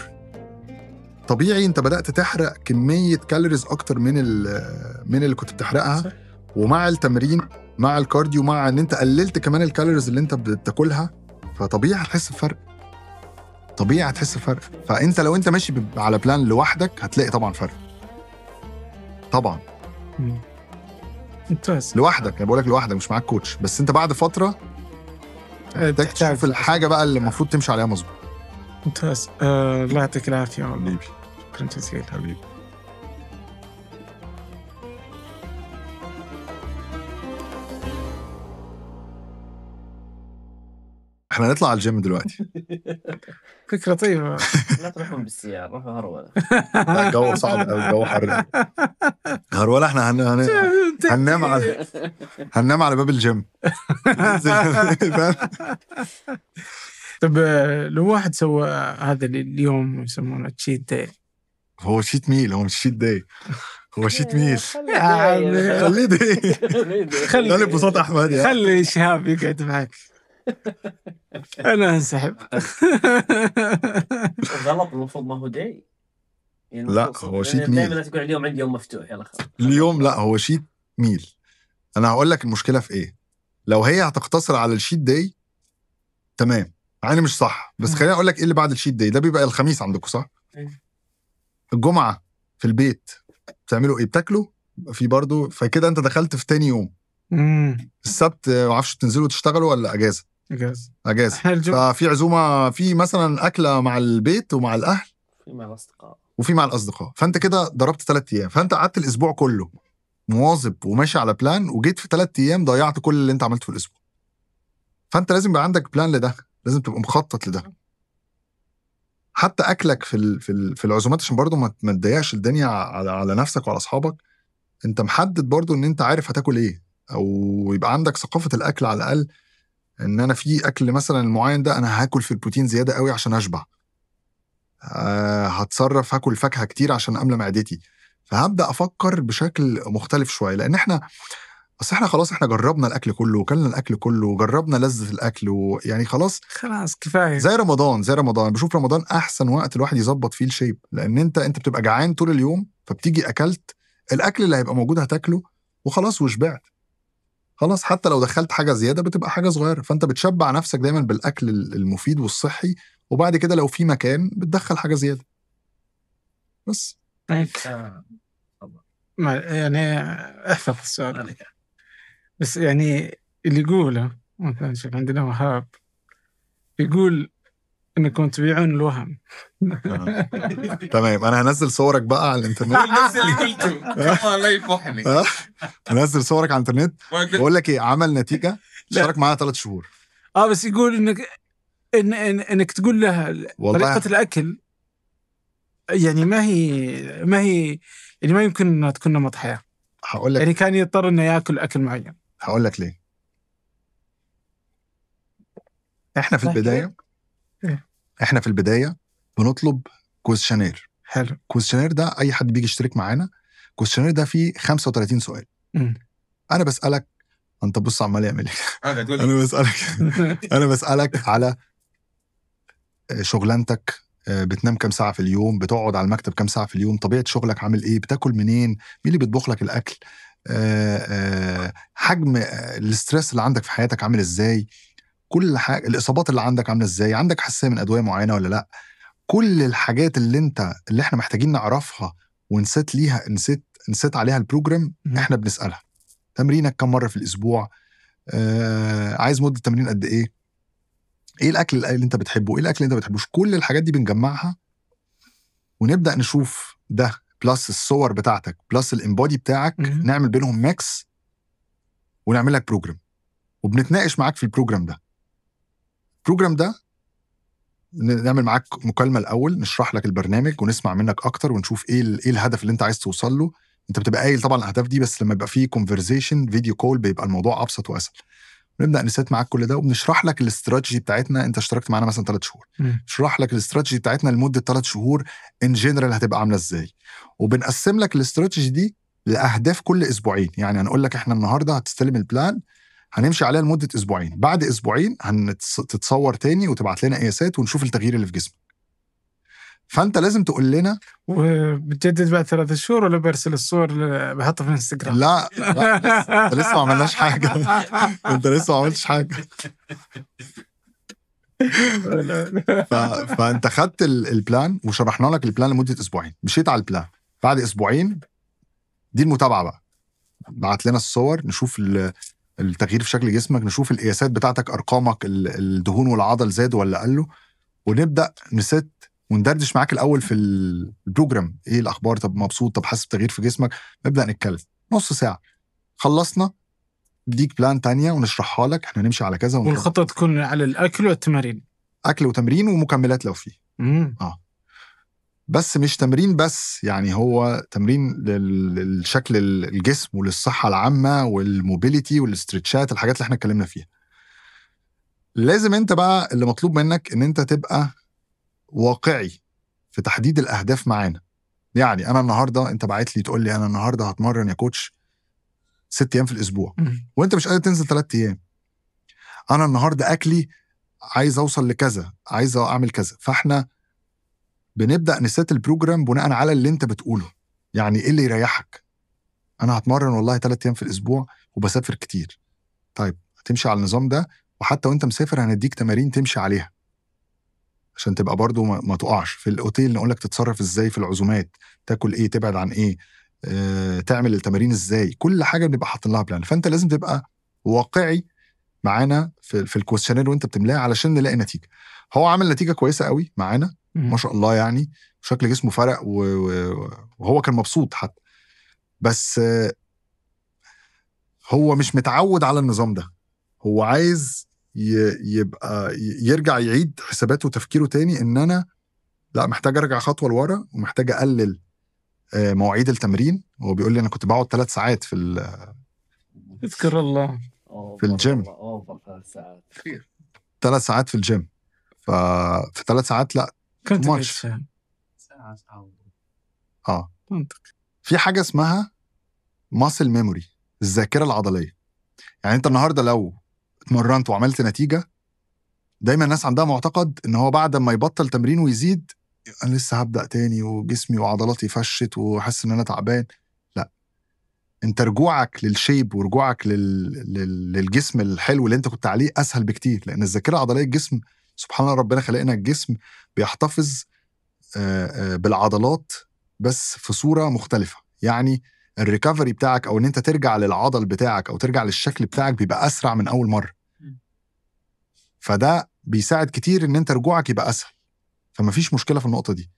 طبيعي انت بدات تحرق كميه كالوريز اكتر من من اللي كنت بتحرقها ومع التمرين مع الكارديو مع ان انت قللت كمان الكالوريز اللي انت بتاكلها فطبيعي هتحس بفرق طبيعي هتحس بفرق فانت لو انت ماشي على بلان لوحدك هتلاقي طبعا فرق طبعا ممتاز لوحدك انا بقول لك لوحدك مش معاك كوتش بس انت بعد فتره بدك آه، تشوف الحاجه بقى اللي المفروض تمشي عليها مظبوط ممتاز آه الله يعطيك العافيه حبيبي شكرا جزيلا حبيبي احنا هنطلع على الجيم دلوقتي [LAUGHS] فكره طيبه لا تروحون بالسياره روحوا هرولة الجو صعب قوي الجو حر هرولة احنا هن... هن... هننام على [LAUGHS] هننام على باب الجيم [LAUGHS] طب آه، لو واحد سوى هذا اليوم يسمونه تشيت داي هو شيت ميل هو مش شيت داي هو شيت ميل يا عمي خليه يعني داي يعني. خلي بساط احمد خلي شهاب يقعد معك انا انسحب [LAUGHS] غلط المفروض ما هو داي يعني لا هو شيت ميل دائما تقول اليوم عندي يوم مفتوح يلا خلاص اليوم لا هو شيت ميل انا هقول لك المشكله في ايه لو هي هتقتصر على الشيت داي تمام يعني مش صح بس خليني اقول لك ايه اللي بعد الشيت داي ده بيبقى الخميس عندكم صح الجمعه في البيت بتعملوا ايه بتاكلوا في برضه فكده انت دخلت في تاني يوم السبت ما اعرفش تنزلوا تشتغلوا ولا اجازه اجازه اجازه ففي عزومه في مثلا اكله مع البيت ومع الاهل في مع الاصدقاء وفي مع الاصدقاء فانت كده ضربت ثلاث ايام فانت قعدت الاسبوع كله مواظب وماشي على بلان وجيت في ثلاث ايام ضيعت كل اللي انت عملته في الاسبوع فانت لازم يبقى عندك بلان لده لازم تبقى مخطط لده حتى اكلك في في, في العزومات عشان برضه ما تضيعش الدنيا على, على نفسك وعلى اصحابك انت محدد برضه ان انت عارف هتاكل ايه او يبقى عندك ثقافه الاكل على الاقل ان انا في اكل مثلا المعين ده انا هاكل في البروتين زياده قوي عشان اشبع آه، هتصرف هاكل فاكهه كتير عشان املى معدتي فهبدا افكر بشكل مختلف شويه لان احنا بس احنا خلاص احنا جربنا الاكل كله وكلنا الاكل كله وجربنا لذه الاكل ويعني خلاص خلاص كفايه زي رمضان زي رمضان بشوف رمضان احسن وقت الواحد يظبط فيه الشيب لان انت انت بتبقى جعان طول اليوم فبتيجي اكلت الاكل اللي هيبقى موجود هتاكله وخلاص وشبعت خلاص حتى لو دخلت حاجه زياده بتبقى حاجه صغيره فانت بتشبع نفسك دايما بالاكل المفيد والصحي وبعد كده لو في مكان بتدخل حاجه زياده بس طيب آه، يعني احفظ السؤال يعني. بس يعني اللي يقوله مثلا شوف عندنا وهاب يقول انكم تبيعون الوهم آه. تمام انا هنزل صورك بقى على الانترنت نفس اللي قلته الله يفحني هنزل صورك على الانترنت بقول لك ايه عمل نتيجه اشترك معايا ثلاث شهور اه بس يقول انك إن إن انك تقول لها طريقه الاكل يعني ما هي ما هي يعني ما يمكن انها تكون نمط حياه هقول لك يعني كان يضطر انه ياكل اكل معين هقول لك ليه احنا في طيب. البدايه احنا في البدايه بنطلب كويشنير حلو الكويشنير ده اي حد بيجي يشترك معانا الكويشنير ده فيه 35 سؤال م. انا بسالك انت بص عمال يعمل ايه آه، انا بسالك [LAUGHS] انا بسالك على آه، شغلانتك آه، بتنام كام ساعه في اليوم بتقعد على المكتب كام ساعه في اليوم طبيعه شغلك عامل ايه بتاكل منين مين اللي بيطبخ لك الاكل حجم الاسترس اللي عندك في حياتك عامل ازاي كل حاجه الاصابات اللي عندك عامله ازاي عندك حساسيه من ادويه معينه ولا لا كل الحاجات اللي انت اللي احنا محتاجين نعرفها ونسيت ليها نسيت نسيت عليها البروجرام احنا بنسالها تمرينك كم مره في الاسبوع آه عايز مده تمرين قد ايه ايه الاكل اللي انت بتحبه ايه الاكل اللي انت بتحبوش كل الحاجات دي بنجمعها ونبدا نشوف ده بلس الصور بتاعتك بلس الامبادي بتاعك مم. نعمل بينهم ميكس ونعمل لك بروجرام وبنتناقش معاك في البروجرام ده البروجرام ده نعمل معاك مكالمه الاول نشرح لك البرنامج ونسمع منك اكتر ونشوف ايه ايه الهدف اللي انت عايز توصل له انت بتبقى قايل طبعا الاهداف دي بس لما يبقى فيه كونفرزيشن فيديو كول بيبقى الموضوع ابسط واسهل نبدا نسيت معاك كل ده وبنشرح لك الاستراتيجي بتاعتنا انت اشتركت معانا مثلا ثلاث شهور نشرح لك الاستراتيجي بتاعتنا لمده ثلاث شهور ان جنرال هتبقى عامله ازاي وبنقسم لك الاستراتيجي دي لاهداف كل اسبوعين يعني هنقول لك احنا النهارده هتستلم البلان هنمشي عليها لمده اسبوعين بعد اسبوعين هتتصور تاني وتبعت لنا قياسات ونشوف التغيير اللي في جسمك فانت لازم تقول لنا وبتجدد بعد ثلاثة شهور ولا برسل الصور بحطها في انستغرام لا, لا انت لسه ما عملناش حاجه انت لسه ما عملتش حاجه ف... فانت خدت البلان وشرحنا لك البلان لمده اسبوعين مشيت على البلان بعد اسبوعين دي المتابعه بقى بعت لنا الصور نشوف التغيير في شكل جسمك نشوف القياسات بتاعتك ارقامك الدهون والعضل زاد ولا قله ونبدا نست وندردش معاك الاول في البروجرام ايه الاخبار طب مبسوط طب حاسس بتغيير في جسمك نبدا نتكلم نص ساعه خلصنا اديك بلان تانية ونشرحها لك احنا هنمشي على كذا والخطه تكون على الاكل والتمارين اكل وتمرين ومكملات لو فيه امم اه بس مش تمرين بس يعني هو تمرين للشكل الجسم وللصحه العامه والموبيليتي والاسترتشات الحاجات اللي احنا اتكلمنا فيها لازم انت بقى اللي مطلوب منك ان انت تبقى واقعي في تحديد الاهداف معانا يعني انا النهارده انت باعت لي تقول لي انا النهارده هتمرن يا كوتش ست ايام في الاسبوع وانت مش قادر تنزل ثلاث ايام انا النهارده اكلي عايز اوصل لكذا عايز اعمل كذا فاحنا بنبدا نسيت البروجرام بناء على اللي انت بتقوله يعني ايه اللي يريحك انا هتمرن والله ثلاث ايام في الاسبوع وبسافر كتير طيب هتمشي على النظام ده وحتى وانت مسافر هنديك تمارين تمشي عليها عشان تبقى برضو ما تقعش في الاوتيل نقول لك تتصرف ازاي في العزومات تاكل ايه تبعد عن ايه آه، تعمل التمارين ازاي كل حاجه بنبقى حاطين لها بلان فانت لازم تبقى واقعي معانا في, في الكويشنير وانت بتملاه علشان نلاقي نتيجه هو عمل نتيجه كويسه قوي معانا ما شاء الله يعني شكل جسمه فرق وهو كان مبسوط حتى بس هو مش متعود على النظام ده هو عايز يبقى يرجع يعيد حساباته وتفكيره تاني ان انا لا محتاج ارجع خطوه لورا ومحتاج اقلل آه، مواعيد التمرين هو بيقول لي انا كنت بقعد ثلاث ساعات في اذكر الله في الجيم ثلاث ساعات في الجيم ففي ثلاث ساعات لا كنت ماتش اه منطق في حاجه اسمها ماسل ميموري الذاكره العضليه يعني انت النهارده لو اتمرنت وعملت نتيجه دايما الناس عندها معتقد ان هو بعد ما يبطل تمرين ويزيد انا لسه هبدا تاني وجسمي وعضلاتي فشت وحاسس ان انا تعبان لا انت رجوعك للشيب ورجوعك لل... لل... للجسم الحلو اللي انت كنت عليه اسهل بكتير لان الذاكره العضليه الجسم سبحان الله ربنا خلقنا الجسم بيحتفظ آه، آه، بالعضلات بس في صوره مختلفه يعني الريكفري بتاعك او ان انت ترجع للعضل بتاعك او ترجع للشكل بتاعك بيبقى اسرع من اول مره فده بيساعد كتير ان انت رجوعك يبقى اسهل فمفيش مشكله في النقطه دي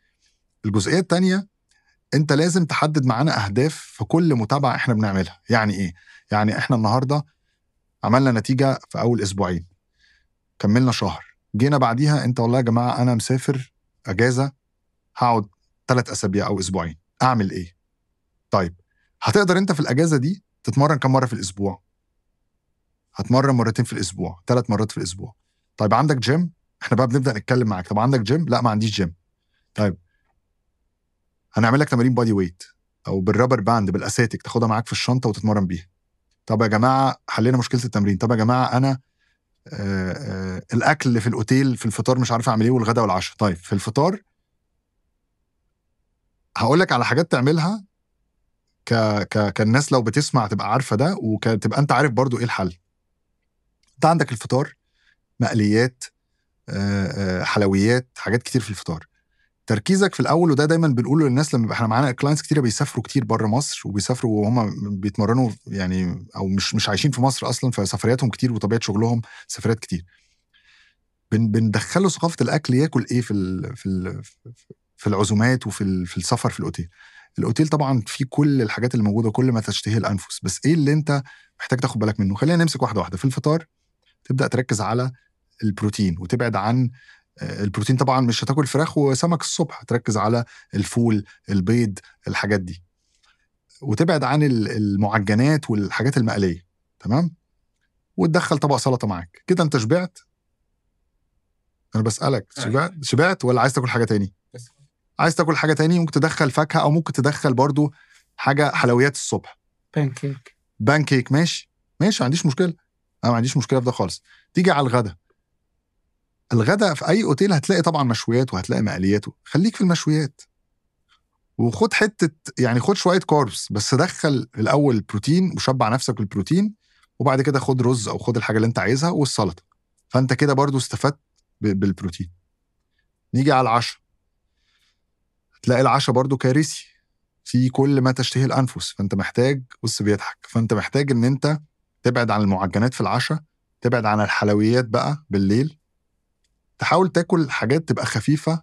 الجزئيه الثانيه انت لازم تحدد معانا اهداف في كل متابعه احنا بنعملها يعني ايه يعني احنا النهارده عملنا نتيجه في اول اسبوعين كملنا شهر جينا بعديها انت والله يا جماعه انا مسافر اجازه هقعد ثلاث اسابيع او اسبوعين اعمل ايه؟ طيب هتقدر انت في الاجازه دي تتمرن كم مره في الاسبوع؟ هتمرن مرتين في الاسبوع، ثلاث مرات في الاسبوع. طيب عندك جيم؟ احنا بقى بنبدا نتكلم معاك، طب عندك جيم؟ لا ما عنديش جيم. طيب هنعمل لك تمارين بادي ويت او بالرابر باند بالاساتيك تاخدها معاك في الشنطه وتتمرن بيها. طب يا جماعه حلينا مشكله التمرين، طب يا جماعه انا آه، آه، الاكل اللي في الاوتيل في الفطار مش عارف اعمل ايه والغدا والعشاء طيب في الفطار هقول لك على حاجات تعملها ك ك كالناس لو بتسمع تبقى عارفه ده وتبقى انت عارف برضو ايه الحل انت عندك الفطار مقليات آه، حلويات حاجات كتير في الفطار تركيزك في الاول وده دايما بنقوله للناس لما احنا معانا كلاينتس كتيره بيسافروا كتير بره مصر وبيسافروا وهم بيتمرنوا يعني او مش مش عايشين في مصر اصلا فسفرياتهم كتير وطبيعه شغلهم سفريات كتير بن بندخله ثقافه الاكل ياكل ايه في الـ في الـ في العزومات وفي في السفر في الاوتيل الاوتيل طبعا فيه كل الحاجات اللي موجوده كل ما تشتهي الانفس بس ايه اللي انت محتاج تاخد بالك منه خلينا نمسك واحده واحده في الفطار تبدا تركز على البروتين وتبعد عن البروتين طبعا مش هتاكل فراخ وسمك الصبح هتركز على الفول البيض الحاجات دي وتبعد عن المعجنات والحاجات المقليه تمام وتدخل طبق سلطه معاك كده انت شبعت انا بسالك آه. شبعت شبعت ولا عايز تاكل حاجه تاني عايز تاكل حاجه تاني ممكن تدخل فاكهه او ممكن تدخل برضو حاجه حلويات الصبح بانكيك بانكيك ماشي ماشي ما عنديش مشكله انا ما عنديش مشكله في ده خالص تيجي على الغدا الغداء في اي اوتيل هتلاقي طبعا مشويات وهتلاقي مقليات خليك في المشويات وخد حته يعني خد شويه كاربس بس دخل الاول البروتين وشبع نفسك بالبروتين وبعد كده خد رز او خد الحاجه اللي انت عايزها والسلطه فانت كده برضو استفدت بالبروتين نيجي على العشاء هتلاقي العشاء برضو كارثي في كل ما تشتهي الانفس فانت محتاج بص بيضحك فانت محتاج ان انت تبعد عن المعجنات في العشاء تبعد عن الحلويات بقى بالليل تحاول تاكل حاجات تبقى خفيفه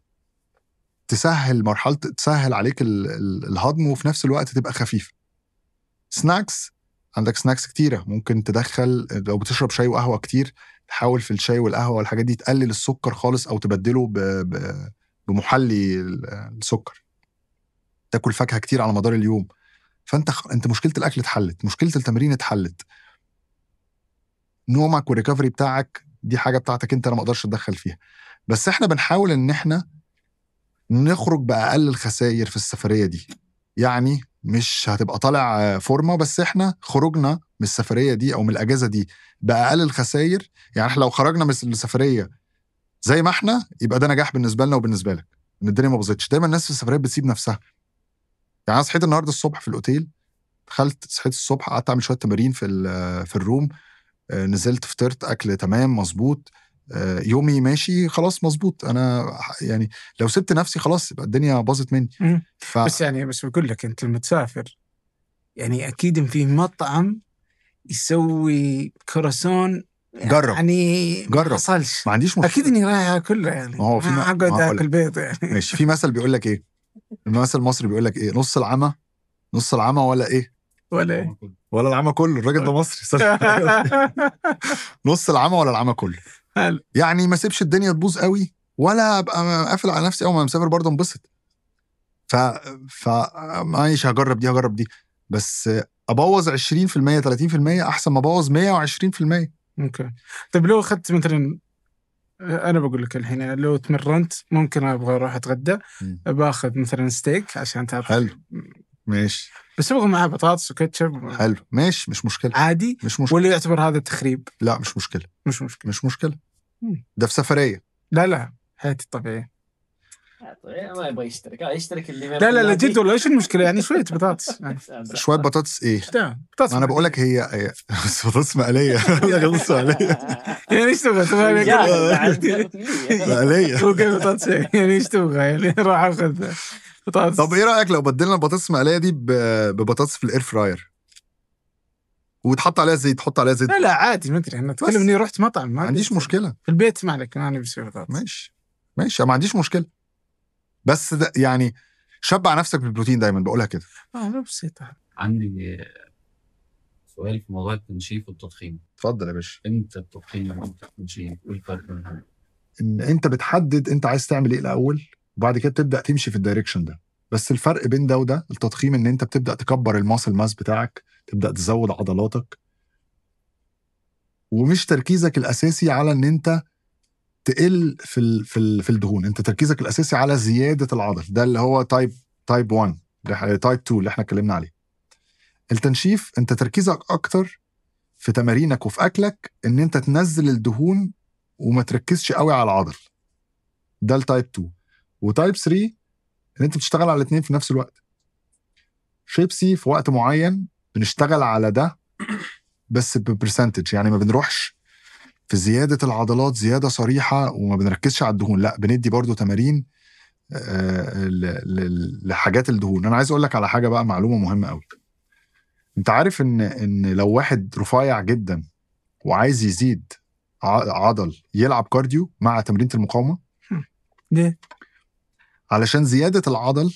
تسهل مرحله تسهل عليك الهضم وفي نفس الوقت تبقى خفيفه سناكس عندك سناكس كتيره ممكن تدخل لو بتشرب شاي وقهوه كتير تحاول في الشاي والقهوه والحاجات دي تقلل السكر خالص او تبدله بمحلي السكر تاكل فاكهه كتير على مدار اليوم فانت خ... انت مشكله الاكل اتحلت مشكله التمرين اتحلت نومك والريكفري بتاعك دي حاجه بتاعتك انت انا ما اقدرش اتدخل فيها بس احنا بنحاول ان احنا نخرج باقل الخسائر في السفريه دي يعني مش هتبقى طالع فورمه بس احنا خروجنا من السفريه دي او من الاجازه دي باقل الخسائر يعني احنا لو خرجنا من السفريه زي ما احنا يبقى ده نجاح بالنسبه لنا وبالنسبه لك ان الدنيا ما باظتش دايما الناس في السفريات بتسيب نفسها يعني انا صحيت النهارده الصبح في الاوتيل دخلت صحيت الصبح قعدت اعمل شويه تمارين في في الروم آه، نزلت فطرت اكل تمام مظبوط آه، يومي ماشي خلاص مظبوط انا يعني لو سبت نفسي خلاص يبقى الدنيا باظت مني ف... بس يعني بس بقول لك انت لما تسافر يعني اكيد في مطعم يسوي كرسون جرب يعني جرب ما حصلش ما عنديش مشكله اكيد اني رايح اكله يعني ما هو في ما... اقعد اكل بيض يعني ماشي في مثل بيقول لك ايه المثل المصري بيقول لك ايه نص العمى نص العمى ولا ايه ولا ايه ولا العمى كله الراجل ده مصري [LAUGHS] نص العمى ولا العمى كله هل. يعني ما سيبش الدنيا تبوظ قوي ولا ابقى قافل على نفسي قوي ما مسافر برضه انبسط ف ف ماشي هجرب دي هجرب دي بس ابوظ 20% 30% احسن ما ابوظ 120% اوكي طيب لو اخذت مثلا انا بقول لك الحين لو تمرنت ممكن ابغى اروح اتغدى باخذ مثلا ستيك عشان تعرف حلو ماشي بس ابغى معاه بطاطس وكاتشب حلو ماشي مش مشكله عادي مش مشكله ولا يعتبر هذا تخريب؟ لا مش مشكله مش مشكله مش مشكله ده في سفريه لا لا حياتي الطبيعيه ما يبغى يشترك آه، يشترك اللي لا لا لا جد والله ايش المشكله يعني شويه بطاطس [LAUGHS] يعني. شويه بطاطس ايه؟ بطاطس انا [LAUGHS] بقول لك هي بطاطس مقليه بص [LAUGHS] مقليه يعني ايش تبغى؟ يعني مقليه مقليه بطاطس يعني ايش تبغى؟ يعني روح اخذ طب ايه رايك لو بدلنا البطاطس المقليه دي ببطاطس في الاير فراير وتحط عليها زيت تحط عليها زيت لا لا عادي ما ادري انا اتكلم اني رحت مطعم ما عنديش مشكله في البيت ما عليك انا بسوي بطاطس ماشي ماشي ما عنديش مشكله بس ده يعني شبع نفسك بالبروتين دايما بقولها كده اه بسيطه عندي سؤال في موضوع التنشيف والتضخيم اتفضل يا باشا امتى التضخيم وامتى التنشيف والفرق بينهم ان انت بتحدد انت عايز تعمل ايه الاول وبعد كده تبدا تمشي في الدايركشن ده بس الفرق بين ده وده التضخيم ان انت بتبدا تكبر الماسل ماس بتاعك تبدا تزود عضلاتك ومش تركيزك الاساسي على ان انت تقل في الـ في الـ في الدهون انت تركيزك الاساسي على زياده العضل ده اللي هو تايب تايب 1 تايب 2 اللي احنا اتكلمنا عليه التنشيف انت تركيزك اكتر في تمارينك وفي اكلك ان انت تنزل الدهون وما تركزش قوي على العضل ده التايب 2 وتايب 3 ان انت بتشتغل على الاثنين في نفس الوقت شيب سي في وقت معين بنشتغل على ده بس ببرسنتج يعني ما بنروحش في زياده العضلات زياده صريحه وما بنركزش على الدهون لا بندي برضو تمارين آه، لحاجات الدهون انا عايز اقول لك على حاجه بقى معلومه مهمه قوي انت عارف ان ان لو واحد رفيع جدا وعايز يزيد عضل يلعب كارديو مع تمرينه المقاومه ليه علشان زيادة العضل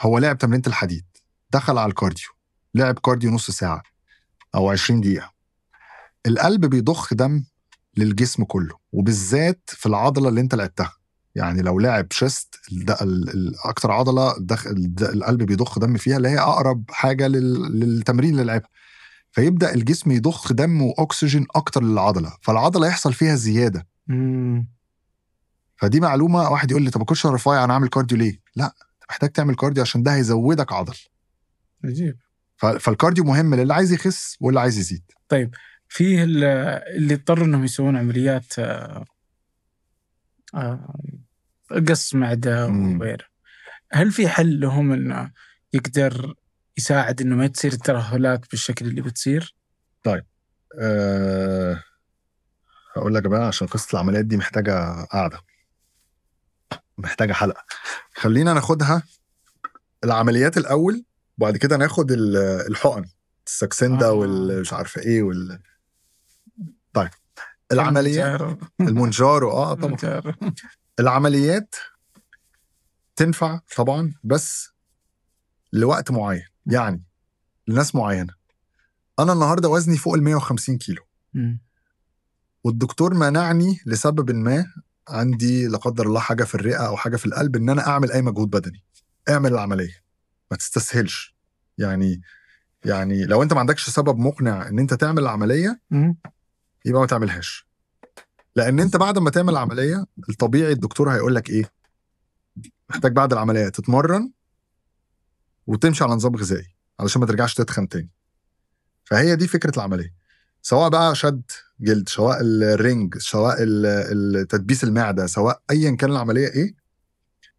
هو لعب تمرينة الحديد دخل على الكارديو لعب كارديو نص ساعة أو 20 دقيقة القلب بيضخ دم للجسم كله وبالذات في العضلة اللي أنت لعبتها يعني لو لعب شيست أكتر عضلة دخ القلب بيضخ دم فيها اللي هي أقرب حاجة للتمرين اللي لعبها فيبدا الجسم يضخ دم واكسجين اكتر للعضله فالعضله يحصل فيها زياده مم. فدي معلومه واحد يقول لي طب كشر رفيع انا عامل كارديو ليه؟ لا محتاج تعمل كارديو عشان ده هيزودك عضل عجيب فالكارديو مهم للي عايز يخس واللي عايز يزيد طيب فيه اللي اضطروا انهم يسوون عمليات آه، آه، قص معده وغيره هل في حل لهم انه يقدر يساعد انه ما تصير الترهلات بالشكل اللي بتصير؟ طيب أه... هقول لك بقى عشان قصه العمليات دي محتاجه قاعده محتاجه حلقه خلينا ناخدها العمليات الاول وبعد كده ناخد الحقن السكسندا آه. والمش عارفه ايه وال طيب العمليات المنجارو اه طبعا العمليات تنفع طبعا بس لوقت معين يعني لناس معينه انا النهارده وزني فوق ال 150 كيلو والدكتور منعني لسبب ما عندي لا قدر الله حاجه في الرئه او حاجه في القلب ان انا اعمل اي مجهود بدني اعمل العمليه ما تستسهلش يعني يعني لو انت ما عندكش سبب مقنع ان انت تعمل العمليه يبقى ما تعملهاش لان انت بعد ما تعمل العمليه الطبيعي الدكتور هيقول لك ايه محتاج بعد العمليه تتمرن وتمشي على نظام غذائي علشان ما ترجعش تتخن تاني فهي دي فكره العمليه سواء بقى شد جلد سواء الرنج سواء تدبيس المعده سواء ايا كان العمليه ايه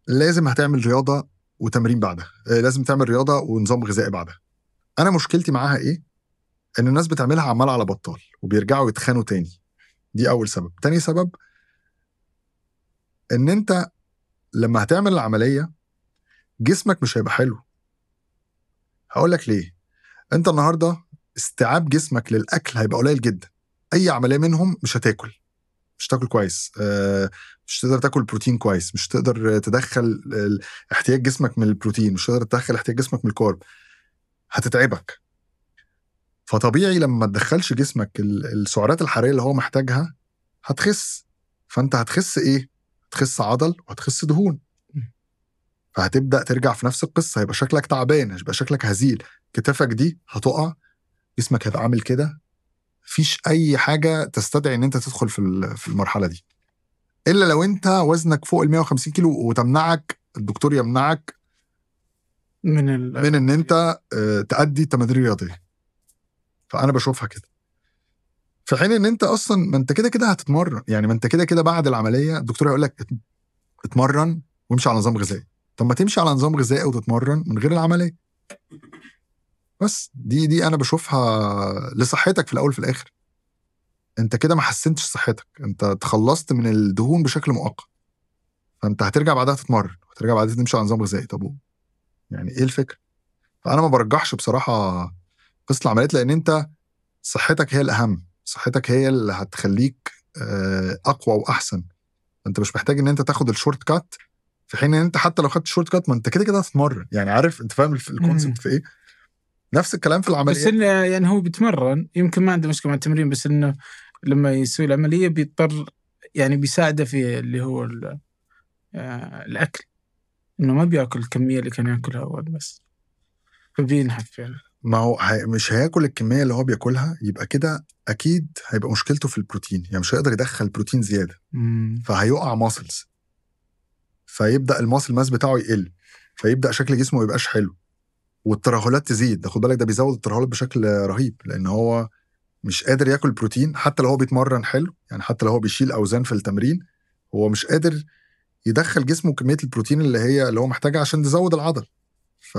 لازم هتعمل رياضه وتمرين بعدها آه، لازم تعمل رياضه ونظام غذائي بعدها انا مشكلتي معاها ايه ان الناس بتعملها عمال على بطال وبيرجعوا يتخانوا تاني دي اول سبب تاني سبب ان انت لما هتعمل العمليه جسمك مش هيبقى حلو هقول لك ليه انت النهارده استيعاب جسمك للاكل هيبقى قليل جدا اي عمليه منهم مش هتاكل مش هتاكل كويس آه، مش هتقدر تاكل بروتين كويس مش هتقدر تدخل احتياج جسمك من البروتين مش هتقدر تدخل احتياج جسمك من الكارب هتتعبك فطبيعي لما ما تدخلش جسمك السعرات الحراريه اللي هو محتاجها هتخس فانت هتخس ايه هتخس عضل وهتخس دهون فهتبدا ترجع في نفس القصه هيبقى شكلك تعبان هيبقى شكلك هزيل كتفك دي هتقع جسمك هيبقى عامل كده مفيش اي حاجه تستدعي ان انت تدخل في في المرحله دي الا لو انت وزنك فوق ال 150 كيلو وتمنعك الدكتور يمنعك من ال من ان انت آه، تأدي تمارين رياضيه فانا بشوفها كده في حين ان انت اصلا ما انت كده كده هتتمرن يعني ما انت كده كده بعد العمليه الدكتور هيقول لك اتمرن وامشي على نظام غذائي طب ما تمشي على نظام غذائي وتتمرن من غير العمليه بس دي دي انا بشوفها لصحتك في الاول في الاخر انت كده ما حسنتش صحتك انت تخلصت من الدهون بشكل مؤقت فانت هترجع بعدها تتمرن وهترجع بعدها تمشي على نظام غذائي طب يعني ايه الفكره فانا ما برجحش بصراحه قصه العمليات لان انت صحتك هي الاهم صحتك هي اللي هتخليك آه، اقوى واحسن انت مش محتاج ان انت تاخد الشورت كات في حين ان انت حتى لو خدت الشورت كات ما انت كده كده هتتمرن يعني عارف انت فاهم الكونسبت في ايه نفس الكلام في العمليه بس إنه يعني هو بيتمرن يمكن ما عنده مشكله مع التمرين بس انه لما يسوي العمليه بيضطر يعني بيساعده في اللي هو آه، الاكل انه ما بياكل الكميه اللي كان ياكلها اول بس فبينحف يعني ما هو مش هياكل الكميه اللي هو بياكلها يبقى كده اكيد هيبقى مشكلته في البروتين يعني مش هيقدر يدخل بروتين زياده فهيقع ماسلز فيبدا الماسل ماس بتاعه يقل فيبدا شكل جسمه ما يبقاش حلو والترهلات تزيد ده خد بالك ده بيزود الترهلات بشكل رهيب لان هو مش قادر ياكل بروتين حتى لو هو بيتمرن حلو يعني حتى لو هو بيشيل اوزان في التمرين هو مش قادر يدخل جسمه كميه البروتين اللي هي اللي هو محتاجها عشان تزود العضل ف...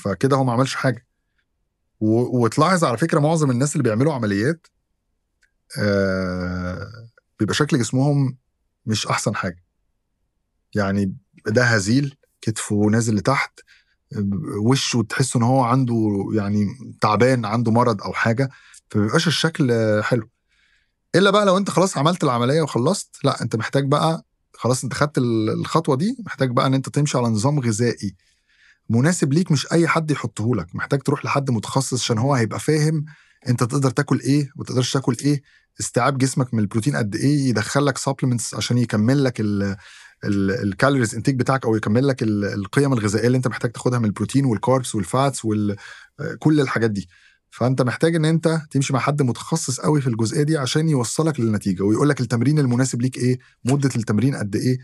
فكده هو ما عملش حاجه و... وتلاحظ على فكره معظم الناس اللي بيعملوا عمليات آه... بيبقى شكل جسمهم مش احسن حاجه يعني ده هزيل كتفه نازل لتحت وشه تحس ان هو عنده يعني تعبان عنده مرض او حاجه فبيبقاش الشكل حلو الا بقى لو انت خلاص عملت العمليه وخلصت لا انت محتاج بقى خلاص انت خدت الخطوه دي محتاج بقى ان انت تمشي على نظام غذائي مناسب ليك مش اي حد يحطه لك محتاج تروح لحد متخصص عشان هو هيبقى فاهم انت تقدر تاكل ايه وما تقدرش تاكل ايه استيعاب جسمك من البروتين قد ايه يدخل لك سبلمنتس عشان يكمل لك الكالوريز انتيك بتاعك او يكمل لك القيم الغذائيه اللي انت محتاج تاخدها من البروتين والكاربس والفاتس وكل آه، الحاجات دي فانت محتاج ان انت تمشي مع حد متخصص قوي في الجزئيه دي عشان يوصلك للنتيجه ويقول لك التمرين المناسب ليك ايه مده التمرين قد ايه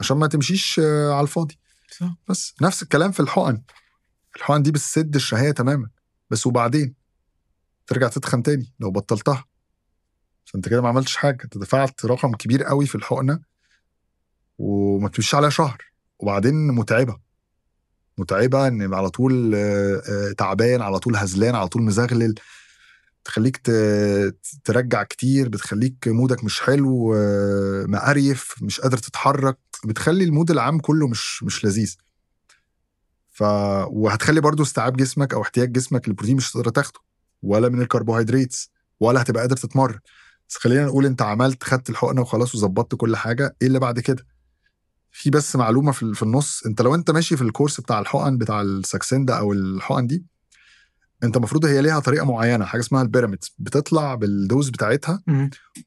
عشان ما تمشيش آه، على الفاضي صح. بس نفس الكلام في الحقن الحقن دي بتسد الشهيه تماما بس وبعدين ترجع تتخن تاني لو بطلتها فانت كده ما عملتش حاجه انت دفعت رقم كبير قوي في الحقنه وما تمشيش عليها شهر وبعدين متعبه متعبه ان على طول آه، آه، تعبان على طول هزلان على طول مزغلل تخليك ترجع كتير بتخليك مودك مش حلو آه، مقريف مش قادر تتحرك بتخلي المود العام كله مش مش لذيذ ف وهتخلي برضو استيعاب جسمك او احتياج جسمك للبروتين مش هتقدر تاخده ولا من الكربوهيدرات ولا هتبقى قادر تتمرن بس خلينا نقول انت عملت خدت الحقنه وخلاص وظبطت كل حاجه ايه اللي بعد كده في بس معلومه في, في النص انت لو انت ماشي في الكورس بتاع الحقن بتاع الساكسين ده او الحقن دي انت المفروض هي ليها طريقه معينه حاجه اسمها البيراميدز بتطلع بالدوز بتاعتها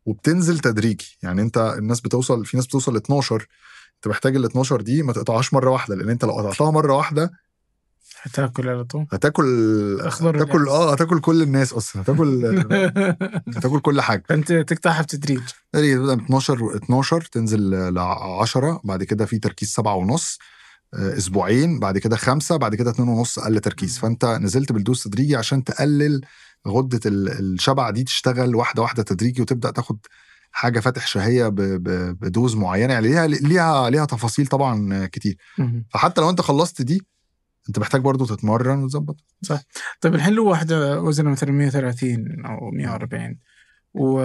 وبتنزل تدريجي يعني انت الناس بتوصل في ناس بتوصل ل 12 انت محتاج ال 12 دي ما تقطعهاش مره واحده لان انت لو قطعتها مره واحده هتاكل على طول هتاكل اخضر هتاكل اه هتاكل كل الناس اصلا هتاكل [LAUGHS] هتاكل كل حاجه انت تقطعها بتدريج تدريج تبدا من 12 12 تنزل ل 10 بعد كده في تركيز 7 ونص آه، اسبوعين بعد كده خمسه بعد كده اثنين ونص اقل تركيز فانت نزلت بالدوز تدريجي عشان تقلل غده الشبع دي تشتغل واحده واحده تدريجي وتبدا تاخد حاجه فاتح شهيه بدوز معينه يعني ليها ليها ليها تفاصيل طبعا كتير فحتى لو انت خلصت دي انت محتاج برضه تتمرن وتظبط صح طيب الحين لو واحده وزنها مثلا 130 او 140 و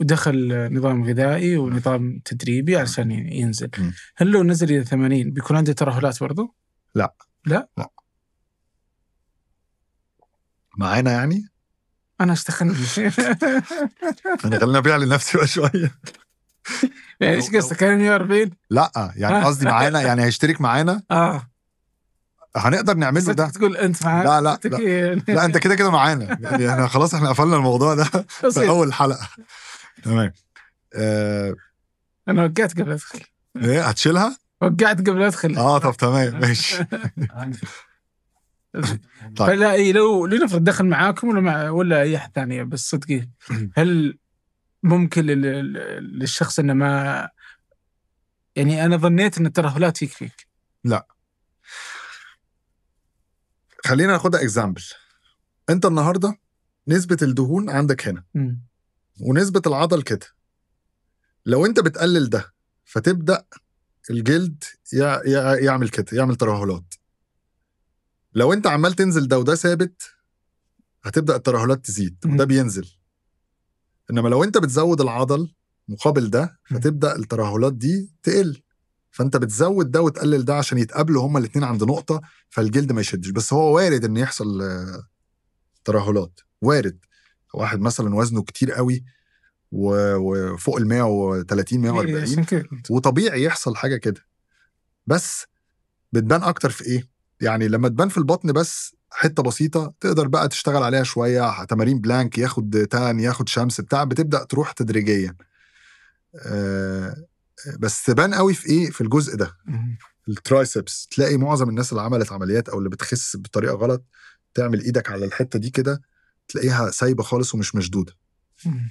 ودخل نظام غذائي ونظام تدريبي عشان ينزل هل لو نزل الى 80 بيكون عنده ترهلات برضه؟ لا لا؟ لا معانا يعني؟ انا استخدم [LAUGHS] انا خليني ابيع لنفسي بقى شويه يعني [LAUGHS] ايش قصدك كان 140 لا يعني آه. قصدي معانا يعني هيشترك معانا اه هنقدر نعمل له ده تقول انت لا لا لا, لا انت كده كده معانا يعني احنا خلاص احنا قفلنا الموضوع ده [LAUGHS] في اول حلقه تمام آه انا وقعت قبل ادخل ايه هتشيلها؟ وقعت قبل ادخل اه طب تمام ماشي [LAUGHS] [LAUGHS] طيب فلا اي لو لنفرض دخل معاكم ولا مع ولا اي احد ثاني بس صدقي [CLEARS THROAT] هل ممكن للشخص انه ما يعني انا ظنيت ان الترهلات يكفيك لا خلينا ناخدها اكزامبل انت النهارده نسبه الدهون عندك هنا م. ونسبه العضل كده لو انت بتقلل ده فتبدا الجلد يعمل كده يعمل ترهلات لو انت عمال تنزل ده وده ثابت هتبدا الترهلات تزيد وده بينزل انما لو انت بتزود العضل مقابل ده فتبدا الترهلات دي تقل فانت بتزود ده وتقلل ده عشان يتقابلوا هما الاثنين عند نقطه فالجلد ما يشدش بس هو وارد ان يحصل آه، ترهلات وارد واحد مثلا وزنه كتير قوي وفوق ال 130 140 وطبيعي يحصل حاجه كده بس بتبان اكتر في ايه يعني لما تبان في البطن بس حته بسيطه تقدر بقى تشتغل عليها شويه تمارين بلانك ياخد تان ياخد شمس بتاع بتبدا تروح تدريجيا آه، بس بان قوي في ايه في الجزء ده الترايسبس تلاقي معظم الناس اللي عملت عمليات او اللي بتخس بطريقه غلط تعمل ايدك على الحته دي كده تلاقيها سايبه خالص ومش مشدوده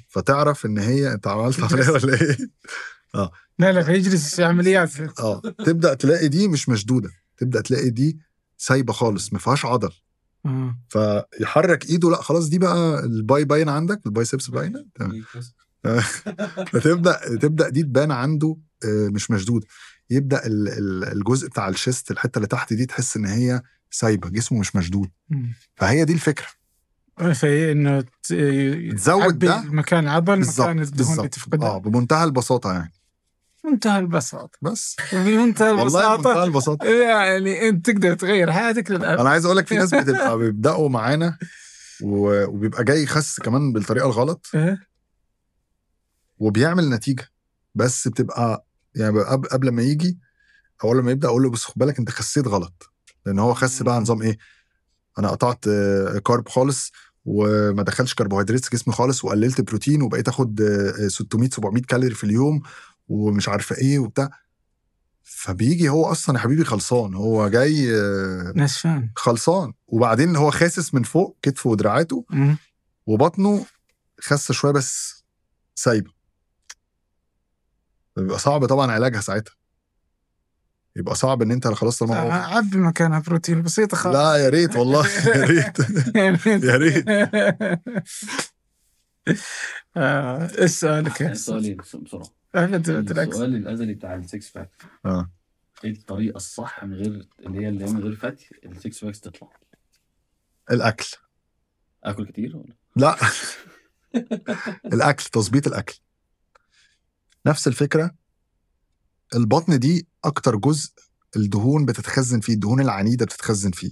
فتعرف ان هي انت عملت عمليه [LAUGHS] ولا ايه اه لا لا يجلس عمليات إيه اه تبدا تلاقي دي مش مشدوده تبدا تلاقي دي سايبه خالص ما فيهاش عضل آه. فيحرك ايده لا خلاص دي بقى الباي باين عندك البايسبس باينه تمام [LAUGHS] فتبدا تبدا دي تبان عنده آه، مش مشدوده يبدا الجزء بتاع الشيست الحته اللي تحت دي تحس ان هي سايبه جسمه مش مشدود فهي دي الفكره آه، فهي انه آه، تزود ده مكان عضل مكان الدهون اللي تفقدها اه بمنتهى البساطه يعني منتهى البساطة بس بمنتهى البساطة والله بمنتهى البساطة [LAUGHS] يعني انت تقدر تغير حياتك للأبد انا عايز اقول لك في ناس [LAUGHS] بتبقى بيبداوا معانا وبيبقى جاي خس كمان بالطريقه الغلط إيه؟ وبيعمل نتيجه بس بتبقى يعني قبل ما يجي او لما يبدا اقول له بس خد بالك انت خسيت غلط لان هو خس بقى نظام ايه انا قطعت آه، كارب خالص وما دخلش كربوهيدرات جسمي خالص وقللت بروتين وبقيت اخد 600 آه، 700 آه، كالوري في اليوم ومش عارفه ايه وبتاع فبيجي هو اصلا يا حبيبي خلصان هو جاي نشفان خلصان وبعدين هو خاسس من فوق كتفه ودراعاته وبطنه خاسه شويه بس سايبه بيبقى صعب طبعا علاجها ساعتها يبقى صعب ان انت خلاص طالما آه، عبي مكانها بروتين بسيطه خالص لا يا ريت والله [LAUGHS] يا ريت يا ريت ايش سؤالك؟ سؤالي بسرعه السؤال الازلي بتاع السكس باك اه ايه الطريقه الصح من غير اللي هي اللي من غير فات السكس باكس تطلع الاكل اكل كتير ولا لا [LAUGHS] الاكل تظبيط الاكل نفس الفكره البطن دي اكتر جزء الدهون بتتخزن فيه الدهون العنيده بتتخزن فيه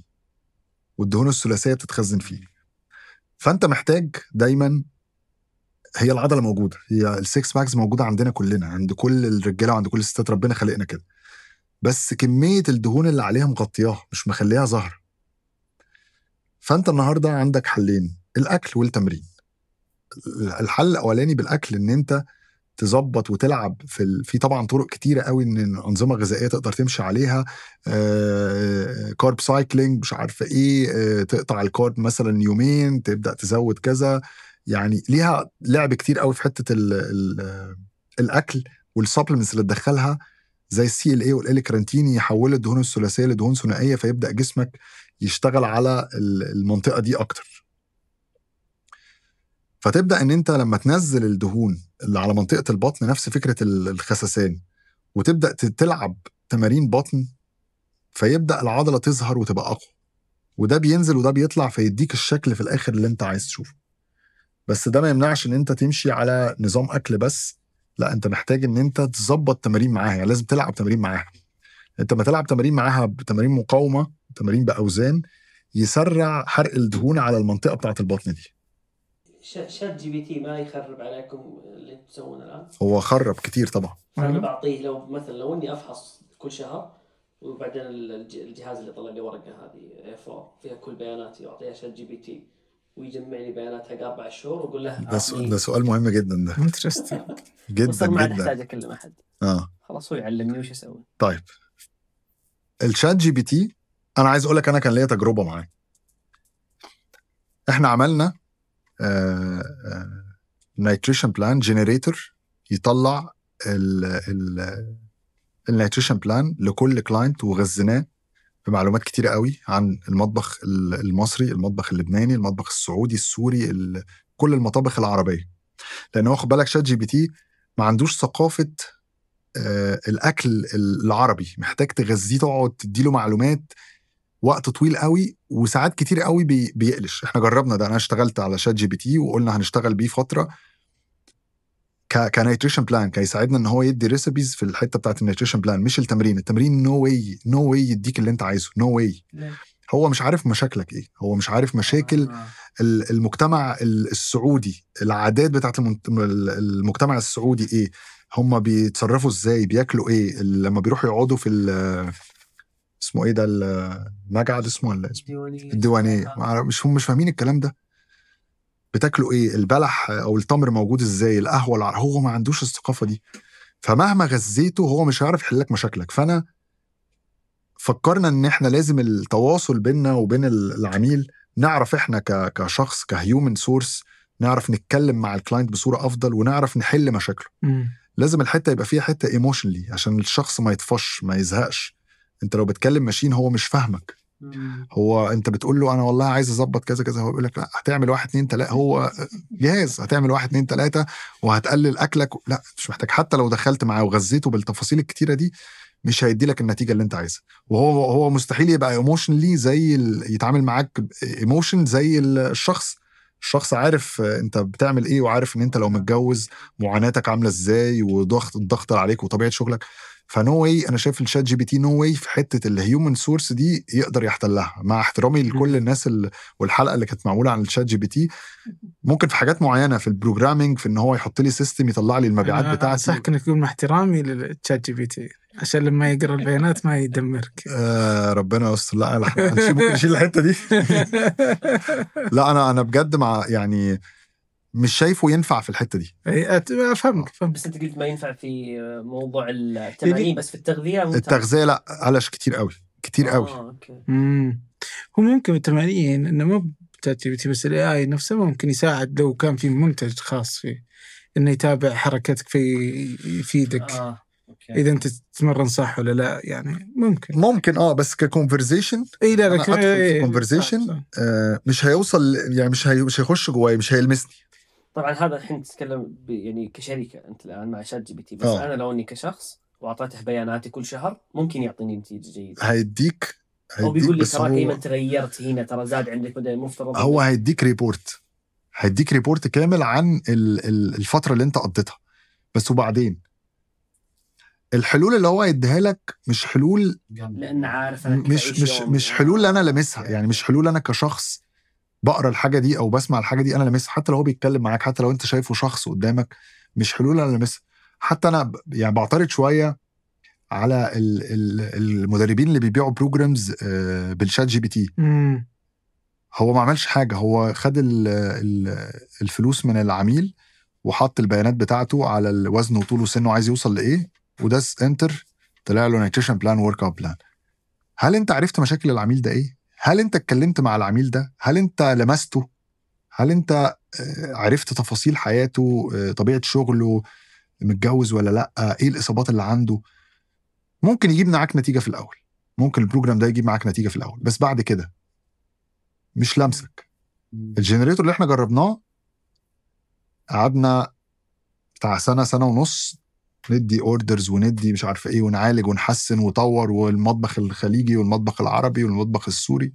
والدهون الثلاثيه بتتخزن فيه فانت محتاج دايما هي العضله موجوده هي السكس باكس موجوده عندنا كلنا عند كل الرجاله وعند كل الستات ربنا خلقنا كده بس كميه الدهون اللي عليها مغطياها مش مخليها ظهر فانت النهارده عندك حلين الاكل والتمرين الحل الاولاني بالاكل ان انت تظبط وتلعب في ال... في طبعا طرق كتيره قوي ان انظمه غذائيه تقدر تمشي عليها كارب سايكلينج مش عارفه ايه تقطع الكارب مثلا يومين تبدا تزود كذا يعني ليها لعب كتير قوي في حته ال... ال... الاكل والسبلمنتس اللي تدخلها زي السي ال اي والال كرانتين يحول الدهون الثلاثيه لدهون ثنائيه فيبدا جسمك يشتغل على المنطقه دي اكتر فتبدا ان انت لما تنزل الدهون اللي على منطقه البطن نفس فكره الخسسان وتبدا تلعب تمارين بطن فيبدا العضله تظهر وتبقى اقوى وده بينزل وده بيطلع فيديك الشكل في الاخر اللي انت عايز تشوفه بس ده ما يمنعش ان انت تمشي على نظام اكل بس لا انت محتاج ان انت تظبط تمارين معاها يعني لازم تلعب تمارين معاها انت ما تلعب تمارين معاها بتمارين مقاومه تمارين باوزان يسرع حرق الدهون على المنطقه بتاعه البطن دي شات جي بي تي ما يخرب عليكم اللي تسوونه الان؟ هو خرب كثير طبعا انا بعطيه لو مثلا لو اني افحص كل شهر وبعدين الجهاز اللي طلع لي ورقه هذه اي 4 فيها كل بياناتي واعطيها شات جي بي تي ويجمع لي بيانات حق اربع شهور واقول له ده ده سؤال مهم جدا ده انترستنج [LAUGHS] جدا ما عاد احتاج اكلم احد اه خلاص هو يعلمني وش اسوي طيب الشات جي بي تي انا عايز اقول لك انا كان ليا تجربه معاه احنا عملنا نيتريشن بلان جنريتور يطلع النيتريشن بلان لكل كلاينت وغزناه بمعلومات كتيرة قوي عن المطبخ المصري المطبخ اللبناني المطبخ السعودي السوري كل المطابخ العربية لأن واخد بالك شات جي بي تي ما عندوش ثقافة آه، الأكل العربي محتاج تغذيه تقعد تديله معلومات وقت طويل قوي وساعات كتير قوي بي بيقلش احنا جربنا ده انا اشتغلت على شات جي بي تي وقلنا هنشتغل بيه فتره ك كنيتريشن بلان كيساعدنا ان هو يدي ريسبيز في الحته بتاعت النيتريشن بلان مش التمرين التمرين نو واي نو واي يديك اللي انت عايزه نو no واي هو مش عارف مشاكلك ايه هو مش عارف مشاكل آه. المجتمع السعودي العادات بتاعت المجتمع السعودي ايه هم بيتصرفوا ازاي بياكلوا ايه لما بيروحوا يقعدوا في اسمه ايه ده المجعد اسمه ولا اسمه الديوانيه مش هم مش فاهمين الكلام ده بتاكلوا ايه البلح او التمر موجود ازاي القهوه العرق هو ما عندوش الثقافه دي فمهما غذيته هو مش هيعرف يحل لك مشاكلك فانا فكرنا ان احنا لازم التواصل بيننا وبين العميل نعرف احنا كشخص كهيومن سورس نعرف نتكلم مع الكلاينت بصوره افضل ونعرف نحل مشاكله م. لازم الحته يبقى فيها حته ايموشنلي عشان الشخص ما يطفش ما يزهقش انت لو بتكلم ماشين هو مش فاهمك هو انت بتقول له انا والله عايز اظبط كذا كذا هو بيقول لك لا هتعمل واحد اثنين ثلاثه هو جهاز هتعمل واحد اثنين ثلاثه وهتقلل اكلك لا مش محتاج حتى لو دخلت معاه وغذيته بالتفاصيل الكتيره دي مش هيدي لك النتيجه اللي انت عايزها وهو هو مستحيل يبقى ايموشنلي زي يتعامل معاك ايموشن زي الشخص الشخص عارف انت بتعمل ايه وعارف ان انت لو متجوز معاناتك عامله ازاي وضغط الضغط عليك وطبيعه شغلك فنو واي انا شايف الشات جي بي تي نو واي في حته الهيومن سورس دي يقدر يحتلها مع احترامي لكل الناس والحلقه اللي كانت معموله عن الشات جي بي تي ممكن في حاجات معينه في البروجرامنج في ان هو يحط لي سيستم يطلع لي المبيعات بتاعتي صح كنا تقول مع احترامي للشات جي بي تي عشان لما يقرا [LAUGHS] البيانات ما يدمرك آه ربنا يستر لا ممكن نشيل الحته دي [LAUGHS] لا انا انا بجد مع يعني مش شايفه ينفع في الحته دي إيه، افهمك فهمك بس انت قلت ما ينفع في موضوع يعني التمارين بس في التغذيه التغذيه لا علش كتير قوي كتير قوي آه، أوكي. امم هو ممكن التمارين انه ما بتاتي بس الاي اي نفسه ممكن يساعد لو كان في منتج خاص فيه انه يتابع حركتك في يفيدك آه. أوكي. اذا انت تتمرن صح ولا لا يعني ممكن ممكن اه بس ككونفرزيشن اي لا لا كونفرزيشن إيه، آه، مش هيوصل يعني مش هي مش هيخش جواي مش هيلمسني طبعا هذا الحين تتكلم يعني كشركه انت الان مع شات جي بي تي بس أوه. انا لو اني كشخص واعطيته بياناتي كل شهر ممكن يعطيني نتيجه جيده هيديك هيديك او بيقول لي ترى هو... تغيرت هنا ترى زاد عندك مدى المفترض هو هيديك ريبورت هيديك ريبورت كامل عن الفتره اللي انت قضيتها بس وبعدين الحلول اللي هو هيديها لك مش حلول لان عارف انا مش مش مش حلول انا لامسها يعني مش حلول انا كشخص بقرا الحاجه دي او بسمع الحاجه دي انا لمسها حتى لو هو بيتكلم معاك حتى لو انت شايفه شخص قدامك مش حلول انا لمسها حتى انا يعني بعترض شويه على المدربين اللي بيبيعوا بروجرامز بالشات جي بي تي هو ما عملش حاجه هو خد الفلوس من العميل وحط البيانات بتاعته على وزنه وطوله وسنه عايز يوصل لايه وداس انتر طلع له نيتريشن بلان ورك اوت بلان هل انت عرفت مشاكل العميل ده ايه هل انت اتكلمت مع العميل ده هل انت لمسته هل انت آه، عرفت تفاصيل حياته آه، طبيعه شغله متجوز ولا لا ايه الاصابات اللي عنده ممكن يجيب معاك نتيجه في الاول ممكن البروجرام ده يجيب معاك نتيجه في الاول بس بعد كده مش لامسك الجنريتور اللي احنا جربناه قعدنا بتاع سنه سنه ونص ندي اوردرز وندي مش عارف ايه ونعالج ونحسن وطور والمطبخ الخليجي والمطبخ العربي والمطبخ السوري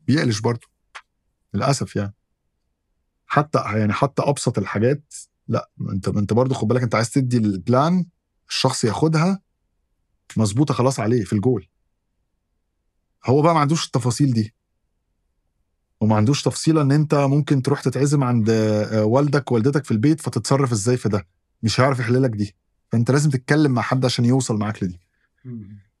بيقلش برضه للاسف يعني حتى يعني حتى ابسط الحاجات لا انت انت برضه خد بالك انت عايز تدي البلان الشخص ياخدها مظبوطه خلاص عليه في الجول هو بقى ما عندوش التفاصيل دي وما عندوش تفصيله ان انت ممكن تروح تتعزم عند آه، والدك والدتك في البيت فتتصرف ازاي في ده مش هيعرف يحللك دي فانت لازم تتكلم مع حد عشان يوصل معاك لدي